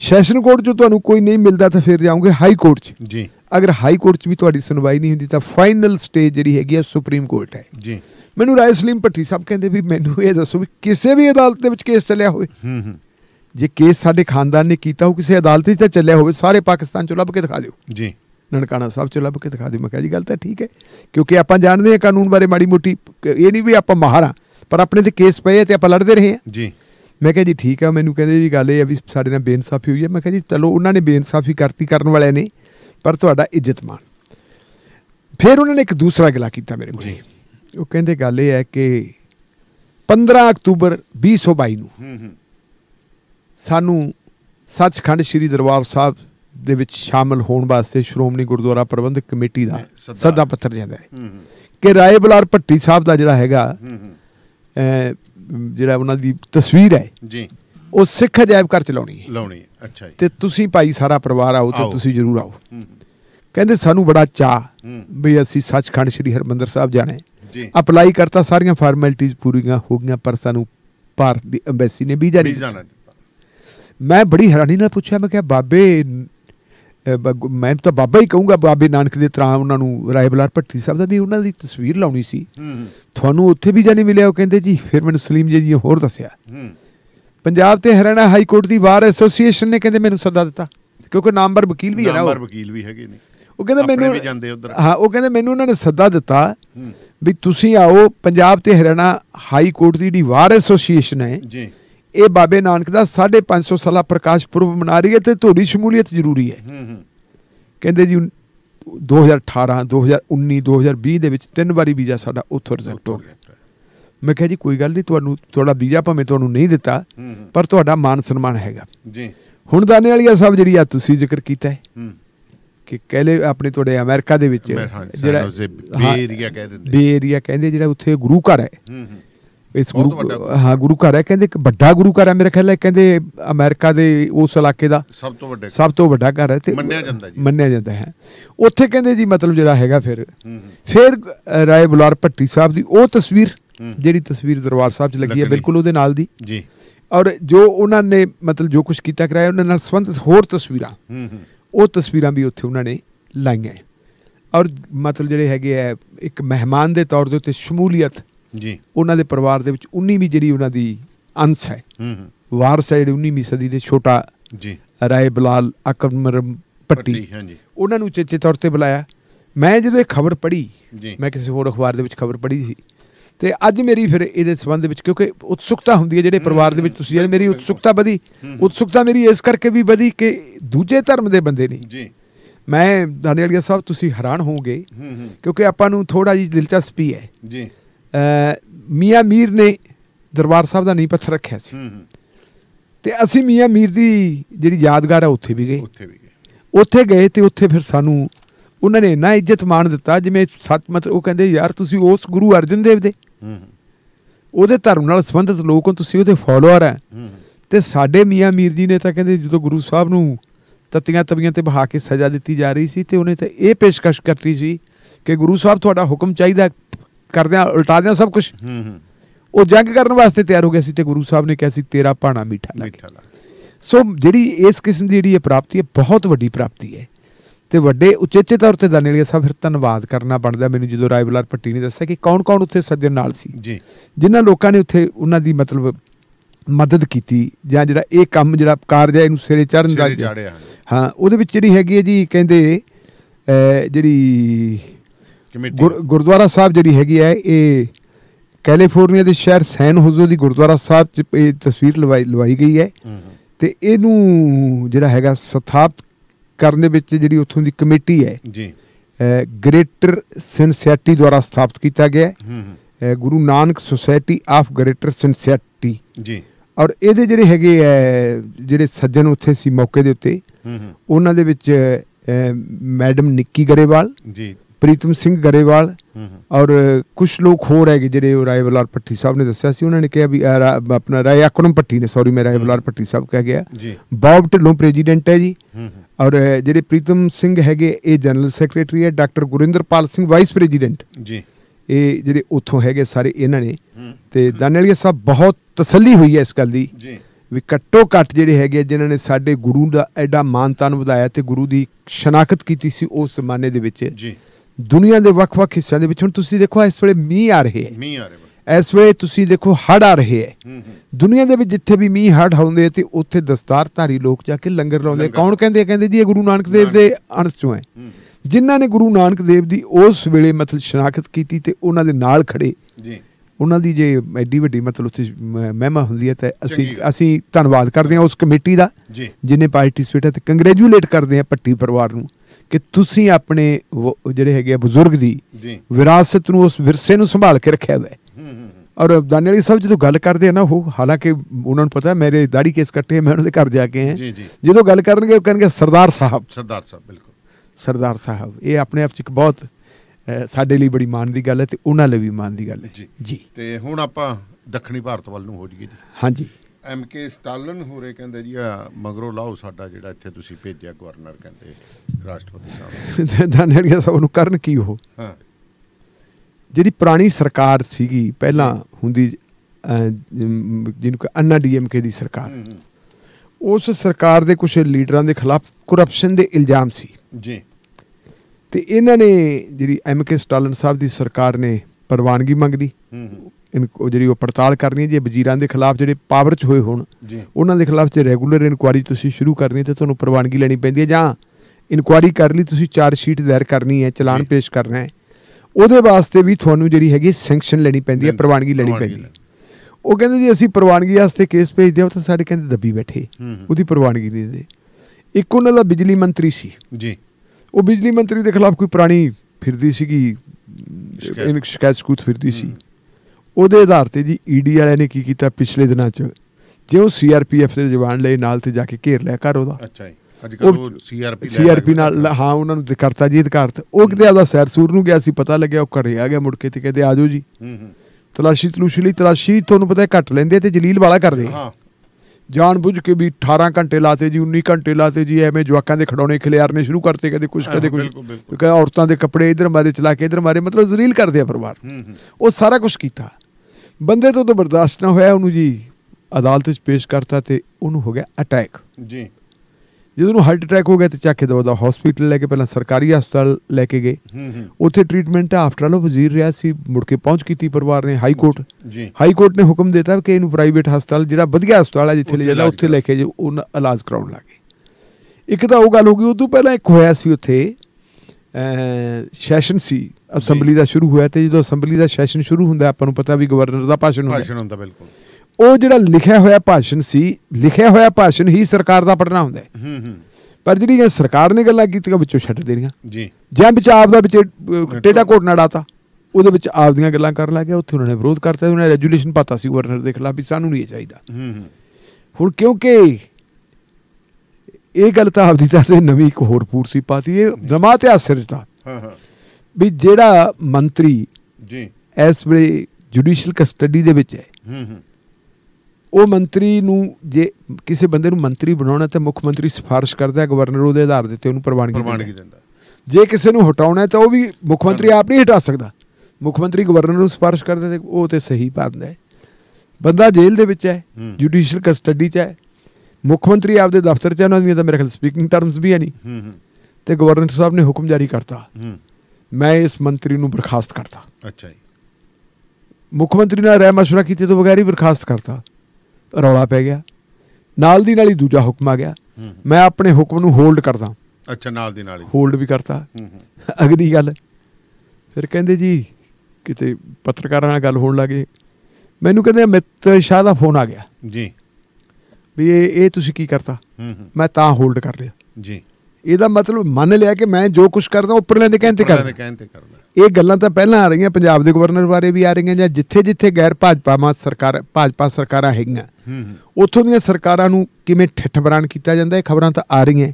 ਸੈਸ਼ਨ ਕੋਰਟ 'ਚ ਤੁਹਾਨੂੰ ਕੋਈ ਨਹੀਂ ਮਿਲਦਾ ਤਾਂ ਫਿਰ ਜਾਓਗੇ ਹਾਈ ਕੋਰਟ 'ਚ ਜੀ ਅਗਰ ਹਾਈ ਕੋਰਟ 'ਚ ਵੀ ਤੁਹਾਡੀ ਸੁਣਵਾਈ ਨਹੀਂ ਹੁੰਦੀ ਤਾਂ ਫਾਈਨਲ ਸਟੇਜ ਜਿਹੜੀ ਹੈਗੀ ਹੈ ਸੁਪਰੀਮ ਕੋਰਟ ਹੈ ਜੀ ਮੈਨੂੰ ਰਾਏ ਸਲੀਮ ਭੱਟੀ ਸਾਹਿਬ ਕਹਿੰਦੇ ਵੀ ਮੈਨੂੰ ਇਹ ਦੱਸੋ ਵੀ ਕਿਸੇ ਵੀ ਅਦਾਲਤ ਦੇ ਵਿੱਚ ਕੇਸ ਚੱਲਿਆ ਹੋਵੇ ਹੂੰ ਹੂੰ ਜੇ ਕੇਸ ਸਾਡੇ ਖਾਨਦਾਨ ਨੇ ਕੀਤਾ ਹੋ ਕਿਸੇ ਅਦਾਲਤ 'ਚ ਤਾਂ ਚੱਲਿਆ ਹੋਵੇ ਸਾਰੇ ਪਾਕਿਸਤਾਨ 'ਚ ਲੱਭ ਕੇ ਦਿਖਾ ਦਿਓ ਜੀ ਨਨਕਾਣਾ ਸਾਹਿਬ ਚੋਂ ਲੱਭ ਕੇ ਦਿਖਾ ਦੇ ਮੈਂ ਕਿਹਾ ਜੀ ਗੱਲ ਤਾਂ ਠੀਕ ਹੈ ਕਿਉਂਕਿ ਆਪਾਂ ਜਾਣਦੇ ਹਾਂ ਕਾਨੂੰਨ ਬਾਰੇ ਮਾੜੀ ਮੋਟੀ ਇਹ ਨਹੀਂ ਵੀ ਆਪਾਂ ਮਾਹਰ ਆ ਪਰ ਆਪਣੇ ਤੇ ਕੇਸ ਪਏ ਤੇ ਆਪਾਂ ਲੜਦੇ ਰਹੇ ਹਾਂ ਜੀ ਮੈਂ ਕਿਹਾ ਜੀ ਠੀਕ ਆ ਮੈਨੂੰ ਕਹਿੰਦੇ ਜੀ ਗੱਲ ਇਹ ਆ ਵੀ ਸਾਡੇ ਨਾਲ ਬੇਇਨਸਾਫੀ ਹੋਈ ਹੈ ਮੈਂ ਕਿਹਾ ਜੀ ਚਲੋ ਉਹਨਾਂ ਨੇ ਬੇਇਨਸਾਫੀ ਕਰਤੀ ਕਰਨ ਵਾਲਿਆਂ ਨੇ ਪਰ ਤੁਹਾਡਾ ਇੱਜ਼ਤ ਮਾਨ ਫਿਰ ਉਹਨਾਂ ਨੇ ਇੱਕ ਦੂਸਰਾ ਗਲਾ ਕੀਤਾ ਮੇਰੇ ਕੋਲ ਉਹ ਕਹਿੰਦੇ ਗੱਲ ਇਹ ਹੈ ਕਿ 15 ਅਕਤੂਬਰ 2022 ਨੂੰ ਹੂੰ ਹੂੰ ਸਾਨੂੰ ਸੱਚਖੰਡ ਸ੍ਰੀ ਦਰਬਾਰ ਸਾਹਿਬ ਦੇ ਵਿੱਚ ਸ਼ਾਮਲ ਹੋਣ ਵਾਸਤੇ ਸ਼੍ਰੋਮਣੀ ਗੁਰਦੁਆਰਾ ਪ੍ਰਬੰਧਕ ਕਮੇਟੀ ਦਾ ਸੱਦਾ ਪੱਤਰ ਜਾਂਦਾ ਹੈ ਕਿ ਰਾਏ ਬਲਾਰ ਭੱਟੀ ਸਾਹਿਬ ਦਾ ਜਿਹੜਾ ਹੈਗਾ ਜਿਹੜਾ ਉਹਨਾਂ ਦੀ ਤਸਵੀਰ ਹੈ ਜੀ ਉਹ ਸਿੱਖ ਅਜਾਇਬ ਘਰ ਚ ਲਾਉਣੀ ਹੈ ਲਾਉਣੀ ਹੈ ਅੱਛਾ ਜੀ ਤੇ ਤੁਸੀਂ ਭਾਈ ਸਾਰਾ ਪਰਿਵਾਰ ਆਓ ਤੇ ਤੁਸੀਂ ਜ਼ਰੂਰ ਆਓ ਕਹਿੰਦੇ ਸਾਨੂੰ ਬੜਾ ਚਾਹ ਵੀ ਅਸੀਂ ਸੱਚਖੰਡ ਸ੍ਰੀ ਹਰਮੰਦਰ ਸਾਹਿਬ ਜਾਣਾ ਹੈ ਅਪਲਾਈ ਕਰਤਾ ਸਾਰੀਆਂ ਫਾਰਮੈਲਿਟੀਆਂ ਪੂਰੀਆਂ ਹੋ ਗਈਆਂ ਪਰ ਸਾਨੂੰ ਭਾਰਤ ਦੀ ਐਮਬੈਸੀ ਨੇ ਵੀਜ਼ਾ ਨਹੀਂ ਮੈਂ ਬੜੀ ਹੈਰਾਨੀ ਨਾਲ ਪੁੱਛਿਆ ਮੈਂ ਕਿਹਾ ਬਾਬੇ ਮੈਂ ਤਾਂ ਬਾਬਾ ਹੀ ਕਹੂੰਗਾ ਬਾਬੇ ਨਾਨਕ ਦੇ ਤਰ੍ਹਾਂ ਉਹਨਾਂ ਨੂੰ ਬਲਾਰ ਭੱਟੀ ਸਾਹਿਬ ਦਾ ਵੀ ਉਹਨਾਂ ਦੀ ਤਸਵੀਰ ਲਾਉਣੀ ਸੀ ਤੁਹਾਨੂੰ ਉੱਥੇ ਵੀ ਜਾਨੀ ਮਿਲਿਆ ਉਹ ਕਹਿੰਦੇ ਜੀ ਫਿਰ ਮੈਨੂੰ ਸਲੀਮ ਜੀ ਜੀ ਹੋਰ ਦੱਸਿਆ ਪੰਜਾਬ ਤੇ ਹਰਿਆਣਾ ਹਾਈ ਕੋਰਟ ਦੀ ਬਾਰ ਐਸੋਸੀਏਸ਼ਨ ਨੇ ਕਹਿੰਦੇ ਮੈਨੂੰ ਸੱਦਾ ਦਿੱਤਾ ਕਿਉਂਕਿ ਨੰਬਰ ਵਕੀਲ ਵੀ ਹੈ ਨਾ ਨੰਬਰ ਵਕੀਲ ਵੀ ਹੈਗੇ ਨੇ ਉਹ ਕਹਿੰਦੇ ਮੈਨੂੰ ਵੀ ਜਾਂਦੇ ਉਧਰ ਹਾਂ ਉਹ ਕਹਿੰਦੇ ਮੈਨੂੰ ਉਹਨਾਂ ਨੇ ਸੱਦਾ ਦਿੱਤਾ ਵੀ ਤੁਸੀਂ ਆਓ ਪੰਜਾਬ ਤੇ ਹਰਿਆਣਾ ਹਾਈ ਕੋਰਟ ਦੀ ਜਿਹੜੀ ਵਾਰ ਐਸੋਸੀਏਸ਼ਨ ਹੈ ਜੀ ਇਹ ਬਾਬੇ ਨਾਨਕ ਦਾ 550 ਸਾਲਾ ਪ੍ਰਕਾਸ਼ ਪੁਰਬ ਮਨਾ ਰਹੀ ਹੈ ਤੇ ਤੁਹਾਡੀ ਸ਼ਮੂਲੀਅਤ ਜ਼ਰੂਰੀ ਹੈ ਕਹਿੰਦੇ ਜੀ 2018 2019 2020 ਦੇ ਵਿੱਚ ਤਿੰਨ ਵਾਰੀ ਵੀਜ਼ਾ ਸਾਡਾ ਉੱਥੋਂ ਰਿਜੈਕਟ ਹੋ ਗਿਆ ਮੈਂ ਕਿਹਾ ਜੀ ਕੋਈ ਗੱਲ ਨਹੀਂ ਤੁਹਾਨੂੰ ਤੁਹਾਡਾ ਵੀਜ਼ਾ ਭਾਵੇਂ ਤੁਹਾਨੂੰ ਨਹੀਂ ਦਿੱਤਾ ਪਰ ਤੁਹਾਡਾ ਮਾਨ ਸਨਮਾਨ ਹੈਗਾ ਜੀ ਹੁਣ ਦਾਨੇ ਵਾਲੀਆ ਸਾਹਿਬ ਜਿਹੜੀ ਆ ਤੁਸੀਂ ਜ਼ਿਕਰ ਕੀਤਾ ਹੈ ਕਿ ਕਹਲੇ ਆਪਣੇ ਤੁਹਾਡੇ ਅਮਰੀਕਾ ਦੇ ਵਿੱਚ ਜਿਹੜਾ ਬੇ ਏਰੀਆ ਕਹਿੰਦੇ ਬੇ ਏਰੀਆ ਕਹਿੰਦੇ ਜਿਹੜਾ ਉੱਥੇ ਗੁਰੂ ਘਰ ਹੈ ਇਸ ਗੁਰੂ ਹਾਂ ਗੁਰੂ ਘਰ ਹੈ ਕਹਿੰਦੇ ਇੱਕ ਵੱਡਾ ਗੁਰੂ ਘਰ ਹੈ ਮੇਰੇ ਖਿਆਲ ਹੈ ਕਹਿੰਦੇ ਅਮਰੀਕਾ ਦੇ ਉਸ ਇਲਾਕੇ ਦਾ ਸਭ ਤੋਂ ਵੱਡਾ ਸਭ ਤੋਂ ਵੱਡਾ ਘਰ ਹੈ ਤੇ ਮੰਨਿਆ ਜਾਂਦਾ ਜੀ ਮੰਨਿਆ ਜਾਂਦਾ ਹੈ ਉੱਥੇ ਕਹਿੰਦੇ ਜੀ ਮਤਲਬ ਜਿਹੜਾ ਹੈਗਾ ਫਿਰ ਫਿਰ ਰਾਏ ਬੁਲਾਰ ਭੱਟੀ ਸਾਹਿਬ ਦੀ ਉਹ ਤਸਵੀਰ ਜਿਹੜੀ ਤਸਵੀਰ ਦਰਬਾਰ ਸਾਹਿਬ 'ਚ ਲੱਗੀ ਹੈ ਬਿਲਕੁਲ ਉਹਦੇ ਨਾਲ ਦੀ ਜੀ ਔਰ ਜੋ ਉਹਨਾਂ ਨੇ ਮਤਲਬ ਜੋ ਕੁਝ ਕੀਤਾ ਕਰਾਇਆ ਉਹਨਾਂ ਨਾਲ ਸੰਬੰਧ ਹੋਰ ਤਸਵੀਰਾਂ ਉਹ ਤਸਵੀਰਾਂ ਵੀ ਉੱਥੇ ਉਹਨਾਂ ਨੇ ਲਾਈਆਂ ਔਰ ਮਤਲਬ ਜਿਹੜੇ ਹੈਗੇ ਆ ਇੱਕ ਮਹਿਮਾਨ ਦੇ ਤੌਰ ਦੇ ਉੱਤੇ ਸ਼ਮੂਲੀਅਤ ਜੀ ਉਹਨਾਂ ਦੇ ਪਰਿਵਾਰ ਦੇ ਵਿੱਚ 19ਵੀਂ ਜਿਹੜੀ ਉਹਨਾਂ ਦੀ ਅੰਸ਼ ਹੈ ਹੂੰ ਵਾਰਸ ਹੈ ਜਿਹੜੀ 19ਵੀਂ ਸਦੀ ਦੇ ਛੋਟਾ ਜੀ ਰਾਏ ਬਲਾਲ ਅਕਬਰ ਪੱਟੀ ਉਹਨਾਂ ਨੂੰ ਚੇਚੇ ਤੌਰ ਤੇ ਬੁਲਾਇਆ ਮੈਂ ਜਦੋਂ ਇਹ ਖਬਰ ਪੜ੍ਹੀ ਮੈਂ ਕਿਸੇ ਹੋਰ ਅਖਬਾਰ ਦੇ ਵਿੱਚ ਖਬਰ ਪੜ੍ਹੀ ਸੀ ਤੇ ਅੱਜ ਮੇਰੀ ਫਿਰ ਇਹਦੇ ਸੰਬੰਧ ਵਿੱਚ ਕਿਉਂਕਿ ਉਤਸੁਕਤਾ ਹੁੰਦੀ ਹੈ ਜਿਹੜੇ ਪਰਿਵਾਰ ਦੇ ਵਿੱਚ ਤੁਸੀਂ ਯਾਰ ਮੇਰੀ ਉਤਸੁਕਤਾ ਵਧੀ ਉਤਸੁਕਤਾ ਮੇਰੀ ਇਸ ਕਰਕੇ ਵੀ ਵਧੀ ਕਿ ਦੂਜੇ ਧਰਮ ਦੇ ਬੰਦੇ ਨਹੀਂ ਜੀ ਮੈਂ ਦਾਨੇਲੀਆ ਸਾਹਿਬ ਤੁਸੀਂ ਹੈਰਾਨ ਹੋਵੋਗੇ ਕਿਉਂਕਿ ਆਪਾਂ ਨੂੰ ਥੋੜਾ ਜੀ ਦਿਲਚਸਪੀ ਹੈ ਜੀ ਮੀਆਂ ਮੀਰ ਨੇ ਦਰਬਾਰ ਸਾਹਿਬ ਦਾ ਨੀਂਹ ਪੱਥਰ ਰੱਖਿਆ ਸੀ ਤੇ ਅਸੀਂ ਮੀਆਂ ਮੀਰ ਦੀ ਜਿਹੜੀ ਯਾਦਗਾਰ ਹੈ ਉੱਥੇ ਵੀ ਗਏ ਉੱਥੇ ਵੀ ਗਏ ਉੱਥੇ ਗਏ ਤੇ ਉੱਥੇ ਫਿਰ ਸਾਨੂੰ ਉਹਨਾਂ ਨੇ ਨਾ ਇੱਜ਼ਤ ਮਾਣ ਦਿੱਤਾ ਜਿਵੇਂ ਸਤਮਤ ਉਹ ਕਹਿੰਦੇ ਯਾਰ ਤੁਸੀਂ ਉਸ ਗੁਰੂ ਅਰਜਨ ਦੇਵ ਦੇ ਉਹਦੇ ਧਰਮ ਨਾਲ ਸੰਬੰਧਿਤ ਲੋਕ ਹੋ ਤੁਸੀਂ ਉਹਦੇ ਫਾਲੋਅਰ ਹੈ ਤੇ ਸਾਡੇ ਮੀਆਂ ਮੀਰ ਜੀ ਨੇ ਤਾਂ ਕਹਿੰਦੇ ਜਦੋਂ ਗੁਰੂ ਸਾਹਿਬ ਨੂੰ ਤਤੀਆਂ ਤਵੀਆਂ ਤੇ ਬਹਾ ਕੇ ਸਜ਼ਾ ਦਿੱਤੀ ਜਾ ਰਹੀ ਸੀ ਤੇ ਉਹਨੇ ਤਾਂ ਇਹ ਪੇਸ਼ਕਸ਼ ਕਰਤੀ ਸੀ ਕਿ ਗੁਰੂ ਸਾਹਿਬ ਤੁਹਾਡਾ ਹੁਕਮ ਚਾਹੀਦਾ ਕਰਦੇ ਆ ਉਲਟਾ ਦਿਆਂ ਸਭ ਕੁਝ ਹੂੰ ਹੂੰ ਉਹ ਜੰਗ ਕਰਨ ਵਾਸਤੇ ਤਿਆਰ ਹੋ ਗਿਆ ਸੀ ਤੇ ਗੁਰੂ ਸਾਹਿਬ ਨੇ ਕਿਹਾ ਸੀ ਤੇਰਾ ਪਾਣਾ ਮਿੱਠਾ ਲੱਗ ਸੋ ਜਿਹੜੀ ਇਸ ਕਿਸਮ ਦੀ ਜਿਹੜੀ ਇਹ ਪ੍ਰਾਪਤੀ ਹੈ ਬਹੁਤ ਵੱਡੀ ਪ੍ਰਾਪਤੀ ਹੈ ਤੇ ਵੱਡੇ ਉਚੇਚੇ ਤੌਰ ਤੇ ਦਾਨੇਲੀਆ ਸਾਹਿਬ ਫਿਰ ਧੰਨਵਾਦ ਕਰਨਾ ਬਣਦਾ ਮੈਨੂੰ ਜਦੋਂ ਰਾਇਵਲਰ ਪੱਟੀ ਨੇ ਦੱਸਿਆ ਕਿ ਕੌਣ-ਕੌਣ ਉੱਥੇ ਸੱਜਣ ਨਾਲ ਸੀ ਜੀ ਜਿਨ੍ਹਾਂ ਲੋਕਾਂ ਨੇ ਉੱਥੇ ਉਹਨਾਂ ਦੀ ਮਤਲਬ ਮਦਦ ਕੀਤੀ ਜਾਂ ਜਿਹੜਾ ਇਹ ਕੰਮ ਜਿਹੜਾ ਕਾਰਜ ਹੈ ਇਹਨੂੰ ਸਿਰੇ ਚੜਨ ਦਾ ਹਾਂ ਉਹਦੇ ਵਿੱਚ ਜਿਹੜੀ ਹੈਗੀ ਹੈ ਜੀ ਕਹਿੰਦੇ ਜਿਹੜੀ ਗੁਰਦੁਆਰਾ ਸਾਹਿਬ ਜਿਹੜੀ ਹੈਗੀ ਹੈ ਇਹ ਕੈਲੀਫੋਰਨੀਆ ਦੇ ਸ਼ਹਿਰ ਸੈਨ ਹੋਜ਼ੋ ਦੀ ਗੁਰਦੁਆਰਾ ਸਾਹਿਬ 'ਚ ਇਹ ਤਸਵੀਰ ਲਵਾਈ ਲਵਾਈ ਗਈ ਹੈ ਤੇ ਇਹਨੂੰ ਜਿਹੜਾ ਹੈਗਾ ਸਥਾਪਿਤ ਕਰਨ ਦੇ ਵਿੱਚ ਜਿਹੜੀ ਉੱਥੋਂ ਦੀ ਕਮੇਟੀ ਹੈ ਜੀ ਗ੍ਰੇਟਰ ਸਿਨਸੈਟੀ ਦੁਆਰਾ ਸਥਾਪਿਤ ਕੀਤਾ ਗਿਆ ਹੈ Guru Nanak society of greater Cincinnati ji ਔਰ ਇਹਦੇ ਜਿਹੜੇ ਹੈਗੇ ਐ ਜਿਹੜੇ ਸੱਜਣ ਉੱਥੇ ਸੀ ਮੌਕੇ ਦੇ ਉੱਤੇ ਉਹਨਾਂ ਦੇ ਵਿੱਚ ਮੈਡਮ ਨਿੱਕੀ ਗਰੇਵਾਲ ਜੀ ਪ੍ਰੀਤਮ ਸਿੰਘ ਗਰੇਵਾਲ ਔਰ ਕੁਝ ਲੋਕ ਹੋਰ ਹੈਗੇ ਜਿਹੜੇ ਉਹ ਬਲਾਰ ਪੱਟੀ ਸਾਹਿਬ ਨੇ ਦੱਸਿਆ ਸੀ ਉਹਨਾਂ ਨੇ ਕਿਹਾ ਵੀ ਆਪਣਾ ਰਾਏ ਆਕੜਮ ਪੱਟੀ ਨੇ ਸੌਰੀ ਮੇਰਾ ਰਾਏ ਪੱਟੀ ਸਾਹਿਬ ਕਹਿ ਗਿਆ ਬੌਬ ਢਿੱਲੋਂ ਪ੍ਰੈਜ਼ੀਡੈਂਟ ਹੈ ਜੀ ਔਰ ਜਿਹੜੇ ਪ੍ਰੀਤਮ ਸਿੰਘ ਹੈਗੇ ਇਹ ਜਨਰਲ ਸੈਕਟਰੀ ਹੈ doctor Gurinderpal Singh vice president ji ਇਹ ਜਿਹੜੇ ਉੱਥੋਂ ਹੈਗੇ ਸਾਰੇ ਇਹਨਾਂ ਨੇ ਤੇ ਦਾਨੇਲੀਆ ਸਾਹਿਬ ਬਹੁਤ ਤਸੱਲੀ ਹੋਈ ਹੈ ਇਸ ਗੱਲ ਦੀ ਜੀ ਵੀ ਕਟੋ ਕਟ ਜਿਹੜੇ ਹੈਗੇ ਜਿਨ੍ਹਾਂ ਨੇ ਸਾਡੇ ਗੁਰੂ ਦਾ ਐਡਾ ਮਾਨਤਾਨ ਵਧਾਇਆ ਤੇ ਗੁਰੂ ਦੀ ਸ਼ਨਾਖਤ ਕੀਤੀ ਸੀ ਉਸ ਜ਼ਮਾਨੇ ਦੇ ਵਿੱਚ ਜੀ ਦੁਨੀਆ ਦੇ ਵੱਖ-ਵੱਖ ਹਿੱਸਿਆਂ ਦੇ ਵਿੱਚ ਹੁਣ ਤੁਸੀਂ ਦੇਖੋ ਇਸ ਵੇਲੇ ਮੀਂਹ ਆ ਰਹੇ ਹੈ ਮੀਂਹ ਆ ਰਹੇ ਇਸ ਵੇਲੇ ਤੁਸੀਂ ਦੇਖੋ ਹੜ ਆ ਰਹੇ ਹੈ ਦੁਨੀਆ ਦੇ ਵਿੱਚ ਜਿੱਥੇ ਵੀ ਮੀਂਹ ਹੜ ਆਉਂਦੇ ਤੇ ਉੱਥੇ ਦਸਤਾਰਧਾਰੀ ਲੋਕ ਜਾ ਕੇ ਲੰਗਰ ਲਾਉਂਦੇ ਕੌਣ ਕਹਿੰਦੇ ਕਹਿੰਦੇ ਜੀ ਇਹ ਗੁਰੂ ਨਾਨਕ ਦੇਵ ਦੇ ਅਣਸ ਚੋਂ ਹੈ ਜਿਨ੍ਹਾਂ ਨੇ ਗੁਰੂ ਨਾਨਕ ਦੇਵ ਦੀ ਉਸ ਵੇਲੇ ਮਤਲਬ ਸ਼ਨਾਖਤ ਕੀਤੀ ਤੇ ਉਹਨਾਂ ਦੇ ਨਾਲ ਖੜੇ ਜੀ ਉਹਨਾਂ ਦੀ ਜੇ ਐਡੀ ਵੱਡੀ ਮਤਲਬ ਉੱਥੇ ਮਹਿਮਾ ਹੁੰਦੀ ਹੈ ਤਾਂ ਅਸੀਂ ਅਸੀਂ ਧੰਨਵਾਦ ਕਰਦੇ ਹਾਂ ਉਸ ਕਮੇਟੀ ਦਾ ਜਿਨੇ ਪਾਰਟਿਸਿਪੇਟ ਹੈ ਤੇ ਕੰਗ੍ਰੈਚੁਲੇਟ ਕਰਦੇ ਹਾਂ ਪੱਟੀ ਪਰਿਵਾਰ ਨੂੰ ਕਿ ਤੁਸੀਂ ਆਪਣੇ ਜਿਹੜੇ ਹੈਗੇ ਬਜ਼ੁਰਗ ਦੀ ਵਿਰਾਸਤ ਨੂੰ ਉਸ ਵਿਰਸੇ ਨੂੰ ਸੰਭਾਲ ਕੇ ਰੱਖਿਆ ਹੋਇਆ ਔਰ ਅਬਦਾਨੀ ਵਾਲੀ ਸਾਹਿਬ ਜਦੋਂ ਗੱਲ ਕਰਦੇ ਆ ਨਾ ਉਹ ਹਾਲਾਂਕਿ ਉਹਨਾਂ ਨੂੰ ਪਤਾ ਮੇਰੇ ਦਾੜੀ ਕੇਸ ਕੱਟੇ ਮੈਂ ਉਹਨਾਂ ਦੇ ਘਰ ਜਾ ਕੇ ਹਾਂ ਜਦੋਂ ਗੱਲ ਕਰਨਗੇ ਉਹ ਕਹਿੰਗੇ ਸਰਦਾਰ ਸਾਹਿਬ ਸਰਦਾਰ ਸਾਹਿਬ ਬਿਲਕੁਲ ਸਰਦਾਰ ਸਾਹਿਬ ਇਹ ਆਪਣੇ ਆਪ ਚ ਇੱਕ ਬਹੁਤ ਸਾਡੇ ਲਈ ਬੜੀ ਮਾਣ ਦੀ ਗੱਲ ਹੈ ਤੇ ਉਹਨਾਂ ਲਈ ਵੀ ਮਾਣ ਦੀ ਗੱਲ ਹੈ ਜੀ ਤੇ ਹੁਣ ਆਪਾਂ ਦੱਖਣੀ ਭਾਰਤ ਵੱਲ ਨੂੰ ਹੋ ਜਾਈਏ ਜੀ ਹਾਂਜੀ ਐਮ ਕੇ ਸਟਾਲਨ ਹੋਰੇ ਕਹਿੰਦੇ ਜੀ ਆ ਮਗਰੋਂ ਲਾਓ ਸਾਡਾ ਜਿਹੜਾ ਇੱਥੇ ਤੁਸੀਂ ਭੇਜਿਆ ਗਵਰਨਰ ਕਹਿੰਦੇ ਰਾਸ਼ਟਰਪਤੀ ਸਾਹਿਬ ਦਾਨੇੜੀਆ ਸਭ ਨੂੰ ਕਰਨ ਕੀ ਉਹ ਹਾਂ ਜਿਹੜੀ ਪੁਰਾਣੀ ਸਰਕਾਰ ਸੀਗੀ ਪਹਿਲਾਂ ਹੁੰਦੀ ਜਿਹਨੂੰ ਕਹਿੰਦੇ ਅੰਨਾ ਕੇ ਦੀ ਸਰਕਾਰ ਉਸ ਸਰਕਾਰ ਦੇ ਕੁਝ ਲੀਡਰਾਂ ਦੇ ਖਿਲਾਫ ਕਰਪਸ਼ਨ ਦੇ ਇਲਜ਼ਾਮ ਸੀ ਜੀ ਤੇ ਇਹਨਾਂ ਨੇ ਜਿਹੜੀ ਐਮ ਕੇ ਸਟਾਲਨ ਸਾਹਿਬ ਦੀ ਸਰਕਾਰ ਨੇ ਪ੍ਰਵਾਨਗੀ ਮੰਗ ਲਈ ਜਿਹੜੀ ਉਹ ਪੜਤਾਲ ਕਰਨੀ ਹੈ ਜੇ ਵਜ਼ੀਰਾਂ ਦੇ ਖਿਲਾਫ ਜਿਹੜੇ ਪਾਵਰ 'ਚ ਹੋਏ ਹੋਣ ਉਹਨਾਂ ਦੇ ਖਿਲਾਫ ਤੇ ਰੈਗੂਲਰ ਇਨਕੁਆਰੀ ਤੁਸੀਂ ਸ਼ੁਰੂ ਕਰਨੀ ਤੇ ਤੁਹਾਨੂੰ ਪ੍ਰਵਾਨਗੀ ਲੈਣੀ ਪੈਂਦੀ ਹੈ ਜਾਂ ਇਨਕੁਆਰੀ ਕਰ ਲਈ ਤੁਸੀਂ ਚਾਰ ਸ਼ੀਟ ਦਾਇਰ ਕਰਨੀ ਹੈ ਚਲਾਨ ਪੇਸ਼ ਕਰਨਾ ਹੈ ਉਹਦੇ ਵਾਸਤੇ ਵੀ ਤੁਹਾਨੂੰ ਜਿਹੜੀ ਹੈਗੀ ਸੈਂਕਸ਼ਨ ਲੈਣੀ ਪੈਂਦੀ ਹੈ ਪ੍ਰਵਾਨਗੀ ਲੈਣੀ ਪੈਂਦੀ ਹੈ ਉਹ ਕਹਿੰਦੇ ਜੀ ਅਸੀਂ ਪ੍ਰਵਾਨਗੀ ਵਾਸਤੇ ਕੇਸ ਭੇਜਦੇ ਹਾਂ ਤਾਂ ਸਾਡੇ ਕਹਿੰਦੇ ਦੱਬੀ ਬੈਠੇ ਉਹਦੀ ਪ੍ਰਵਾਨਗੀ ਦੇ ਦੇ ਇੱਕ ਉਹਨਾਂ ਦਾ ਬਿਜਲੀ ਮੰਤਰੀ ਸੀ ਜੀ ਉਹ ਬਿਜਲੀ ਮੰਤਰੀ ਦੇ ਖਿਲਾਫ ਕੋਈ ਪੁਰਾਣੀ ਫਿਰਦੀ ਸੀਗੀ ਸ਼ਿਕਾਇਤ ਸਕੂਤ ਫਿਰਦੀ ਸੀ ਉਹਦੇ ਆਧਾਰ ਤੇ ਜੀ ਈਡੀ e ਵਾਲਿਆਂ ਨੇ ਕੀ ਕੀਤਾ ਪਿਛਲੇ ਦਿਨਾਂ 'ਚ ਜੇ ਉਹ ਸੀਆਰਪੀਐਫ ਦੇ ਜਵਾਨ ਲਈ ਨਾਲ ਤੇ ਜਾ ਕੇ ਘੇਰ ਲਿਆ ਘਰ ਉਹਦਾ ਅੱਛਾ ਜੀ ਅੱਜ ਕੱਲ ਉਹ ਸੀਆਰਪੀ ਸੀਆਰਪੀ ਨਾਲ ਹਾਂ ਉਹਨਾਂ ਨੂੰ ਕਰਤਾ ਜੀ ਅਧਿਕਾਰਤ ਉਹ ਕਿਤੇ ਆਦਾ ਸੈਰ ਸੂਰ ਨੂੰ ਗਿਆ ਸੀ ਪਤਾ ਲੱਗਿਆ ਉਹ ਘਰੇ ਆ ਗਿਆ ਮੁੜ ਕੇ ਤੇ ਕਹਿੰਦੇ ਆਜੋ ਜੀ ਹੂੰ ਹੂੰ ਤਲਾਸ਼ੀ ਤਲੂਸ਼ੀ ਲਈ ਤਲਾਸ਼ੀ ਤੁਹਾਨੂੰ ਪਤਾ ਹੈ ਘੱਟ ਲੈਂਦੇ ਤੇ ਜਲੀਲ ਵਾਲਾ ਕਰਦੇ ਹਾਂ ਜਾਣ ਬੁੱਝ ਕੇ ਵੀ 18 ਘੰਟੇ ਲਾਤੇ ਜੀ 19 ਘੰਟੇ ਲਾਤੇ ਜੀ ਐਵੇਂ ਜਵਾਕਾਂ ਦੇ ਖਿਡੌਣੇ ਖਿਲਿਆਰਨੇ ਸ਼ੁਰੂ ਕਰਤੇ ਕਦੇ ਕੁਝ ਕਦੇ ਕੁਝ ਕਿਉਂਕਿ ਔਰਤਾਂ ਦੇ ਕੱਪੜੇ ਇਧਰ ਮਾਰੇ ਚਲਾ ਕੇ ਇਧਰ ਮਾਰੇ ਮਤਲਬ ਜ਼ਲੀਲ ਕਰਦੇ ਆ ਪਰਿਵਾਰ ਉਹ ਸਾਰਾ ਕੁਝ ਕੀਤਾ ਬੰਦੇ ਤੋਂ ਤਾਂ ਬਰਦਾਸ਼ਤ ਨਾ ਹੋਇਆ ਉਹਨੂੰ ਜੀ ਅਦਾਲਤ ਵਿੱਚ ਪੇਸ਼ ਕਰਤਾ ਤੇ ਉਹਨੂੰ ਹੋ ਗਿਆ ਅਟੈਕ ਜੀ ਜਦੋਂ ਨੂੰ ਹਾਰਟ ਅਟੈਕ ਹੋ ਗਿਆ ਤੇ ਚੱਕੇ ਦਵਾਦਾ ਹਸਪੀਟਲ ਲੈ ਕੇ ਪਹਿਲਾਂ ਸਰਕਾਰੀ ਹਸਪਤਾਲ ਲੈ ਕੇ ਗਏ ਉੱਥੇ ਟ੍ਰੀਟਮੈਂਟ ਆਫਟਰ ਆਲ ਵਜ਼ੀਰ ਰਿਆ ਸੀ ਮੁੜ ਕੇ ਪਹੁੰਚ ਕੀਤੀ ਪਰਿਵਾਰ ਨੇ ਹਾਈ ਕੋਰਟ ਹਾਈ ਕੋਰਟ ਨੇ ਹੁਕਮ ਦਿੱਤਾ ਕਿ ਇਹਨੂੰ ਪ੍ਰਾਈਵੇਟ ਹਸਪਤਾਲ ਜਿਹੜਾ ਵਧੀਆ ਹਸਪਤਾਲ ਹੈ ਜਿੱਥੇ ਲੈ ਜਾਂਦਾ ਉੱਥੇ ਲੈ ਕੇ ਉਹਨਾਂ ਇਲਾਜ ਕਰਾਉਣ ਲੱਗੇ ਇੱਕ ਤਾਂ ਉਹ ਗੱਲ ਹੋ ਗਈ ਉਦੋਂ ਪਹਿਲਾਂ ਇੱਕ ਹੋਇਆ ਸੀ ਉੱਥੇ ਸੈਸ਼ਨ ਸੀ ਅਸੈਂਬਲੀ ਦਾ ਸ਼ੁਰੂ ਹੋਇਆ ਤੇ ਜਦੋਂ ਅਸੈਂਬਲੀ ਦਾ ਸੈਸ਼ਨ ਸ਼ੁਰੂ ਹੁੰਦਾ ਆਪਾਂ ਨੂੰ ਪਤਾ ਵੀ ਗਵਰਨਰ ਦਾ ਭਾਸ਼ਣ ਹੁੰਦਾ ਭਾਸ਼ਣ ਹੁੰਦਾ ਬਿਲਕੁਲ ਉਹ ਜਿਹੜਾ ਲਿਖਿਆ ਹੋਇਆ ਭਾਸ਼ਣ ਸੀ ਲਿਖਿਆ ਹੋਇਆ ਭਾਸ਼ਣ ਹੀ ਸਰਕਾਰ ਦਾ ਪੜਨਾ ਹੁੰਦਾ ਹੂੰ ਹੂੰ ਪਰ ਜਿਹੜੀਆਂ ਸਰਕਾਰ ਨੇ ਗੱਲਾਂ ਕੀਤੀਆਂ ਵਿੱਚੋਂ ਛੱਡ ਦੇਣੀਆਂ ਜੀ ਜਾਂ ਵਿੱਚ ਆਪ ਦਾ ਵਿੱਚ ਟੇਡਾ ਕੋਟ ਨੜਾਤਾ ਉਹਦੇ ਵਿੱਚ ਆਪ ਦੀਆਂ ਗੱਲਾਂ ਕਰਨ ਲੱਗੇ ਗਿਆ ਉੱਥੇ ਉਹਨਾਂ ਨੇ ਵਿਰੋਧ ਕਰਤਾ ਉਹਨਾਂ ਨੇ ਰੈਜੂਲੇਸ਼ਨ ਪਾਤਾ ਸੀ ਗਵਰਨਰ ਦੇ ਖਿਲਾਫ ਵੀ ਸਾਨੂੰ ਨਹੀਂ ਚਾਹੀਦਾ ਹੂੰ ਹੂੰ ਹੁਣ ਕਿਉਂਕਿ ਇਹ ਗੱਲ ਤਾਂ ਆਪਦੀ ਤਾਂ ਨਵੀਂ ਇੱਕ ਹੋਰ ਪੂਰਤੀ ਪਾਤੀ ਇਹ ਰਮਾ ਤੇ ਹਾਂ ਹਾਂ ਵੀ ਜਿਹੜਾ ਮੰਤਰੀ ਜੀ ਇਸ ਵੇਲੇ ਜੁਡੀਸ਼ੀਅਲ ਕਸਟਡੀ ਦੇ ਵਿੱਚ ਹੈ ਹੂੰ ਹੂੰ ਉਹ ਮੰਤਰੀ ਨੂੰ ਜੇ ਕਿਸੇ ਬੰਦੇ ਨੂੰ ਮੰਤਰੀ ਬਣਾਉਣਾ ਤਾਂ ਮੁੱਖ ਮੰਤਰੀ ਸਿਫਾਰਿਸ਼ ਕਰਦਾ ਹੈ ਗਵਰਨਰ ਉਹਦੇ ਆਧਾਰ ਤੇ ਉਹਨੂੰ ਪ੍ਰਵਾਨਗੀ ਦਿੰਦਾ ਜੇ ਕਿਸੇ ਨੂੰ ਹਟਾਉਣਾ ਤਾਂ ਉਹ ਵੀ ਮੁੱਖ ਮੰਤਰੀ ਆਪ ਨਹੀਂ ਹਟਾ ਸਕਦਾ ਮੁੱਖ ਮੰਤਰੀ ਗਵਰਨਰ ਨੂੰ ਸਿਫਾਰਿਸ਼ ਕਰਦਾ ਤੇ ਉਹ ਤੇ ਸਹੀ ਪਾਉਂਦਾ ਹੈ ਬੰਦਾ ਜੇਲ੍ਹ ਦੇ ਵਿੱਚ ਹੈ ਜੁਡੀਸ਼ੀਅਲ ਕਸਟਡੀ 'ਚ ਹੈ ਮੁੱਖ ਮੰਤਰੀ ਆਪਦੇ ਦਫ਼ਤਰ 'ਚ ਉਹਨਾਂ ਦੀਆਂ ਤਾਂ ਮੇਰੇ ਖਿਆਲ ਸਪੀਕਿੰਗ ਟਰਮਸ ਵੀ ਹੈ ਨਹੀਂ ਤੇ ਗਵਰਨਰ ਸਾਹਿਬ ਨੇ ਹੁਕਮ ਜਾਰੀ ਕਰਤਾ ਮੈਂ ਇਸ ਮੰਤਰੀ ਨੂੰ ਬਰਖਾਸਤ ਕਰਤਾ ਅੱਛਾ ਜੀ ਮੁੱਖ ਮੰਤਰੀ ਨਾਲ ਰਹਿ ਮਸ਼ਵਰਾ ਕੀਤੇ ਤੋਂ ਬਗੈਰ ਹੀ ਬਰਖਾਸਤ ਕਰਤਾ ਰੌਲਾ ਪੈ ਗਿਆ ਨਾਲ ਦੀ ਨਾਲ ਹੀ ਦੂਜਾ ਹੁਕਮ ਆ ਗਿਆ ਮੈਂ ਆਪਣੇ ਹੁਕਮ ਨੂੰ ਹੋਲਡ ਕਰਦਾ ਅੱਛਾ ਨਾਲ ਦੀ ਨਾਲ ਹੀ ਹੋਲਡ ਵੀ ਕਰਤਾ ਅਗਲੀ ਗੱਲ ਫਿਰ ਕਹਿੰਦੇ ਜੀ ਕਿਤੇ ਪੱਤਰਕਾਰਾਂ ਨਾਲ ਗੱਲ ਹੋਣ ਲੱਗੇ ਮੈਨੂੰ ਕਹਿੰਦੇ ਅਮਿਤ ਸ਼ਾਹ ਦਾ ਫੋਨ ਆ ਗਿਆ ਜੀ ਵੀ ਇਹ ਇਹ ਤੁਸੀਂ ਕੀ ਕਰਤਾ ਮੈਂ ਤਾਂ ਹੋਲਡ ਕਰ ਲਿਆ ਜੀ ਇਹਦਾ ਮਤਲਬ ਮੰਨ ਲਿਆ ਕਿ ਮੈਂ ਜੋ ਕੁਝ ਕਰਦਾ ਉੱਪਰਲੇ ਦੇ ਕਹਿੰਦੇ ਕਰਦਾ ਇਹ ਗੱਲਾਂ ਤਾਂ ਪਹਿਲਾਂ ਆ ਰਹੀਆਂ ਪੰਜਾਬ ਦੇ ਗਵਰਨਰ ਬਾਰੇ ਵੀ ਆ ਰਹੀਆਂ ਜਾਂ ਜਿੱਥੇ ਜਿੱਥੇ ਗੈਰ ਭਾਜਪਾ ਮਾ ਸਰਕਾਰ ਭਾਜਪਾ ਸਰਕਾਰਾਂ ਹੈਗੀਆਂ ਉੱਥੋਂ ਦੀਆਂ ਸਰਕਾਰਾਂ ਨੂੰ ਕਿਵੇਂ ਠੱਠ ਬਰਾਨ ਕੀਤਾ ਜਾਂਦਾ ਇਹ ਖਬਰਾਂ ਤਾਂ ਆ ਰਹੀਆਂ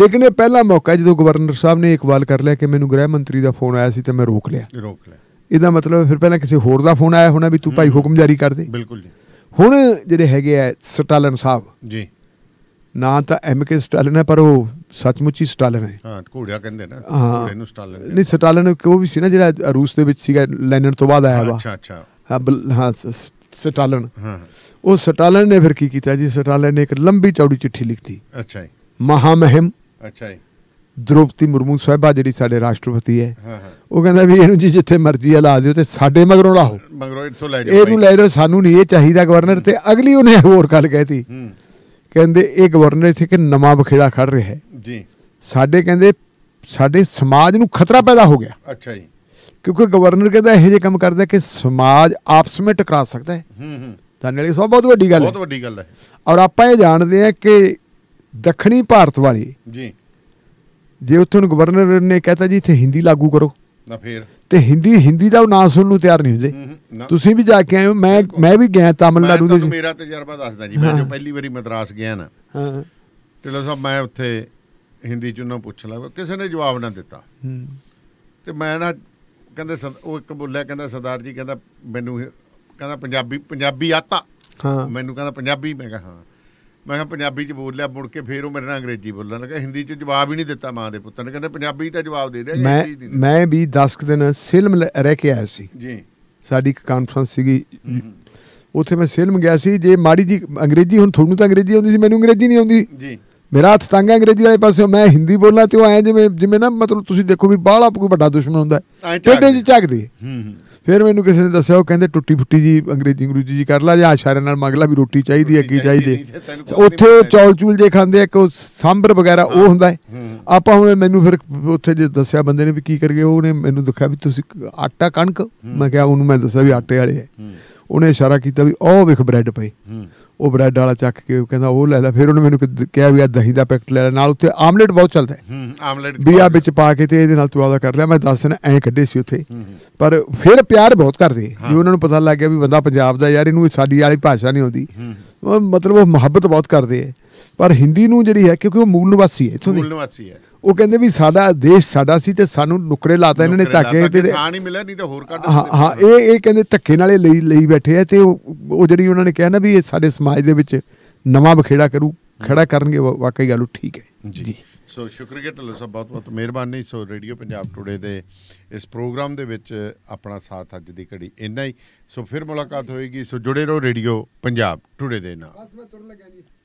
ਲੇਕਿਨ ਇਹ ਪਹਿਲਾ ਮੌਕਾ ਜਦੋਂ ਗਵਰਨਰ ਸਾਹਿਬ ਨੇ ਇਕਬਾਲ ਕਰ ਲਿਆ ਕਿ ਮੈਨੂੰ ਗ੍ਰਹਿ ਮੰਤਰੀ ਦਾ ਫੋਨ ਆਇਆ ਸੀ ਤੇ ਮੈਂ ਰੋਕ ਲਿਆ ਰੋਕ ਲਿਆ ਇਹਦਾ ਮਤਲਬ ਫਿਰ ਪਹਿਲਾਂ ਕਿਸੇ ਹੋਰ ਦਾ ਫੋਨ ਆਇਆ ਹੋਣਾ ਵੀ ਤੂੰ ਭਾਈ ਹੁਕਮ ਜਾਰੀ ਕਰ ਦੇ ਬਿਲਕੁਲ ਜੀ ਹੁਣ ਜਿਹੜੇ ਹੈਗੇ ਆ ਸਟਾਲਨ ਸਾਹਿਬ ਜੀ ਨਾਂ ਤਾਂ ਐਮਕੇ ਸਟਾਲਨ ਹੈ ਪਰ ਉਹ ਸੱਚਮੁੱਚ ਹੀ ਸਟਾਲਨ ਹੈ ਹਾਂ ਘੋੜਿਆ ਕਹਿੰਦੇ ਨਾ ਇਹਨੂੰ ਸਟਾਲਨ ਨਹੀਂ ਸਟਾਲਨ ਕੋਈ ਵੀ ਸੀ ਨਾ ਜਿਹੜਾ ਰੂਸ ਦੇ ਵਿੱਚ ਸੀਗਾ ਲੈਨਨ ਤੋਂ ਬਾਅਦ ਆਇਆ ਵਾ ਅੱਛਾ ਅੱਛਾ ਹਾਂ ਸਟਾਲਨ ਹਾਂ ਉਹ ਸਟਾਲਨ ਨੇ ਫਿਰ ਕੀ ਕੀਤਾ ਜੀ ਸਟਾਲਨ ਨੇ ਇੱਕ ਲੰਬੀ ਚੌੜੀ ਚਿੱਠੀ ਲਿਖਤੀ ਅੱਛਾ ਜੀ ਮਹਾਮਹਿਮ ਅੱਛਾ ਜੀ ਦ੍ਰੋਪਤੀ ਮੁਰਮੂ ਸਹਿਬਾ ਜਿਹੜੀ ਸਾਡੇ ਰਾਸ਼ਟਰਪਤੀ ਹੈ ਉਹ ਕਹਿੰਦਾ ਵੀ ਇਹਨੂੰ ਜੀ ਜਿੱਥੇ ਮਰਜ਼ੀ ਲਾ ਦਿਓ ਤੇ ਸਾਡੇ ਮਗਰੋਂ ਲਾਓ ਮਗਰੋਂ ਇੱਥੋਂ ਲੈ ਜਾਓ ਇਹਨੂੰ ਲੈ ਜਾਓ ਸਾਨੂੰ ਨਹੀਂ ਇਹ ਚਾਹੀਦਾ ਗਵਰਨਰ ਤੇ ਅਗਲੀ ਉਹਨੇ ਹੋਰ ਗੱਲ ਕਹਿਤੀ ਕਹਿੰਦੇ ਇਹ ਗਵਰਨਰ ਇੱਥੇ ਕਿ ਨਵਾਂ ਬਖੇੜਾ ਖੜ ਰਿਹਾ ਹੈ ਜੀ ਸਾਡੇ ਕਹਿੰਦੇ ਸਾਡੇ ਸਮਾਜ ਨੂੰ ਖਤਰਾ ਪੈਦਾ ਹੋ ਗਿਆ ਅੱਛਾ ਜੀ ਕਿਉਂਕਿ ਗਵਰਨਰ ਕਹਿੰਦਾ ਇਹ ਜੇ ਕੰਮ ਕਰਦਾ ਕਿ ਸਮਾਜ ਆਪਸ ਵਿੱਚ ਟਕਰਾ ਸਕਦਾ ਹੈ ਹੂੰ ਹੂੰ ਤਾਂ ਨਾਲੇ ਸਭ ਬਹੁਤ ਵੱਡੀ ਗੱਲ ਹੈ ਬਹੁਤ ਵੱਡੀ ਗੱਲ ਹੈ ਔਰ ਆਪਾਂ ਇਹ ਜਾਣਦੇ ਹਾਂ ਕਿ ਦੱਖਣੀ ਭਾਰਤ ਵਾਲੀ ਜੀ ਜੇ ਨੂੰ ਗਵਰਨਰ ਨੇ ਕਹਤਾ ਜੀ ਇੱਥੇ ਹਿੰਦੀ ਲਾਗੂ ਕਰੋ ਨਾ ਫੇਰ ਤੇ ਹਿੰਦੀ ਹਿੰਦੀ ਦਾ ਨਾਂ ਸੁਣਨ ਨੂੰ ਤਿਆਰ ਨਹੀਂ ਹੁੰਦੇ ਤੁਸੀਂ ਵੀ ਜਾ ਕੇ ਆਏ ਮੈਂ ਮੈਂ ਵੀ ਗਿਆ ਤਾਮਿਲਨਾਡੂ ਦੇ ਮੇਰਾ ਤਜਰਬਾ ਦੱਸਦਾ ਜੀ ਮੈਂ ਜੋ ਪਹਿਲੀ ਵਾਰੀ ਮਦਰਾਸ ਗਿਆ ਨਾ ਹਾਂ ਢਿਲੋ ਸਾਹਿਬ ਮੈਂ ਉੱਥੇ ਹਿੰਦੀ ਚ ਉਹਨਾਂ ਪੁੱਛ ਲੱਗਾ ਕਿਸੇ ਨੇ ਜਵਾਬ ਨਾ ਦਿੱਤਾ ਤੇ ਮੈਂ ਨਾ ਕਹਿੰਦੇ ਉਹ ਇੱਕ ਬੋਲਿਆ ਕਹਿੰਦਾ ਸਰਦਾਰ ਜੀ ਕਹਿੰਦਾ ਮੈਨੂੰ ਕਹਿੰਦਾ ਪੰਜਾਬੀ ਪੰਜਾਬੀ ਆਤਾ ਹਾਂ ਮੈਨੂੰ ਕਹਿੰਦਾ ਪੰਜਾਬੀ ਮੈਂ ਕਿਹਾ ਹਾਂ ਮੈਂ ਕਿਹਾ ਪੰਜਾਬੀ ਚ ਬੋਲ ਲਿਆ ਮੁੜ ਕੇ ਫੇਰ ਉਹ ਮੇਰੇ ਨਾਲ ਅੰਗਰੇਜ਼ੀ ਬੋਲਣ ਲੱਗਾ ਹਿੰਦੀ ਚ ਜਵਾਬ ਹੀ ਨਹੀਂ ਦਿੱਤਾ ਮਾਂ ਦੇ ਪੁੱਤ ਨੇ ਕਹਿੰਦਾ ਪੰਜਾਬੀ ਤਾਂ ਜਵਾਬ ਦੇ ਦੇ ਮੈਂ ਮੈਂ ਵੀ 10 ਦਿਨ ਸਿਲਮ ਰਹਿ ਕੇ ਆਇਆ ਸੀ ਜੀ ਸਾਡੀ ਇੱਕ ਕਾਨਫਰੰਸ ਸੀਗੀ ਉੱਥੇ ਮੈਂ ਸਿਲਮ ਗਿਆ ਸੀ ਜੇ ਮਾੜੀ ਜੀ ਅੰਗਰੇਜ਼ੀ ਹੁਣ ਤੁਹਾਨੂੰ ਤਾਂ ਅੰਗਰੇਜ਼ੀ ਆਉਂਦੀ ਸੀ ਮੈਨੂੰ ਅੰਗਰੇਜ਼ੀ ਨਹੀਂ ਆਉਂਦੀ ਜੀ ਮੇਰਾ ਹੱਥ ਤੰਗ ਹੈ ਅੰਗਰੇਜ਼ੀ ਵਾਲੇ ਪਾਸੇ ਮੈਂ ਹਿੰਦੀ ਬੋਲਣਾ ਤੇ ਉਹ ਐ ਜਿਵੇਂ ਜਿਵੇਂ ਨਾ ਮਤਲਬ ਤੁਸੀਂ ਦੇਖੋ ਵੀ ਬਾਹਲਾ ਕੋਈ ਵੱਡਾ ਦੁਸ਼ਮਣ ਹੁੰਦਾ ਟੇਡੇ ਜੀ ਚੱਕਦੇ ਹੂੰ ਹੂੰ ਫਿਰ ਮੈਨੂੰ ਕਿਸੇ ਨੇ ਦੱਸਿਆ ਉਹ ਕਹਿੰਦੇ ਟੁੱਟੀ ਫੁੱਟੀ ਜੀ ਅੰਗਰੇਜ਼ੀ ਅੰਗਰੇਜ਼ੀ ਜੀ ਕਰ ਲੈ ਜਾਂ ਇਸ਼ਾਰੇ ਨਾਲ ਮੰਗ ਲੈ ਵੀ ਰੋਟੀ ਚਾਹੀਦੀ ਹੈ ਕੀ ਚਾਹੀਦੀ ਉੱਥੇ ਚੌਲ ਚੂਲ ਜੇ ਖਾਂਦੇ ਇੱਕ ਕਿ ਸਾਂਬਰ ਵਗੈਰਾ ਉਹ ਹੁੰਦਾ ਹੈ ਆਪਾਂ ਹੁਣ ਮੈਨੂੰ ਫਿਰ ਉੱਥੇ ਜੇ ਦੱਸਿਆ ਬੰਦੇ ਨੇ ਵੀ ਕੀ ਗਏ ਉਹਨੇ ਮੈਨੂੰ ਦੱਸਿਆ ਵੀ ਤੁਸੀਂ ਆਟਾ ਕਣਕ ਮੈਂ ਕਿਹਾ ਉਹਨੂੰ ਮੈਂ ਦੱਸਿਆ ਵੀ ਆਟੇ ਵਾਲੇ ਹੈ ਉਹਨੇ ਇਸ਼ਾਰਾ ਕੀਤਾ ਵੀ ਉਹ ਵੇਖ ਬ੍ਰੈਡ ਪਏ ਉਹ ਬ੍ਰੈਡ ਵਾਲਾ ਚੱਕ ਕੇ ਕਹਿੰਦਾ ਉਹ ਲੈ ਲੈ ਫਿਰ ਉਹਨੇ ਮੈਨੂੰ ਕਿਹਾ ਵੀ ਆ ਦਹੀਂ ਦਾ ਪੈਕਟ ਲੈ ਲੈ ਨਾਲ ਉੱਥੇ ਆਮਲੇਟ ਬਹੁਤ ਚੱਲਦਾ ਹੈ ਆਮਲੇਟ ਵੀ ਆ ਵਿੱਚ ਪਾ ਕੇ ਤੇ ਇਹਦੇ ਨਾਲ ਤੂੰ ਆਦਾ ਕਰ ਲਿਆ ਮੈਂ ਦੱਸ ਦਿਨ ਐ ਕੱਢੇ ਸੀ ਉੱਥੇ ਪਰ ਫਿਰ ਪਿਆਰ ਬਹੁਤ ਕਰਦੇ ਵੀ ਉਹਨਾਂ ਨੂੰ ਪਤਾ ਲੱਗ ਗਿਆ ਵੀ ਬੰਦਾ ਪੰਜਾਬ ਦਾ ਯਾਰ ਇਹਨੂੰ ਸਾਡੀ ਵਾਲੀ ਭਾਸ਼ਾ ਨਹੀਂ ਆਉਂਦੀ ਮਤਲਬ ਉਹ ਮੁਹੱਬਤ ਬਹੁਤ ਕਰਦੇ ਹੈ ਪਰ ਹਿੰਦੀ ਨੂੰ ਜਿਹੜੀ ਹੈ ਕਿਉਂਕਿ ਉਹ ਮੂਲ ਨਿਵਾਸੀ ਹੈ ਇਥੋਂ ਦੀ ਮੂਲ ਨਿਵਾਸੀ ਹੈ ਉਹ ਕਹਿੰਦੇ ਵੀ ਸਾਡਾ ਦੇਸ਼ ਸਾਡਾ ਸੀ ਤੇ ਸਾਨੂੰ ਨੁਕਰੇ ਲਾਤਾ ਇਹਨਾਂ ਨੇ ਧੱਕੇ ਤੇ ਹਾਂ ਨਹੀਂ ਮਿਲਿਆ ਨਹੀਂ ਤਾਂ ਹੋਰ ਕੱਢ ਹਾਂ ਹਾਂ ਇਹ ਇਹ ਕਹਿੰਦੇ ਧੱਕੇ ਨਾਲੇ ਲਈ ਲਈ ਬੈਠੇ ਆ ਤੇ ਉਹ ਜਿਹੜੀ ਉਹਨਾਂ ਨੇ ਕਿਹਾ ਨਾ ਵੀ ਇਹ ਸਾਡੇ ਸਮਾਜ ਦੇ ਵਿੱਚ ਨਵਾਂ ਬਖੇੜਾ ਕਰੂ ਖੜਾ ਕਰਨਗੇ ਵਾਕਈ ਗੱਲ ਠੀਕ ਹੈ ਜੀ ਸੋ ਸ਼ੁਕਰੀਆ ਢੱਲੋ ਸਾਹਿਬ ਬਹੁਤ ਬਹੁਤ ਮਿਹਰਬਾਨੀ ਸੋ ਰੇਡੀਓ ਪੰਜਾਬ ਟੁਡੇ ਦੇ ਇਸ ਪ੍ਰੋਗਰਾਮ ਦੇ ਵਿੱਚ ਆਪਣਾ ਸਾਥ ਅੱਜ ਦੀ ਘੜੀ ਇੰਨਾ ਹੀ ਸੋ ਫਿਰ ਮੁਲਾਕਾਤ ਹੋਏਗੀ ਸੋ ਜੁੜੇ ਰਹੋ ਰੇਡੀਓ ਪੰਜਾਬ ਟੁਡੇ ਦੇ ਨਾਲ ਬਸ ਮੈਂ ਤੁਰਨ ਲੱਗਿਆ ਜੀ